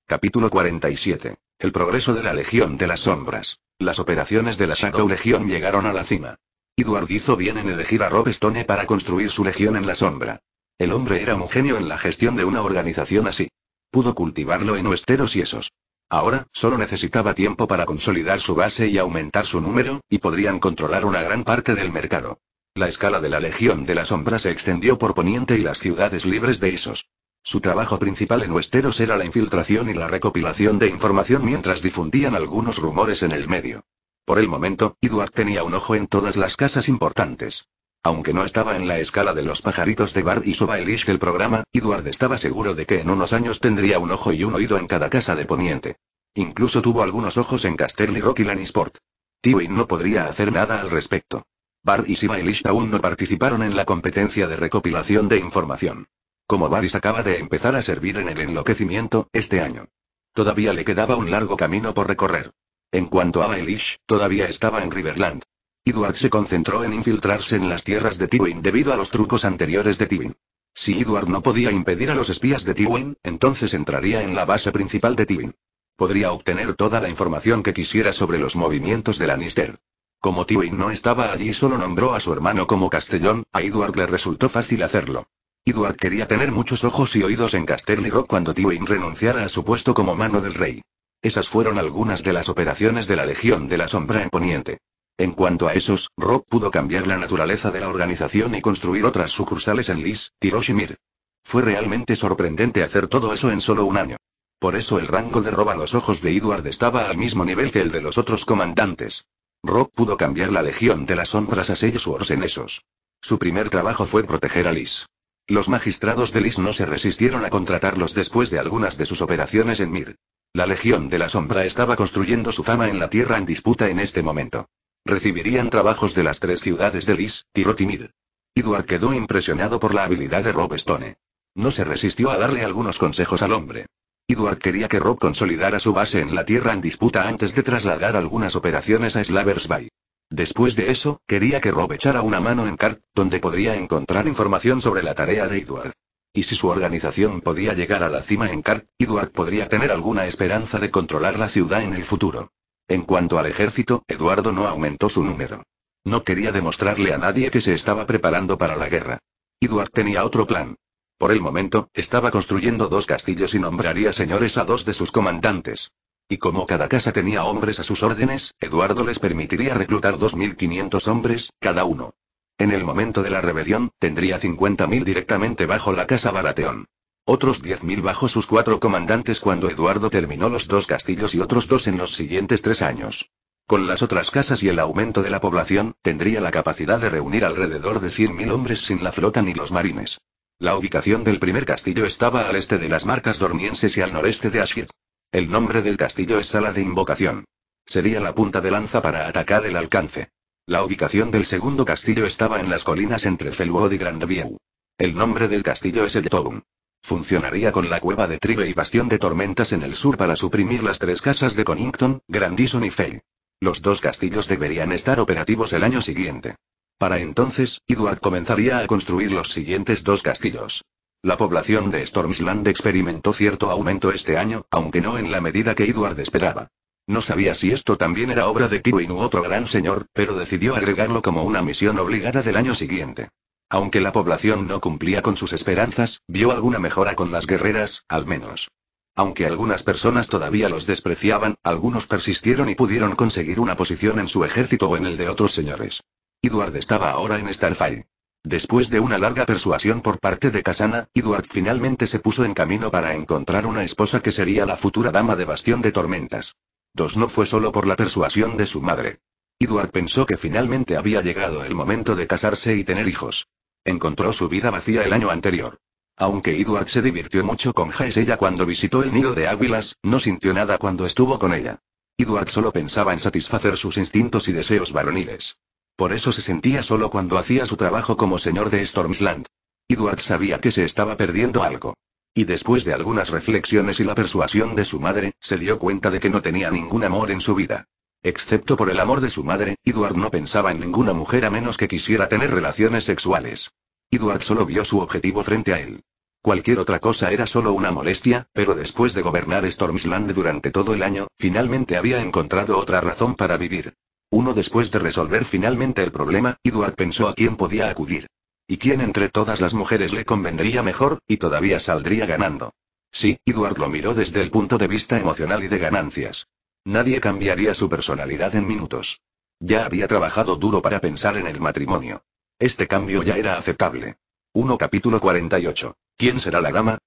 Capítulo 47. El progreso de la Legión de las Sombras. Las operaciones de la Shadow Legión llegaron a la cima. Edward hizo bien en elegir a Rob Stone para construir su legión en la sombra. El hombre era un genio en la gestión de una organización así. Pudo cultivarlo en oesteros y esos. Ahora, solo necesitaba tiempo para consolidar su base y aumentar su número, y podrían controlar una gran parte del mercado. La escala de la Legión de las Sombra se extendió por Poniente y las ciudades libres de esos. Su trabajo principal en Westeros era la infiltración y la recopilación de información mientras difundían algunos rumores en el medio. Por el momento, Edward tenía un ojo en todas las casas importantes. Aunque no estaba en la escala de los pajaritos de Bar y Soba del programa, Edward estaba seguro de que en unos años tendría un ojo y un oído en cada casa de Poniente. Incluso tuvo algunos ojos en Casterly Rock y Lannisport. Tywin no podría hacer nada al respecto. Bar y Siba aún no participaron en la competencia de recopilación de información. Como Varys acaba de empezar a servir en el enloquecimiento, este año. Todavía le quedaba un largo camino por recorrer. En cuanto a Baelish, todavía estaba en Riverland. Edward se concentró en infiltrarse en las tierras de Tywin debido a los trucos anteriores de Tywin. Si Edward no podía impedir a los espías de Tywin, entonces entraría en la base principal de Tywin. Podría obtener toda la información que quisiera sobre los movimientos de Lannister. Como Tywin no estaba allí, solo nombró a su hermano como castellón, a Edward le resultó fácil hacerlo. Edward quería tener muchos ojos y oídos en Casterly Rock cuando Tywin renunciara a su puesto como mano del rey. Esas fueron algunas de las operaciones de la Legión de la Sombra en Poniente. En cuanto a esos, Rock pudo cambiar la naturaleza de la organización y construir otras sucursales en Lys, Tiroshimir. Fue realmente sorprendente hacer todo eso en solo un año. Por eso el rango de roba los ojos de Edward estaba al mismo nivel que el de los otros comandantes. Rock pudo cambiar la Legión de las Sombras a Wars en esos. Su primer trabajo fue proteger a Lys. Los magistrados de Lis no se resistieron a contratarlos después de algunas de sus operaciones en Mir. La Legión de la Sombra estaba construyendo su fama en la tierra en disputa en este momento. Recibirían trabajos de las tres ciudades de Lys, Tirot y Mir. Edward quedó impresionado por la habilidad de Rob Stone. No se resistió a darle algunos consejos al hombre. Edward quería que Rob consolidara su base en la tierra en disputa antes de trasladar algunas operaciones a Slavers Bay. Después de eso, quería que Rob echara una mano en CART, donde podría encontrar información sobre la tarea de Edward. Y si su organización podía llegar a la cima en CART, Edward podría tener alguna esperanza de controlar la ciudad en el futuro. En cuanto al ejército, Eduardo no aumentó su número. No quería demostrarle a nadie que se estaba preparando para la guerra. Edward tenía otro plan. Por el momento, estaba construyendo dos castillos y nombraría señores a dos de sus comandantes. Y como cada casa tenía hombres a sus órdenes, Eduardo les permitiría reclutar 2.500 hombres, cada uno. En el momento de la rebelión, tendría 50.000 directamente bajo la casa Barateón. Otros 10.000 bajo sus cuatro comandantes cuando Eduardo terminó los dos castillos y otros dos en los siguientes tres años. Con las otras casas y el aumento de la población, tendría la capacidad de reunir alrededor de 100.000 hombres sin la flota ni los marines. La ubicación del primer castillo estaba al este de las marcas dormienses y al noreste de Ashir. El nombre del castillo es sala de invocación. Sería la punta de lanza para atacar el alcance. La ubicación del segundo castillo estaba en las colinas entre Felwood y Grandview. El nombre del castillo es el Funcionaría con la cueva de Tribe y Bastión de Tormentas en el sur para suprimir las tres casas de Connington, Grandison y Fay. Los dos castillos deberían estar operativos el año siguiente. Para entonces, Edward comenzaría a construir los siguientes dos castillos. La población de Stormsland experimentó cierto aumento este año, aunque no en la medida que Edward esperaba. No sabía si esto también era obra de Kiwin u otro gran señor, pero decidió agregarlo como una misión obligada del año siguiente. Aunque la población no cumplía con sus esperanzas, vio alguna mejora con las guerreras, al menos. Aunque algunas personas todavía los despreciaban, algunos persistieron y pudieron conseguir una posición en su ejército o en el de otros señores. Edward estaba ahora en Starfire. Después de una larga persuasión por parte de Casana, Edward finalmente se puso en camino para encontrar una esposa que sería la futura dama de Bastión de Tormentas. Dos no fue solo por la persuasión de su madre. Edward pensó que finalmente había llegado el momento de casarse y tener hijos. Encontró su vida vacía el año anterior. Aunque Edward se divirtió mucho con ella cuando visitó el nido de águilas, no sintió nada cuando estuvo con ella. Edward solo pensaba en satisfacer sus instintos y deseos varoniles. Por eso se sentía solo cuando hacía su trabajo como señor de Stormsland. Edward sabía que se estaba perdiendo algo. Y después de algunas reflexiones y la persuasión de su madre, se dio cuenta de que no tenía ningún amor en su vida. Excepto por el amor de su madre, Edward no pensaba en ninguna mujer a menos que quisiera tener relaciones sexuales. Edward solo vio su objetivo frente a él. Cualquier otra cosa era solo una molestia, pero después de gobernar Stormsland durante todo el año, finalmente había encontrado otra razón para vivir. Uno después de resolver finalmente el problema, Edward pensó a quién podía acudir. Y quién entre todas las mujeres le convendría mejor, y todavía saldría ganando. Sí, Edward lo miró desde el punto de vista emocional y de ganancias. Nadie cambiaría su personalidad en minutos. Ya había trabajado duro para pensar en el matrimonio. Este cambio ya era aceptable. 1 capítulo 48. ¿Quién será la dama?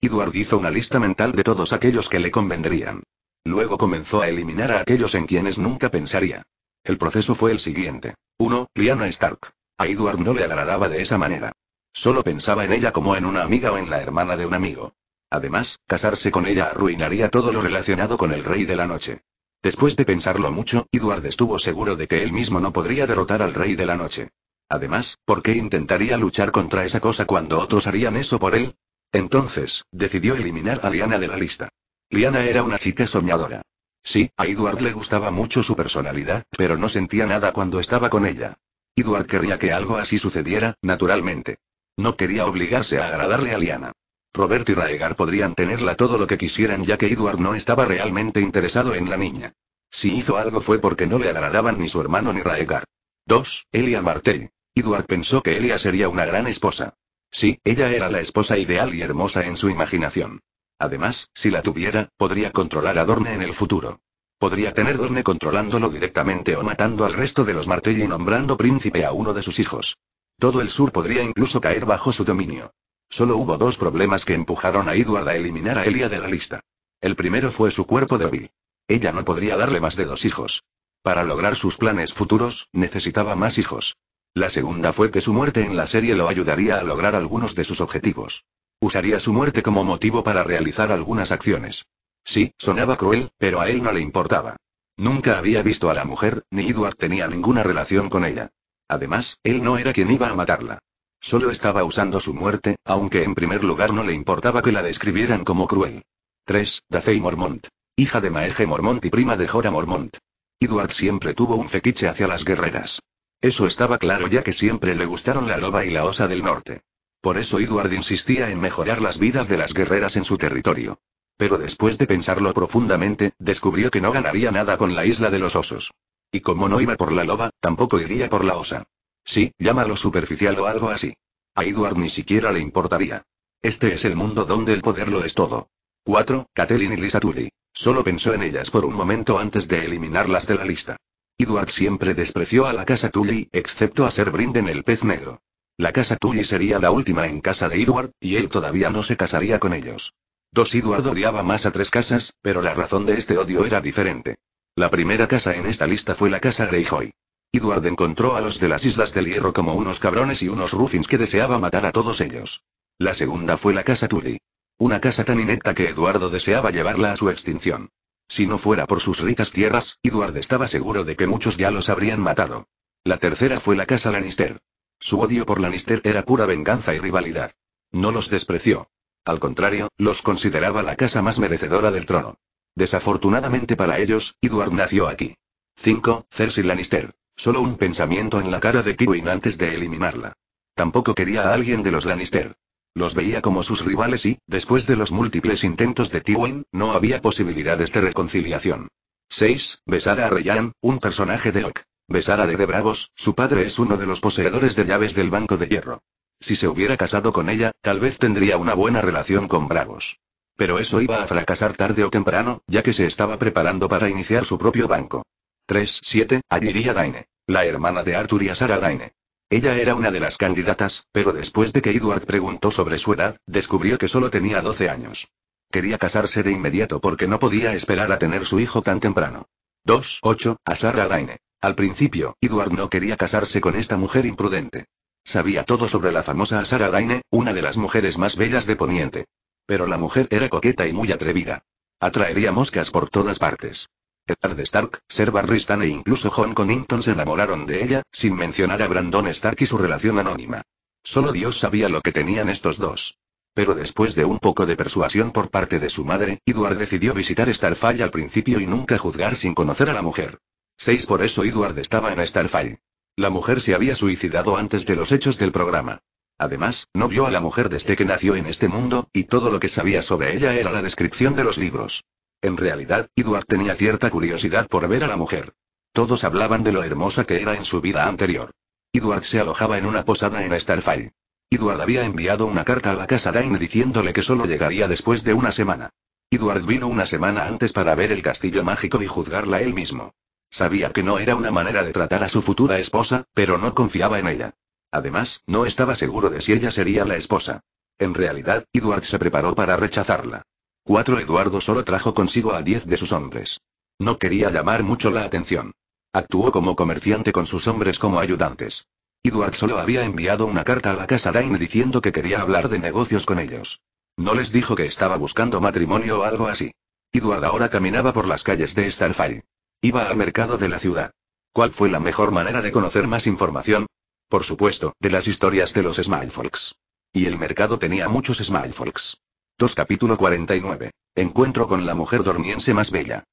Edward hizo una lista mental de todos aquellos que le convendrían. Luego comenzó a eliminar a aquellos en quienes nunca pensaría. El proceso fue el siguiente. 1. Liana Stark. A Edward no le agradaba de esa manera. Solo pensaba en ella como en una amiga o en la hermana de un amigo. Además, casarse con ella arruinaría todo lo relacionado con el Rey de la Noche. Después de pensarlo mucho, Edward estuvo seguro de que él mismo no podría derrotar al Rey de la Noche. Además, ¿por qué intentaría luchar contra esa cosa cuando otros harían eso por él? Entonces, decidió eliminar a Liana de la lista. Liana era una chica soñadora. Sí, a Edward le gustaba mucho su personalidad, pero no sentía nada cuando estaba con ella. Edward quería que algo así sucediera, naturalmente. No quería obligarse a agradarle a Liana. Robert y Raegar podrían tenerla todo lo que quisieran ya que Edward no estaba realmente interesado en la niña. Si hizo algo fue porque no le agradaban ni su hermano ni Raegar. 2. Elia Martell. Edward pensó que Elia sería una gran esposa. Sí, ella era la esposa ideal y hermosa en su imaginación. Además, si la tuviera, podría controlar a Dorne en el futuro. Podría tener Dorne controlándolo directamente o matando al resto de los Martelli y nombrando príncipe a uno de sus hijos. Todo el sur podría incluso caer bajo su dominio. Solo hubo dos problemas que empujaron a Edward a eliminar a Elia de la lista. El primero fue su cuerpo débil. Ella no podría darle más de dos hijos. Para lograr sus planes futuros, necesitaba más hijos. La segunda fue que su muerte en la serie lo ayudaría a lograr algunos de sus objetivos. Usaría su muerte como motivo para realizar algunas acciones. Sí, sonaba cruel, pero a él no le importaba. Nunca había visto a la mujer, ni Edward tenía ninguna relación con ella. Además, él no era quien iba a matarla. Solo estaba usando su muerte, aunque en primer lugar no le importaba que la describieran como cruel. 3. Dacey Mormont. Hija de Maege Mormont y prima de Jora Mormont. Edward siempre tuvo un fetiche hacia las guerreras. Eso estaba claro ya que siempre le gustaron la loba y la osa del norte. Por eso Edward insistía en mejorar las vidas de las guerreras en su territorio. Pero después de pensarlo profundamente, descubrió que no ganaría nada con la isla de los osos. Y como no iba por la loba, tampoco iría por la osa. Sí, llámalo superficial o algo así. A Edward ni siquiera le importaría. Este es el mundo donde el poder lo es todo. 4. Catelyn y Lisa Tully. Solo pensó en ellas por un momento antes de eliminarlas de la lista. Edward siempre despreció a la casa Tully, excepto a Ser Brinden el pez negro. La casa Tully sería la última en casa de Edward, y él todavía no se casaría con ellos. Dos Edward odiaba más a tres casas, pero la razón de este odio era diferente. La primera casa en esta lista fue la casa Greyjoy. Edward encontró a los de las Islas del Hierro como unos cabrones y unos ruffins que deseaba matar a todos ellos. La segunda fue la casa Tully. Una casa tan inepta que Eduardo deseaba llevarla a su extinción. Si no fuera por sus ricas tierras, Edward estaba seguro de que muchos ya los habrían matado. La tercera fue la casa Lannister. Su odio por Lannister era pura venganza y rivalidad. No los despreció. Al contrario, los consideraba la casa más merecedora del trono. Desafortunadamente para ellos, Edward nació aquí. 5. Cersei Lannister. Solo un pensamiento en la cara de Tywin antes de eliminarla. Tampoco quería a alguien de los Lannister. Los veía como sus rivales y, después de los múltiples intentos de Tywin, no había posibilidades de reconciliación. 6. Besar a Reyan, un personaje de Ock. Besara de De Bravos, su padre es uno de los poseedores de llaves del Banco de Hierro. Si se hubiera casado con ella, tal vez tendría una buena relación con Bravos. Pero eso iba a fracasar tarde o temprano, ya que se estaba preparando para iniciar su propio banco. 3-7, allí iría Daine. La hermana de Arthur y Asara Daine. Ella era una de las candidatas, pero después de que Edward preguntó sobre su edad, descubrió que solo tenía 12 años. Quería casarse de inmediato porque no podía esperar a tener su hijo tan temprano. 2-8, a al principio, Edward no quería casarse con esta mujer imprudente. Sabía todo sobre la famosa Sarah Daine, una de las mujeres más bellas de Poniente. Pero la mujer era coqueta y muy atrevida. Atraería moscas por todas partes. Edward Stark, Ser Barristan e incluso John Connington se enamoraron de ella, sin mencionar a Brandon Stark y su relación anónima. Solo Dios sabía lo que tenían estos dos. Pero después de un poco de persuasión por parte de su madre, Edward decidió visitar Starfall al principio y nunca juzgar sin conocer a la mujer. 6. por eso Edward estaba en Starfall. La mujer se había suicidado antes de los hechos del programa. Además, no vio a la mujer desde que nació en este mundo, y todo lo que sabía sobre ella era la descripción de los libros. En realidad, Edward tenía cierta curiosidad por ver a la mujer. Todos hablaban de lo hermosa que era en su vida anterior. Edward se alojaba en una posada en Starfall. Edward había enviado una carta a la casa Dain diciéndole que solo llegaría después de una semana. Edward vino una semana antes para ver el castillo mágico y juzgarla él mismo. Sabía que no era una manera de tratar a su futura esposa, pero no confiaba en ella. Además, no estaba seguro de si ella sería la esposa. En realidad, Edward se preparó para rechazarla. Cuatro Eduardo solo trajo consigo a diez de sus hombres. No quería llamar mucho la atención. Actuó como comerciante con sus hombres como ayudantes. Edward solo había enviado una carta a la casa Dine diciendo que quería hablar de negocios con ellos. No les dijo que estaba buscando matrimonio o algo así. Edward ahora caminaba por las calles de Starfire. Iba al mercado de la ciudad. ¿Cuál fue la mejor manera de conocer más información? Por supuesto, de las historias de los Smallfolks. Y el mercado tenía muchos Smallfolks. 2 capítulo 49. Encuentro con la mujer dormiense más bella.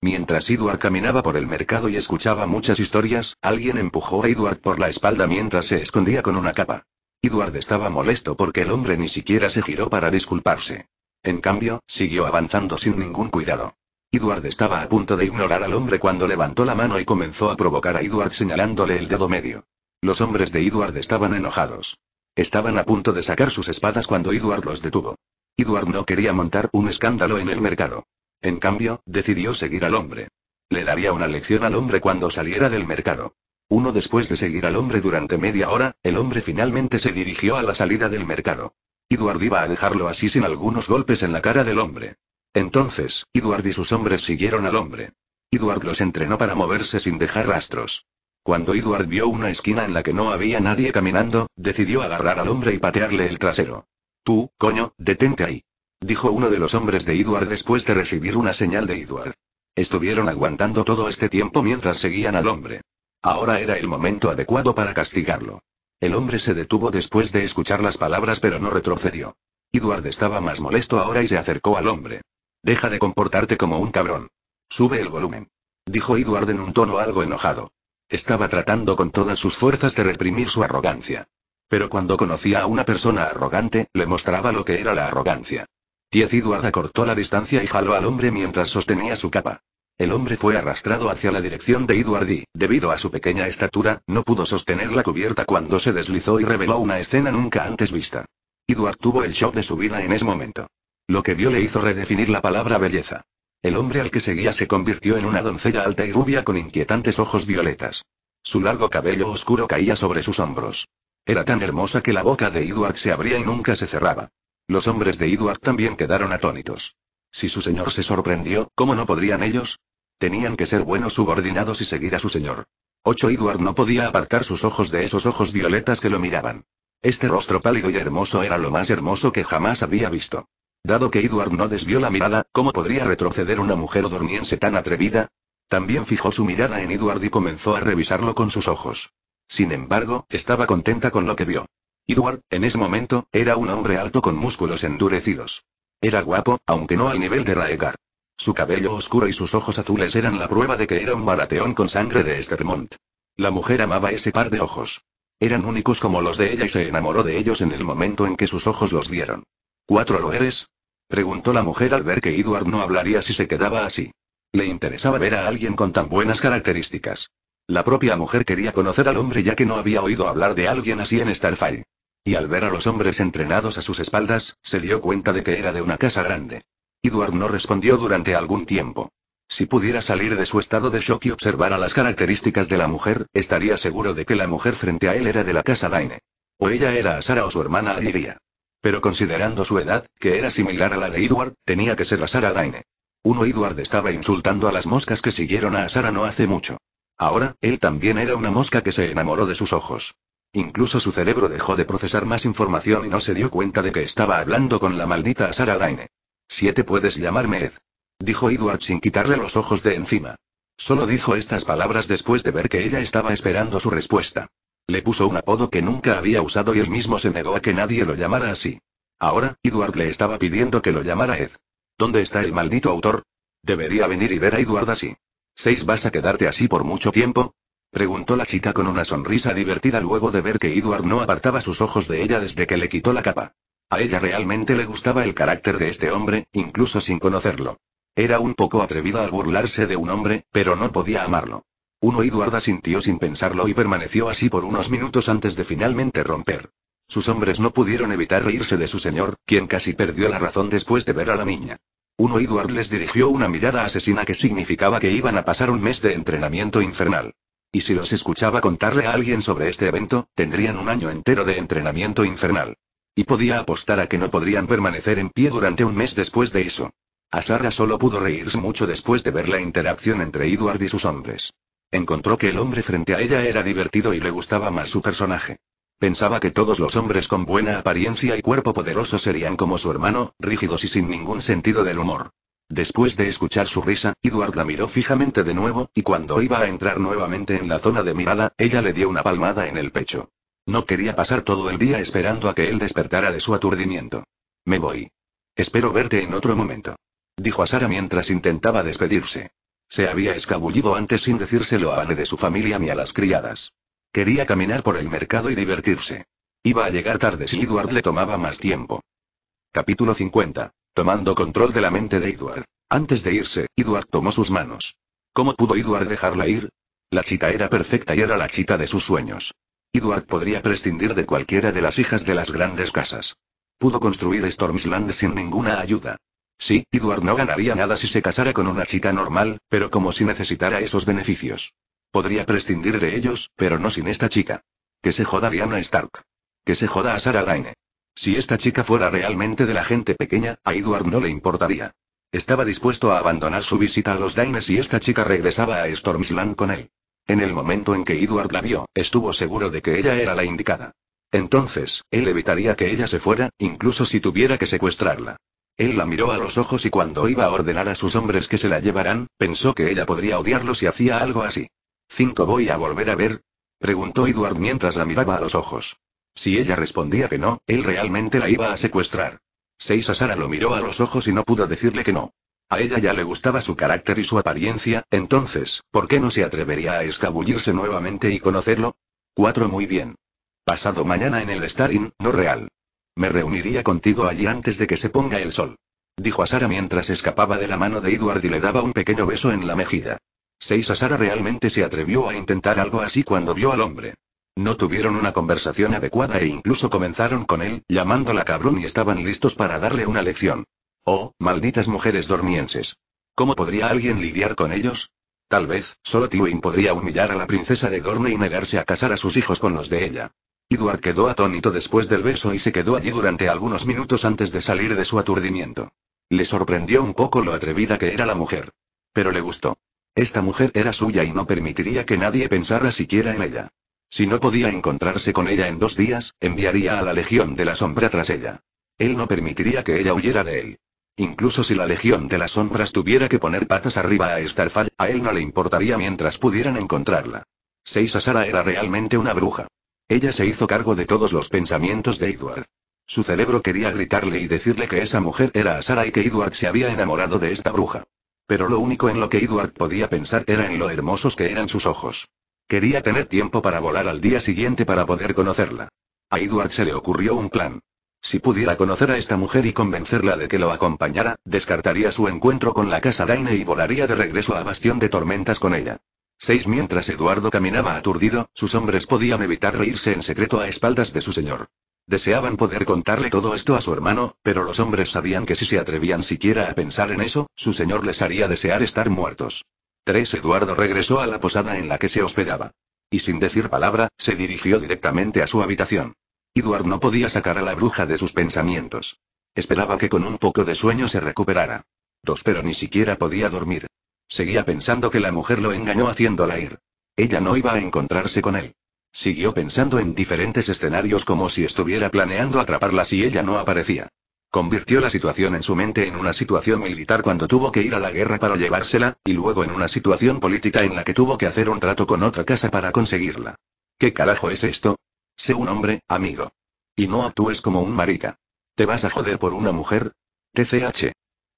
Mientras Edward caminaba por el mercado y escuchaba muchas historias, alguien empujó a Edward por la espalda mientras se escondía con una capa. Edward estaba molesto porque el hombre ni siquiera se giró para disculparse. En cambio, siguió avanzando sin ningún cuidado. Edward estaba a punto de ignorar al hombre cuando levantó la mano y comenzó a provocar a Edward señalándole el dedo medio. Los hombres de Edward estaban enojados. Estaban a punto de sacar sus espadas cuando Edward los detuvo. Edward no quería montar un escándalo en el mercado. En cambio, decidió seguir al hombre. Le daría una lección al hombre cuando saliera del mercado. Uno después de seguir al hombre durante media hora, el hombre finalmente se dirigió a la salida del mercado. Edward iba a dejarlo así sin algunos golpes en la cara del hombre. Entonces, Edward y sus hombres siguieron al hombre. Edward los entrenó para moverse sin dejar rastros. Cuando Edward vio una esquina en la que no había nadie caminando, decidió agarrar al hombre y patearle el trasero. Tú, coño, detente ahí. Dijo uno de los hombres de Edward después de recibir una señal de Edward. Estuvieron aguantando todo este tiempo mientras seguían al hombre. Ahora era el momento adecuado para castigarlo. El hombre se detuvo después de escuchar las palabras pero no retrocedió. Edward estaba más molesto ahora y se acercó al hombre. Deja de comportarte como un cabrón. Sube el volumen. Dijo Edward en un tono algo enojado. Estaba tratando con todas sus fuerzas de reprimir su arrogancia. Pero cuando conocía a una persona arrogante, le mostraba lo que era la arrogancia. 10 Edward acortó la distancia y jaló al hombre mientras sostenía su capa. El hombre fue arrastrado hacia la dirección de Edward y, debido a su pequeña estatura, no pudo sostener la cubierta cuando se deslizó y reveló una escena nunca antes vista. Edward tuvo el shock de su vida en ese momento. Lo que vio le hizo redefinir la palabra belleza. El hombre al que seguía se convirtió en una doncella alta y rubia con inquietantes ojos violetas. Su largo cabello oscuro caía sobre sus hombros. Era tan hermosa que la boca de Edward se abría y nunca se cerraba. Los hombres de Edward también quedaron atónitos. Si su señor se sorprendió, ¿cómo no podrían ellos? Tenían que ser buenos subordinados y seguir a su señor. Ocho Edward no podía apartar sus ojos de esos ojos violetas que lo miraban. Este rostro pálido y hermoso era lo más hermoso que jamás había visto. Dado que Edward no desvió la mirada, ¿cómo podría retroceder una mujer dormiense tan atrevida? También fijó su mirada en Edward y comenzó a revisarlo con sus ojos. Sin embargo, estaba contenta con lo que vio. Edward, en ese momento, era un hombre alto con músculos endurecidos. Era guapo, aunque no al nivel de Raegar. Su cabello oscuro y sus ojos azules eran la prueba de que era un barateón con sangre de Estermont. La mujer amaba ese par de ojos. Eran únicos como los de ella y se enamoró de ellos en el momento en que sus ojos los vieron. ¿Cuatro lo eres? Preguntó la mujer al ver que Edward no hablaría si se quedaba así. Le interesaba ver a alguien con tan buenas características. La propia mujer quería conocer al hombre ya que no había oído hablar de alguien así en Starfall. Y al ver a los hombres entrenados a sus espaldas, se dio cuenta de que era de una casa grande. Edward no respondió durante algún tiempo. Si pudiera salir de su estado de shock y observara las características de la mujer, estaría seguro de que la mujer frente a él era de la casa Daine. O ella era Sara o su hermana Aliria. Pero considerando su edad, que era similar a la de Edward, tenía que ser la Sarah Daine. Uno Edward estaba insultando a las moscas que siguieron a Sara no hace mucho. Ahora, él también era una mosca que se enamoró de sus ojos. Incluso su cerebro dejó de procesar más información y no se dio cuenta de que estaba hablando con la maldita Sara Daine. Siete puedes llamarme Ed. Dijo Edward sin quitarle los ojos de encima. Solo dijo estas palabras después de ver que ella estaba esperando su respuesta. Le puso un apodo que nunca había usado y él mismo se negó a que nadie lo llamara así. Ahora, Edward le estaba pidiendo que lo llamara Ed. ¿Dónde está el maldito autor? Debería venir y ver a Edward así. ¿Seis vas a quedarte así por mucho tiempo? Preguntó la chica con una sonrisa divertida luego de ver que Edward no apartaba sus ojos de ella desde que le quitó la capa. A ella realmente le gustaba el carácter de este hombre, incluso sin conocerlo. Era un poco atrevida al burlarse de un hombre, pero no podía amarlo. Uno Edward asintió sin pensarlo y permaneció así por unos minutos antes de finalmente romper. Sus hombres no pudieron evitar reírse de su señor, quien casi perdió la razón después de ver a la niña. Uno Edward les dirigió una mirada asesina que significaba que iban a pasar un mes de entrenamiento infernal. Y si los escuchaba contarle a alguien sobre este evento, tendrían un año entero de entrenamiento infernal. Y podía apostar a que no podrían permanecer en pie durante un mes después de eso. Asara solo pudo reírse mucho después de ver la interacción entre Edward y sus hombres. Encontró que el hombre frente a ella era divertido y le gustaba más su personaje. Pensaba que todos los hombres con buena apariencia y cuerpo poderoso serían como su hermano, rígidos y sin ningún sentido del humor. Después de escuchar su risa, Edward la miró fijamente de nuevo, y cuando iba a entrar nuevamente en la zona de mirada, ella le dio una palmada en el pecho. No quería pasar todo el día esperando a que él despertara de su aturdimiento. Me voy. Espero verte en otro momento. Dijo a Sara mientras intentaba despedirse. Se había escabullido antes sin decírselo a Anne de su familia ni a las criadas. Quería caminar por el mercado y divertirse. Iba a llegar tarde si Edward le tomaba más tiempo. Capítulo 50. Tomando control de la mente de Edward. Antes de irse, Edward tomó sus manos. ¿Cómo pudo Edward dejarla ir? La chica era perfecta y era la chita de sus sueños. Edward podría prescindir de cualquiera de las hijas de las grandes casas. Pudo construir Stormsland sin ninguna ayuda. Sí, Edward no ganaría nada si se casara con una chica normal, pero como si necesitara esos beneficios. Podría prescindir de ellos, pero no sin esta chica. Que se joda Diana Stark. Que se joda a Sarah Lane. Si esta chica fuera realmente de la gente pequeña, a Edward no le importaría. Estaba dispuesto a abandonar su visita a los Daines y esta chica regresaba a Stormsland con él. En el momento en que Edward la vio, estuvo seguro de que ella era la indicada. Entonces, él evitaría que ella se fuera, incluso si tuviera que secuestrarla. Él la miró a los ojos y cuando iba a ordenar a sus hombres que se la llevaran, pensó que ella podría odiarlo si hacía algo así. 5. voy a volver a ver? preguntó Edward mientras la miraba a los ojos. Si ella respondía que no, él realmente la iba a secuestrar. a Sara lo miró a los ojos y no pudo decirle que no. A ella ya le gustaba su carácter y su apariencia, entonces, ¿por qué no se atrevería a escabullirse nuevamente y conocerlo? 4. Muy bien. Pasado mañana en el Inn, no real. Me reuniría contigo allí antes de que se ponga el sol. Dijo a Sara mientras escapaba de la mano de Edward y le daba un pequeño beso en la mejilla. Seis a Sara realmente se atrevió a intentar algo así cuando vio al hombre. No tuvieron una conversación adecuada e incluso comenzaron con él, llamándola cabrón y estaban listos para darle una lección. Oh, malditas mujeres dormienses. ¿Cómo podría alguien lidiar con ellos? Tal vez, solo Tywin podría humillar a la princesa de Dorne y negarse a casar a sus hijos con los de ella. Edward quedó atónito después del beso y se quedó allí durante algunos minutos antes de salir de su aturdimiento. Le sorprendió un poco lo atrevida que era la mujer. Pero le gustó. Esta mujer era suya y no permitiría que nadie pensara siquiera en ella. Si no podía encontrarse con ella en dos días, enviaría a la Legión de la Sombra tras ella. Él no permitiría que ella huyera de él. Incluso si la Legión de las Sombras tuviera que poner patas arriba a Starfall, a él no le importaría mientras pudieran encontrarla. Seis Sara era realmente una bruja. Ella se hizo cargo de todos los pensamientos de Edward. Su cerebro quería gritarle y decirle que esa mujer era a Sara y que Edward se había enamorado de esta bruja. Pero lo único en lo que Edward podía pensar era en lo hermosos que eran sus ojos. Quería tener tiempo para volar al día siguiente para poder conocerla. A Edward se le ocurrió un plan. Si pudiera conocer a esta mujer y convencerla de que lo acompañara, descartaría su encuentro con la casa Daine y volaría de regreso a Bastión de Tormentas con ella. 6. Mientras Eduardo caminaba aturdido, sus hombres podían evitar reírse en secreto a espaldas de su señor. Deseaban poder contarle todo esto a su hermano, pero los hombres sabían que si se atrevían siquiera a pensar en eso, su señor les haría desear estar muertos. 3. Eduardo regresó a la posada en la que se hospedaba. Y sin decir palabra, se dirigió directamente a su habitación. Eduardo no podía sacar a la bruja de sus pensamientos. Esperaba que con un poco de sueño se recuperara. 2. pero ni siquiera podía dormir. Seguía pensando que la mujer lo engañó haciéndola ir. Ella no iba a encontrarse con él. Siguió pensando en diferentes escenarios como si estuviera planeando atraparla si ella no aparecía. Convirtió la situación en su mente en una situación militar cuando tuvo que ir a la guerra para llevársela, y luego en una situación política en la que tuvo que hacer un trato con otra casa para conseguirla. ¿Qué carajo es esto? Sé un hombre, amigo. Y no actúes como un marica. ¿Te vas a joder por una mujer? TCH.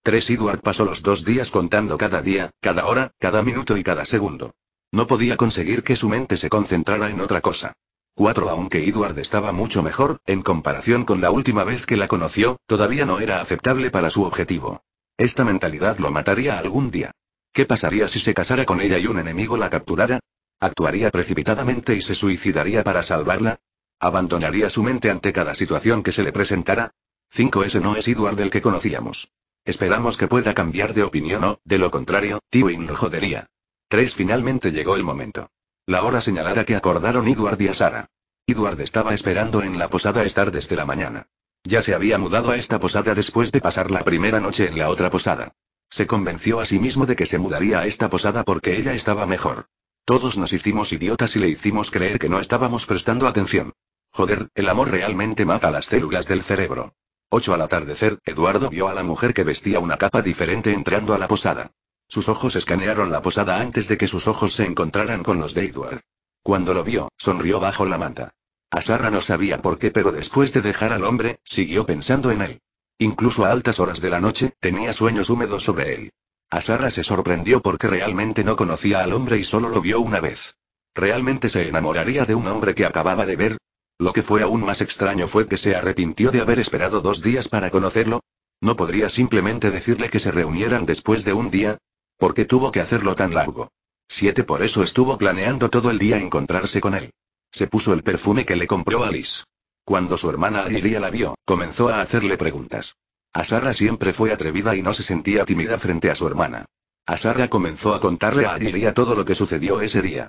3. Edward pasó los dos días contando cada día, cada hora, cada minuto y cada segundo. No podía conseguir que su mente se concentrara en otra cosa. 4. aunque Edward estaba mucho mejor, en comparación con la última vez que la conoció, todavía no era aceptable para su objetivo. Esta mentalidad lo mataría algún día. ¿Qué pasaría si se casara con ella y un enemigo la capturara? ¿Actuaría precipitadamente y se suicidaría para salvarla? ¿Abandonaría su mente ante cada situación que se le presentara? 5 Ese no es Edward el que conocíamos. Esperamos que pueda cambiar de opinión o, de lo contrario, Tewin lo jodería. 3. Finalmente llegó el momento. La hora señalada que acordaron Edward y a Sara. Edward estaba esperando en la posada estar desde la mañana. Ya se había mudado a esta posada después de pasar la primera noche en la otra posada. Se convenció a sí mismo de que se mudaría a esta posada porque ella estaba mejor. Todos nos hicimos idiotas y le hicimos creer que no estábamos prestando atención. Joder, el amor realmente mata las células del cerebro. Ocho al atardecer, Eduardo vio a la mujer que vestía una capa diferente entrando a la posada. Sus ojos escanearon la posada antes de que sus ojos se encontraran con los de Edward. Cuando lo vio, sonrió bajo la manta. Asarra no sabía por qué, pero después de dejar al hombre, siguió pensando en él. Incluso a altas horas de la noche, tenía sueños húmedos sobre él. Asarra se sorprendió porque realmente no conocía al hombre y solo lo vio una vez. ¿Realmente se enamoraría de un hombre que acababa de ver? Lo que fue aún más extraño fue que se arrepintió de haber esperado dos días para conocerlo. ¿No podría simplemente decirle que se reunieran después de un día? porque tuvo que hacerlo tan largo? Siete por eso estuvo planeando todo el día encontrarse con él. Se puso el perfume que le compró Alice. Cuando su hermana Adiría la vio, comenzó a hacerle preguntas. A siempre fue atrevida y no se sentía tímida frente a su hermana. A comenzó a contarle a Adiria todo lo que sucedió ese día.